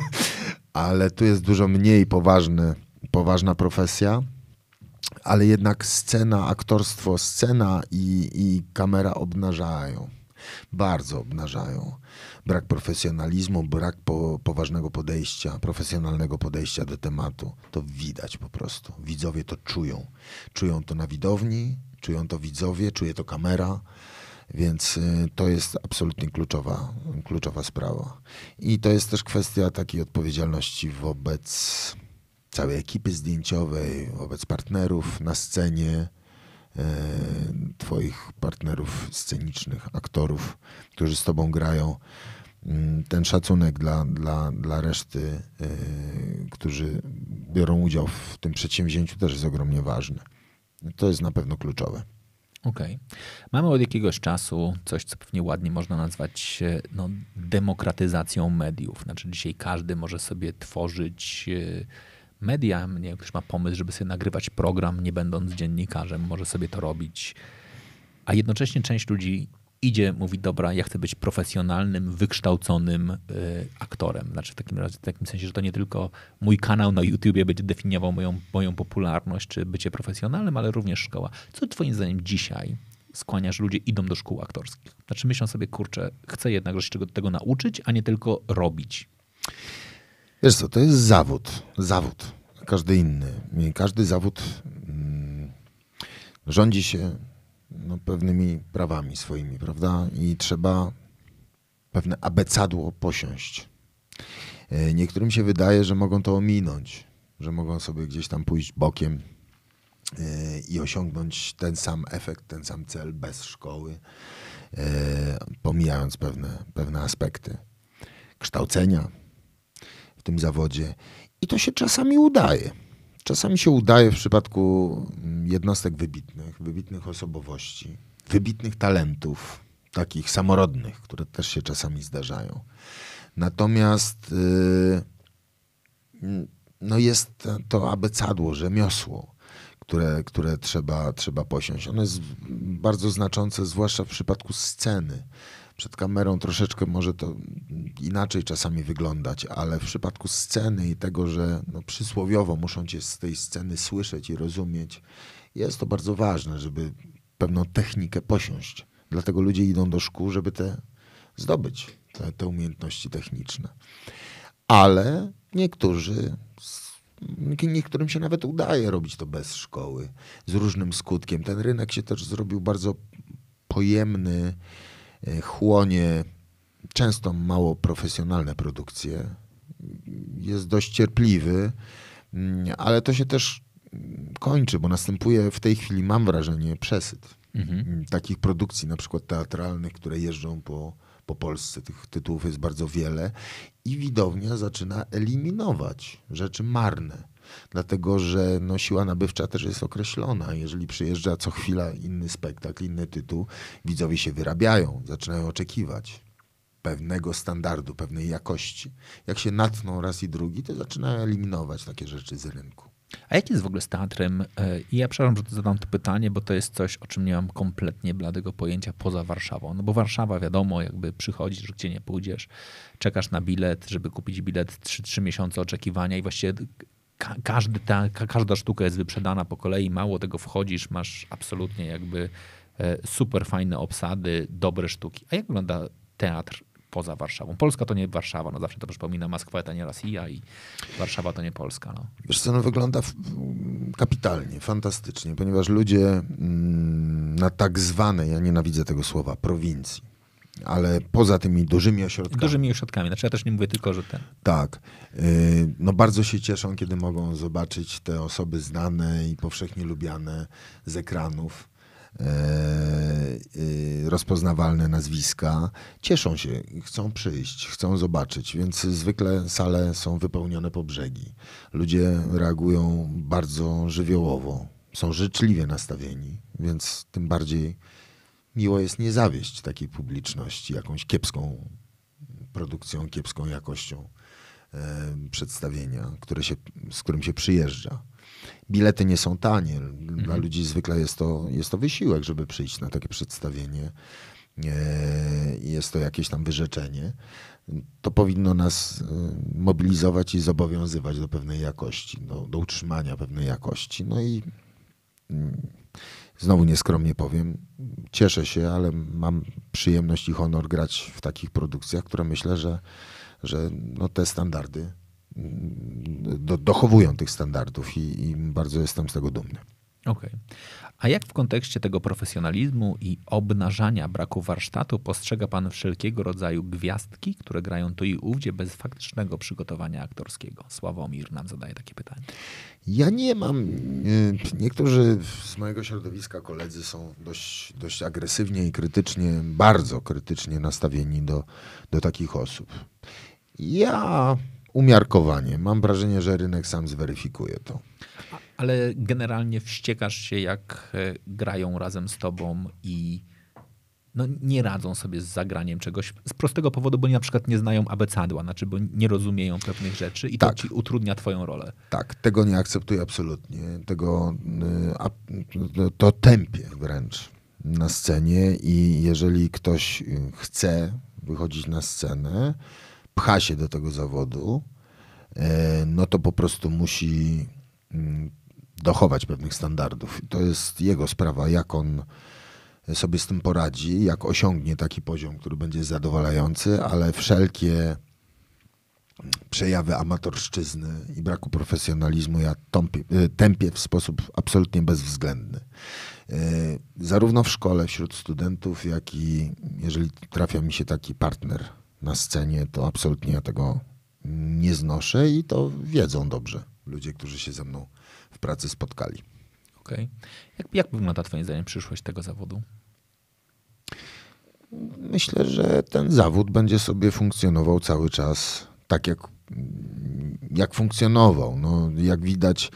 ale tu jest dużo mniej poważny, poważna profesja. Ale jednak scena, aktorstwo, scena i, i kamera obnażają bardzo obnażają. Brak profesjonalizmu, brak po, poważnego podejścia, profesjonalnego podejścia do tematu. To widać po prostu. Widzowie to czują. Czują to na widowni, czują to widzowie, czuje to kamera. Więc y, to jest absolutnie kluczowa, kluczowa sprawa. I to jest też kwestia takiej odpowiedzialności wobec całej ekipy zdjęciowej, wobec partnerów na scenie, E, twoich partnerów scenicznych, aktorów, którzy z Tobą grają. Mm, ten szacunek dla, dla, dla reszty, e, którzy biorą udział w tym przedsięwzięciu, też jest ogromnie ważny. No, to jest na pewno kluczowe.
Okej. Okay. Mamy od jakiegoś czasu coś, co pewnie ładnie można nazwać e, no, demokratyzacją mediów. Znaczy, dzisiaj każdy może sobie tworzyć media, nie ktoś ma pomysł, żeby sobie nagrywać program, nie będąc dziennikarzem, może sobie to robić. A jednocześnie część ludzi idzie, mówi, dobra, ja chcę być profesjonalnym, wykształconym y, aktorem. Znaczy w takim razie, w takim sensie, że to nie tylko mój kanał na YouTubie będzie definiował moją, moją popularność czy bycie profesjonalnym, ale również szkoła. Co twoim zdaniem dzisiaj skłania, że ludzie idą do szkół aktorskich? Znaczy myślą sobie, kurczę, chcę jednak się do tego nauczyć, a nie tylko
robić. Wiesz co, to jest zawód. Zawód. Każdy inny. Każdy zawód mm, rządzi się no, pewnymi prawami swoimi, prawda? I trzeba pewne abecadło posiąść. E, niektórym się wydaje, że mogą to ominąć, że mogą sobie gdzieś tam pójść bokiem e, i osiągnąć ten sam efekt, ten sam cel bez szkoły, e, pomijając pewne, pewne aspekty kształcenia, tym zawodzie. I to się czasami udaje. Czasami się udaje w przypadku mm, jednostek wybitnych, wybitnych osobowości, wybitnych talentów, takich samorodnych, które też się czasami zdarzają. Natomiast y, mm, no jest to abecadło, rzemiosło, które, które trzeba, trzeba posiąść. Ono jest bardzo znaczące, zwłaszcza w przypadku sceny przed kamerą troszeczkę może to inaczej czasami wyglądać, ale w przypadku sceny i tego, że no przysłowiowo muszą cię z tej sceny słyszeć i rozumieć, jest to bardzo ważne, żeby pewną technikę posiąść. Dlatego ludzie idą do szkół, żeby te zdobyć, te, te umiejętności techniczne. Ale niektórzy niektórym się nawet udaje robić to bez szkoły, z różnym skutkiem. Ten rynek się też zrobił bardzo pojemny E, chłonie często mało profesjonalne produkcje, jest dość cierpliwy, mm, ale to się też mm, kończy, bo następuje w tej chwili, mam wrażenie, przesyt mhm. Mm, takich produkcji, na przykład teatralnych, które jeżdżą po, po Polsce. Tych tytułów jest bardzo wiele i widownia zaczyna eliminować rzeczy marne dlatego że no, siła nabywcza też jest określona. Jeżeli przyjeżdża co chwila inny spektakl, inny tytuł, widzowie się wyrabiają, zaczynają oczekiwać pewnego standardu, pewnej jakości. Jak się natną raz i drugi, to zaczynają eliminować takie rzeczy z rynku.
A jak jest w ogóle z teatrem? E, I ja przepraszam, że zadam to pytanie, bo to jest coś, o czym nie mam kompletnie bladego pojęcia poza Warszawą. No bo Warszawa, wiadomo, jakby przychodzisz, gdzie nie pójdziesz, czekasz na bilet, żeby kupić bilet, 3, 3 miesiące oczekiwania i właściwie każdy ta, każda sztuka jest wyprzedana po kolei, mało tego wchodzisz, masz absolutnie jakby e, super fajne obsady, dobre sztuki. A jak wygląda teatr poza Warszawą? Polska to nie Warszawa, no zawsze to przypomina, Moskwa to nie Rosja i Warszawa to nie Polska. No.
Wiesz co, no wygląda kapitalnie, fantastycznie, ponieważ ludzie mm, na tak zwanej, ja nienawidzę tego słowa, prowincji, ale poza tymi dużymi ośrodkami.
Dużymi ośrodkami, znaczy ja też nie mówię tylko, że ten.
Tak. Y, no bardzo się cieszą, kiedy mogą zobaczyć te osoby znane i powszechnie lubiane z ekranów. Y, y, rozpoznawalne nazwiska, cieszą się, chcą przyjść, chcą zobaczyć, więc zwykle sale są wypełnione po brzegi. Ludzie reagują bardzo żywiołowo, są życzliwie nastawieni, więc tym bardziej miło jest nie zawieść takiej publiczności jakąś kiepską produkcją, kiepską jakością przedstawienia, które się, z którym się przyjeżdża. Bilety nie są tanie. Dla mhm. ludzi zwykle jest to, jest to wysiłek, żeby przyjść na takie przedstawienie. E, jest to jakieś tam wyrzeczenie. To powinno nas e, mobilizować i zobowiązywać do pewnej jakości, do, do utrzymania pewnej jakości. No i mm, znowu nieskromnie powiem, cieszę się, ale mam przyjemność i honor grać w takich produkcjach, które myślę, że, że no te standardy mm, do, dochowują tych standardów i, i bardzo jestem z tego dumny. Okej. Okay.
A jak w kontekście tego profesjonalizmu i obnażania braku warsztatu postrzega pan wszelkiego rodzaju gwiazdki, które grają tu i ówdzie bez faktycznego przygotowania aktorskiego? Sławomir nam zadaje takie pytanie.
Ja nie mam. Y, niektórzy z mojego środowiska koledzy są dość, dość agresywnie i krytycznie, bardzo krytycznie nastawieni do, do takich osób. Ja umiarkowanie. Mam wrażenie, że rynek sam zweryfikuje to
ale generalnie wściekasz się, jak e, grają razem z tobą i no, nie radzą sobie z zagraniem czegoś z prostego powodu, bo na przykład nie znają abecadła, znaczy bo nie rozumieją pewnych rzeczy i tak. to ci utrudnia twoją rolę.
Tak, tego nie akceptuję absolutnie. Tego, e, to tempie wręcz na scenie i jeżeli ktoś e, chce wychodzić na scenę, pcha się do tego zawodu, no to po prostu musi mm, dochować pewnych standardów. I to jest jego sprawa, jak on sobie z tym poradzi, jak osiągnie taki poziom, który będzie zadowalający, ale wszelkie przejawy amatorszczyzny i braku profesjonalizmu ja tąpię, e, tępię w sposób absolutnie bezwzględny. E, zarówno w szkole, wśród studentów, jak i jeżeli trafia mi się taki partner na scenie, to absolutnie ja tego nie znoszę i to wiedzą dobrze ludzie, którzy się ze mną pracy spotkali.
Okej. Okay. Jak, jak wygląda Twoim zdaniem przyszłość tego zawodu?
Myślę, że ten zawód będzie sobie funkcjonował cały czas tak, jak, jak funkcjonował. No, jak widać,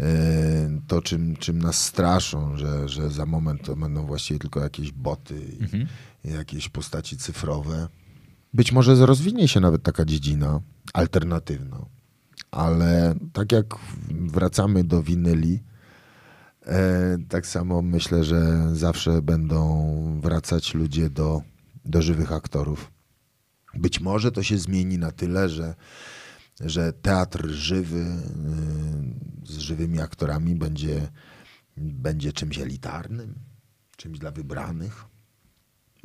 e, to, czym, czym nas straszą, że, że za moment to będą właściwie tylko jakieś boty i mhm. jakieś postaci cyfrowe. Być może rozwinie się nawet taka dziedzina alternatywna. Ale tak jak wracamy do winyli, e, tak samo myślę, że zawsze będą wracać ludzie do, do żywych aktorów. Być może to się zmieni na tyle, że, że teatr żywy e, z żywymi aktorami będzie, będzie czymś elitarnym, czymś dla wybranych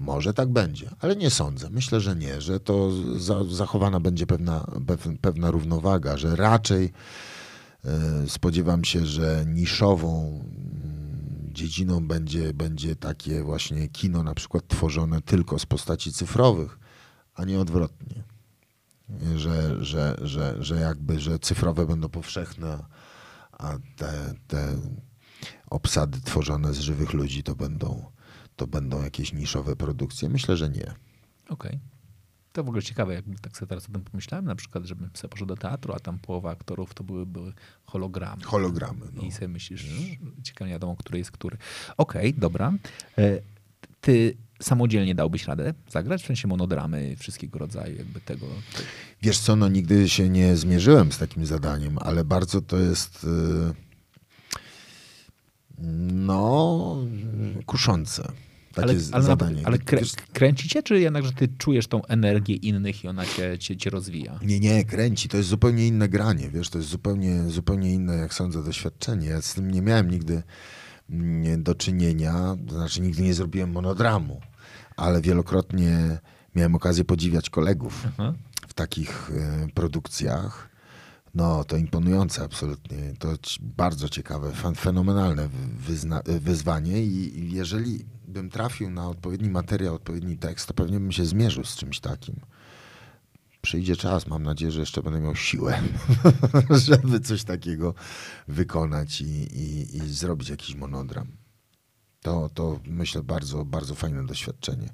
może tak będzie, ale nie sądzę. Myślę, że nie, że to za, zachowana będzie pewna, pewna równowaga, że raczej e, spodziewam się, że niszową mm, dziedziną będzie, będzie takie właśnie kino na przykład tworzone tylko z postaci cyfrowych, a nie odwrotnie. Że, że, że, że jakby, że cyfrowe będą powszechne, a te, te obsady tworzone z żywych ludzi to będą to będą jakieś niszowe produkcje? Myślę, że nie.
Okej. Okay. To w ogóle ciekawe, jakby tak sobie teraz o tym pomyślałem, na przykład, żebym sobie poszedł do teatru, a tam połowa aktorów to były, były hologramy. Hologramy. No. I sobie myślisz, no. ciekawe nie wiadomo, który jest który. Okej, okay, dobra. E, ty samodzielnie dałbyś radę zagrać? W sensie monodramy wszystkiego rodzaju, jakby tego.
Wiesz co, no nigdy się nie zmierzyłem z takim zadaniem, ale bardzo to jest. E, no, kuszące. Takie ale, ale, zadanie. Ale krę, kręci
cię, czy jednakże ty czujesz tą energię innych i ona cię, cię, cię rozwija?
Nie, nie, kręci. To jest zupełnie inne granie, wiesz, to jest zupełnie, zupełnie inne, jak sądzę, doświadczenie. Ja z tym nie miałem nigdy mm, do czynienia, to znaczy nigdy nie zrobiłem monodramu, ale wielokrotnie miałem okazję podziwiać kolegów w takich e, produkcjach. No, to imponujące absolutnie. To bardzo ciekawe, fenomenalne wyzwanie i jeżeli bym trafił na odpowiedni materiał, odpowiedni tekst, to pewnie bym się zmierzył z czymś takim. Przyjdzie czas, mam nadzieję, że jeszcze będę miał siłę, żeby coś takiego wykonać i, i, i zrobić jakiś monodram. To, to myślę bardzo, bardzo fajne doświadczenie.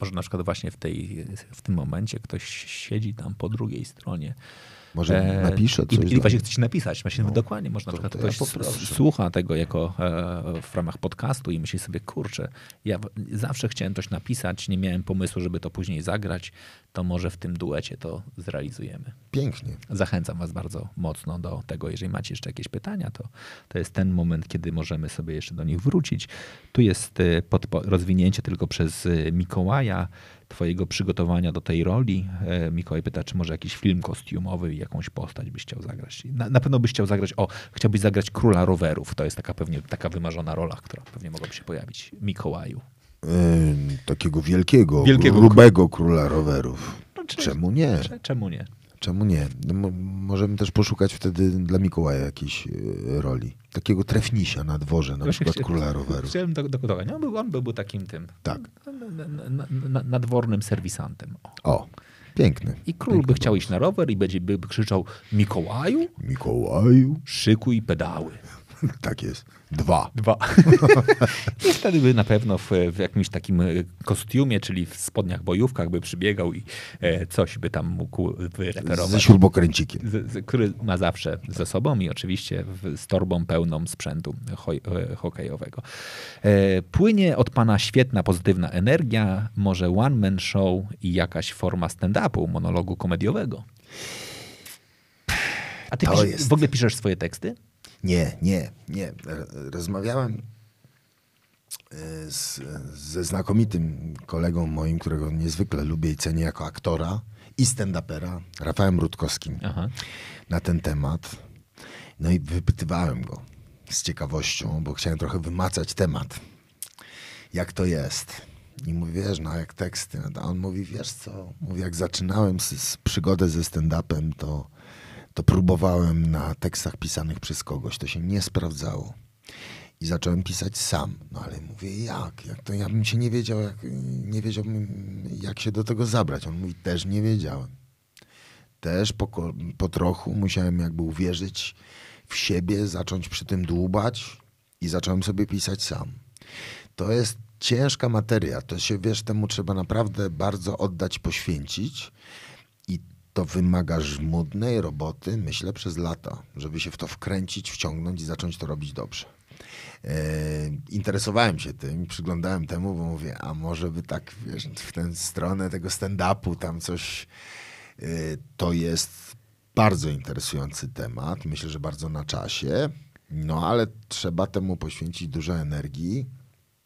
Może na przykład właśnie w, tej, w
tym momencie ktoś siedzi tam po drugiej stronie może e, napisze coś. I, i właśnie się napisać. Myślę, no, dokładnie, można, na przykład ktoś ja słucha tego jako e, w ramach podcastu i myśli sobie, kurczę, ja zawsze chciałem coś napisać, nie miałem pomysłu, żeby to później zagrać, to może w tym duecie to zrealizujemy. Pięknie. Zachęcam was bardzo mocno do tego. Jeżeli macie jeszcze jakieś pytania, to, to jest ten moment, kiedy możemy sobie jeszcze do nich wrócić. Tu jest e, podpo- rozwinięcie tylko przez e, Mikołaja Twojego przygotowania do tej roli. E, Mikołaj pyta, czy może jakiś film kostiumowy, jakąś postać byś chciał zagrać. Na, na pewno byś chciał zagrać, o, chciałbyś zagrać króla rowerów. To jest taka pewnie taka wymarzona rola, która pewnie mogłaby się pojawić. Mikołaju.
Yy, takiego wielkiego, wielkiego grubego króla rowerów. No, czy, czemu nie? Czy, czemu nie? Czemu nie? No, możemy też poszukać wtedy dla Mikołaja jakiejś e, roli. Takiego trefnisia na dworze, na przykład króla roweru.
Chciałem dokładnie. Do, do, on byłby takim tym.
Tak. Nadwornym serwisantem. o. o. Piękny. I
król Piękny by chciał iść na rower i będzie by krzyczał Mikołaju. Mikołaju. Szykuj pedały.
Tak jest. Dwa.
Dwa. I wtedy by na pewno w, w, jakimś takim e, kostiumie, czyli w spodniach bojówkach by przybiegał i e, coś by tam mógł wyreperować. Ze śrubokręcikiem. Z, z, który ma zawsze ze sobą i oczywiście w, z torbą pełną sprzętu hoj, e, hokejowego. E, płynie od pana świetna, pozytywna energia, może one-man show i jakaś forma stand-upu, monologu komediowego. A ty pisz, w ogóle piszesz swoje teksty?
Nie, nie, nie. Rozmawiałem e, z, ze znakomitym kolegą moim, którego niezwykle lubię i cenię jako aktora i stand-upera, Rafałem Rutkowskim, Aha. na ten temat. No i wypytywałem go z ciekawością, bo chciałem trochę wymacać temat. Jak to jest? I mówi, wiesz, no jak teksty. A no on mówi, wiesz co? Mówi, jak zaczynałem z, z przygodę ze stand-upem, to to próbowałem na tekstach pisanych przez kogoś. To się nie sprawdzało. I zacząłem pisać sam. No ale mówię, jak? jak to ja bym się nie wiedział, jak, nie wiedział, jak się do tego zabrać. On mówi, też nie wiedziałem. Też po, po trochu musiałem jakby uwierzyć w siebie, zacząć przy tym dłubać i zacząłem sobie pisać sam. To jest ciężka materia. To się, wiesz, temu trzeba naprawdę bardzo oddać, poświęcić. I to wymaga żmudnej roboty, myślę, przez lata, żeby się w to wkręcić, wciągnąć i zacząć to robić dobrze. Yy, interesowałem się tym, przyglądałem temu, bo mówię, a może by tak, wiesz, w tę stronę tego stand-upu tam coś, yy, to jest bardzo interesujący temat, myślę, że bardzo na czasie, no ale trzeba temu poświęcić dużo energii,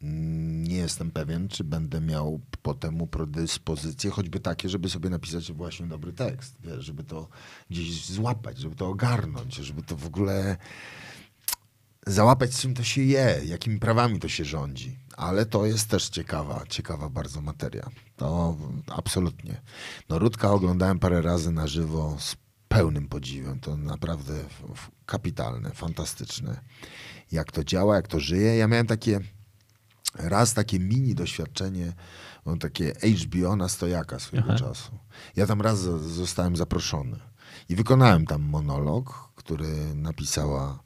Mm, nie jestem pewien, czy będę miał po temu predyspozycje, choćby takie, żeby sobie napisać właśnie dobry tekst, wiesz, żeby to gdzieś złapać, żeby to ogarnąć, żeby to w ogóle załapać, z czym to się je, jakimi prawami to się rządzi. Ale to jest też ciekawa, ciekawa bardzo materia. To absolutnie. No Rutka oglądałem parę razy na żywo z pełnym podziwem. To naprawdę kapitalne, fantastyczne. Jak to działa, jak to żyje. Ja miałem takie raz takie mini doświadczenie, no takie HBO na stojaka swojego Aha. czasu. Ja tam raz zostałem zaproszony i wykonałem tam monolog, który napisała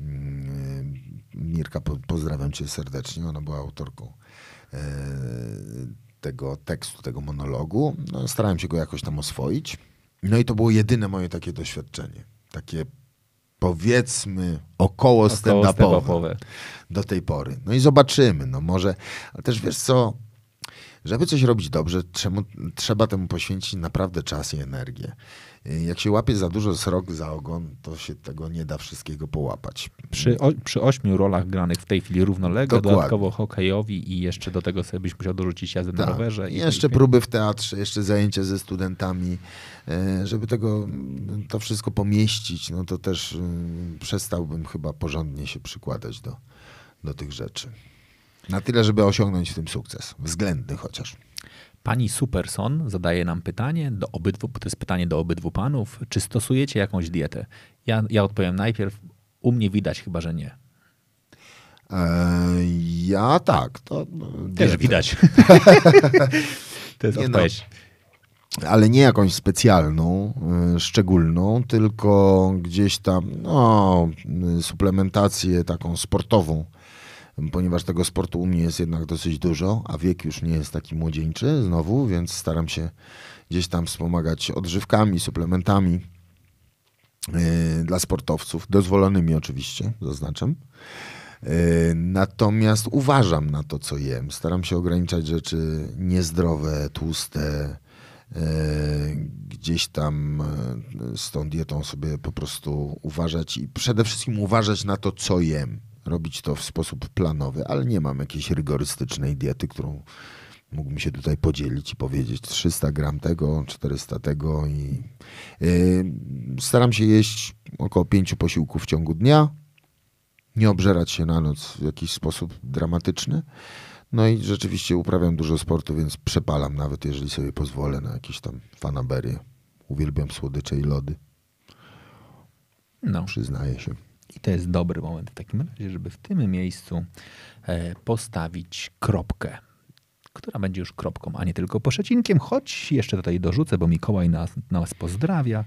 mm, Mirka, pozdrawiam cię serdecznie, ona była autorką e, tego tekstu, tego monologu. No, starałem się go jakoś tam oswoić. No i to było jedyne moje takie doświadczenie. Takie powiedzmy około stand-upowe do tej pory. No i zobaczymy. No może, ale też wiesz co, żeby coś robić dobrze, trzeba temu poświęcić naprawdę czas i energię. Y, jak się łapie za dużo srok za ogon, to się tego nie da wszystkiego połapać. Przy,
o, przy ośmiu rolach granych w tej chwili równolegle, Dokładnie. dodatkowo hokejowi i jeszcze do
tego sobie byś musiał dorzucić jazdę na tak. rowerze. I jeszcze i... próby w teatrze, jeszcze zajęcia ze studentami. Y, żeby tego, to wszystko pomieścić, no to też y, przestałbym chyba porządnie się przykładać do, do tych rzeczy. Na tyle, żeby osiągnąć w tym sukces. Względny chociaż. Pani Superson zadaje nam pytanie, do obydwu, to
jest pytanie do obydwu panów, czy stosujecie jakąś dietę? Ja, ja odpowiem najpierw, u mnie
widać chyba, że nie. E, ja tak. To, no, Też widać. to jest nie no, odpowiedź. No, ale nie jakąś specjalną, y, szczególną, tylko gdzieś tam no, y, suplementację taką sportową ponieważ tego sportu u mnie jest jednak dosyć dużo, a wiek już nie jest taki młodzieńczy znowu, więc staram się gdzieś tam wspomagać odżywkami, suplementami yy, dla sportowców, dozwolonymi oczywiście, zaznaczam. Yy, natomiast uważam na to, co jem. Staram się ograniczać rzeczy niezdrowe, tłuste. Yy, gdzieś tam z tą dietą sobie po prostu uważać i przede wszystkim uważać na to, co jem robić to w sposób planowy, ale nie mam jakiejś rygorystycznej diety, którą mógłbym się tutaj podzielić i powiedzieć 300 gram tego, 400 tego i yy, staram się jeść około 5 posiłków w ciągu dnia, nie obżerać się na noc w jakiś sposób dramatyczny. No i rzeczywiście uprawiam dużo sportu, więc przepalam nawet, jeżeli sobie pozwolę na jakieś tam fanaberie. Uwielbiam słodycze i lody. No. Przyznaję się. I to jest
dobry moment w takim razie, żeby w tym miejscu e, postawić kropkę która będzie już kropką, a nie tylko poszecinkiem, choć jeszcze tutaj dorzucę, bo Mikołaj nas, nas pozdrawia.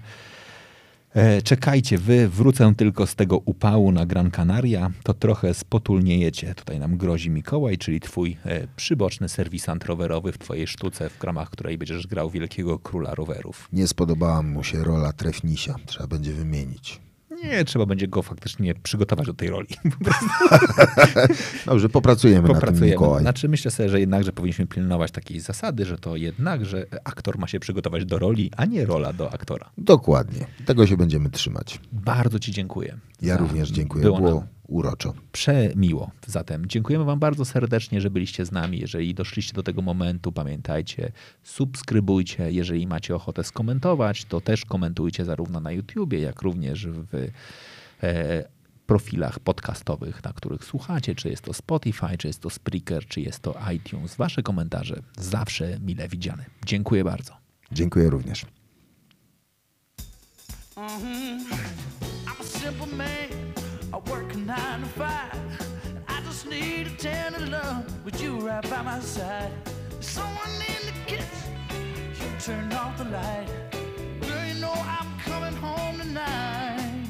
E, czekajcie, wy wrócę tylko z tego upału na Gran Canaria, to trochę spotulniejecie. Tutaj nam grozi Mikołaj, czyli twój e, przyboczny serwisant rowerowy w twojej sztuce, w kramach której będziesz grał wielkiego króla rowerów.
Nie spodobała mu się rola trefnisia, trzeba będzie wymienić nie, trzeba będzie go faktycznie
przygotować do tej roli. Dobrze, popracujemy, popracujemy. na tym, Znaczy myślę sobie, że jednakże powinniśmy pilnować takiej zasady, że to jednakże aktor ma się przygotować do roli, a nie rola do aktora.
Dokładnie. Tego się będziemy trzymać. Bardzo ci dziękuję.
Ja również dziękuję. Było, Było uroczo. Przemiło. Zatem dziękujemy Wam bardzo serdecznie, że byliście z nami. Jeżeli doszliście do tego momentu, pamiętajcie, subskrybujcie. Jeżeli macie ochotę skomentować, to też komentujcie zarówno na YouTubie, jak również w e, profilach podcastowych, na których słuchacie, czy jest to Spotify, czy jest to Spreaker, czy jest to iTunes. Wasze komentarze zawsze mile widziane.
Dziękuję bardzo. Dziękuję również.
Mm -hmm. I work nine to five. I just need a tender love with you right by my side. Someone in the kitchen, you turned off the light. Girl, you know I'm coming home tonight.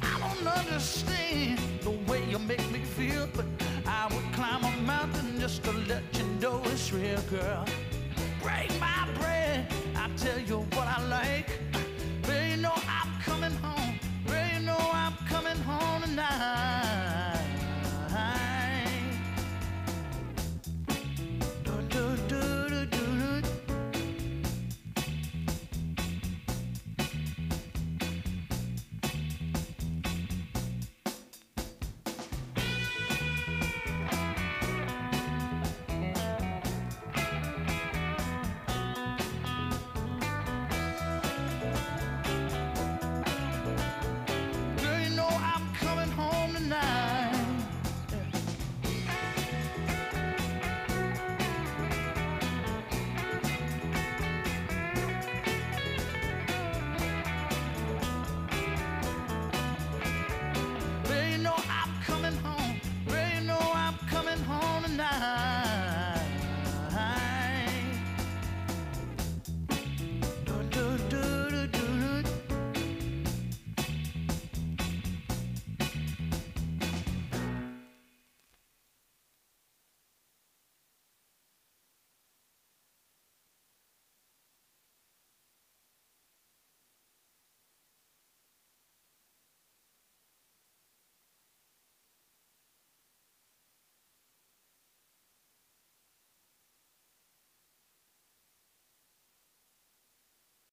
I don't understand the way you make me feel, but I would climb a mountain just to let you know it's real, girl. Break my bread, I tell you what I like. tonight.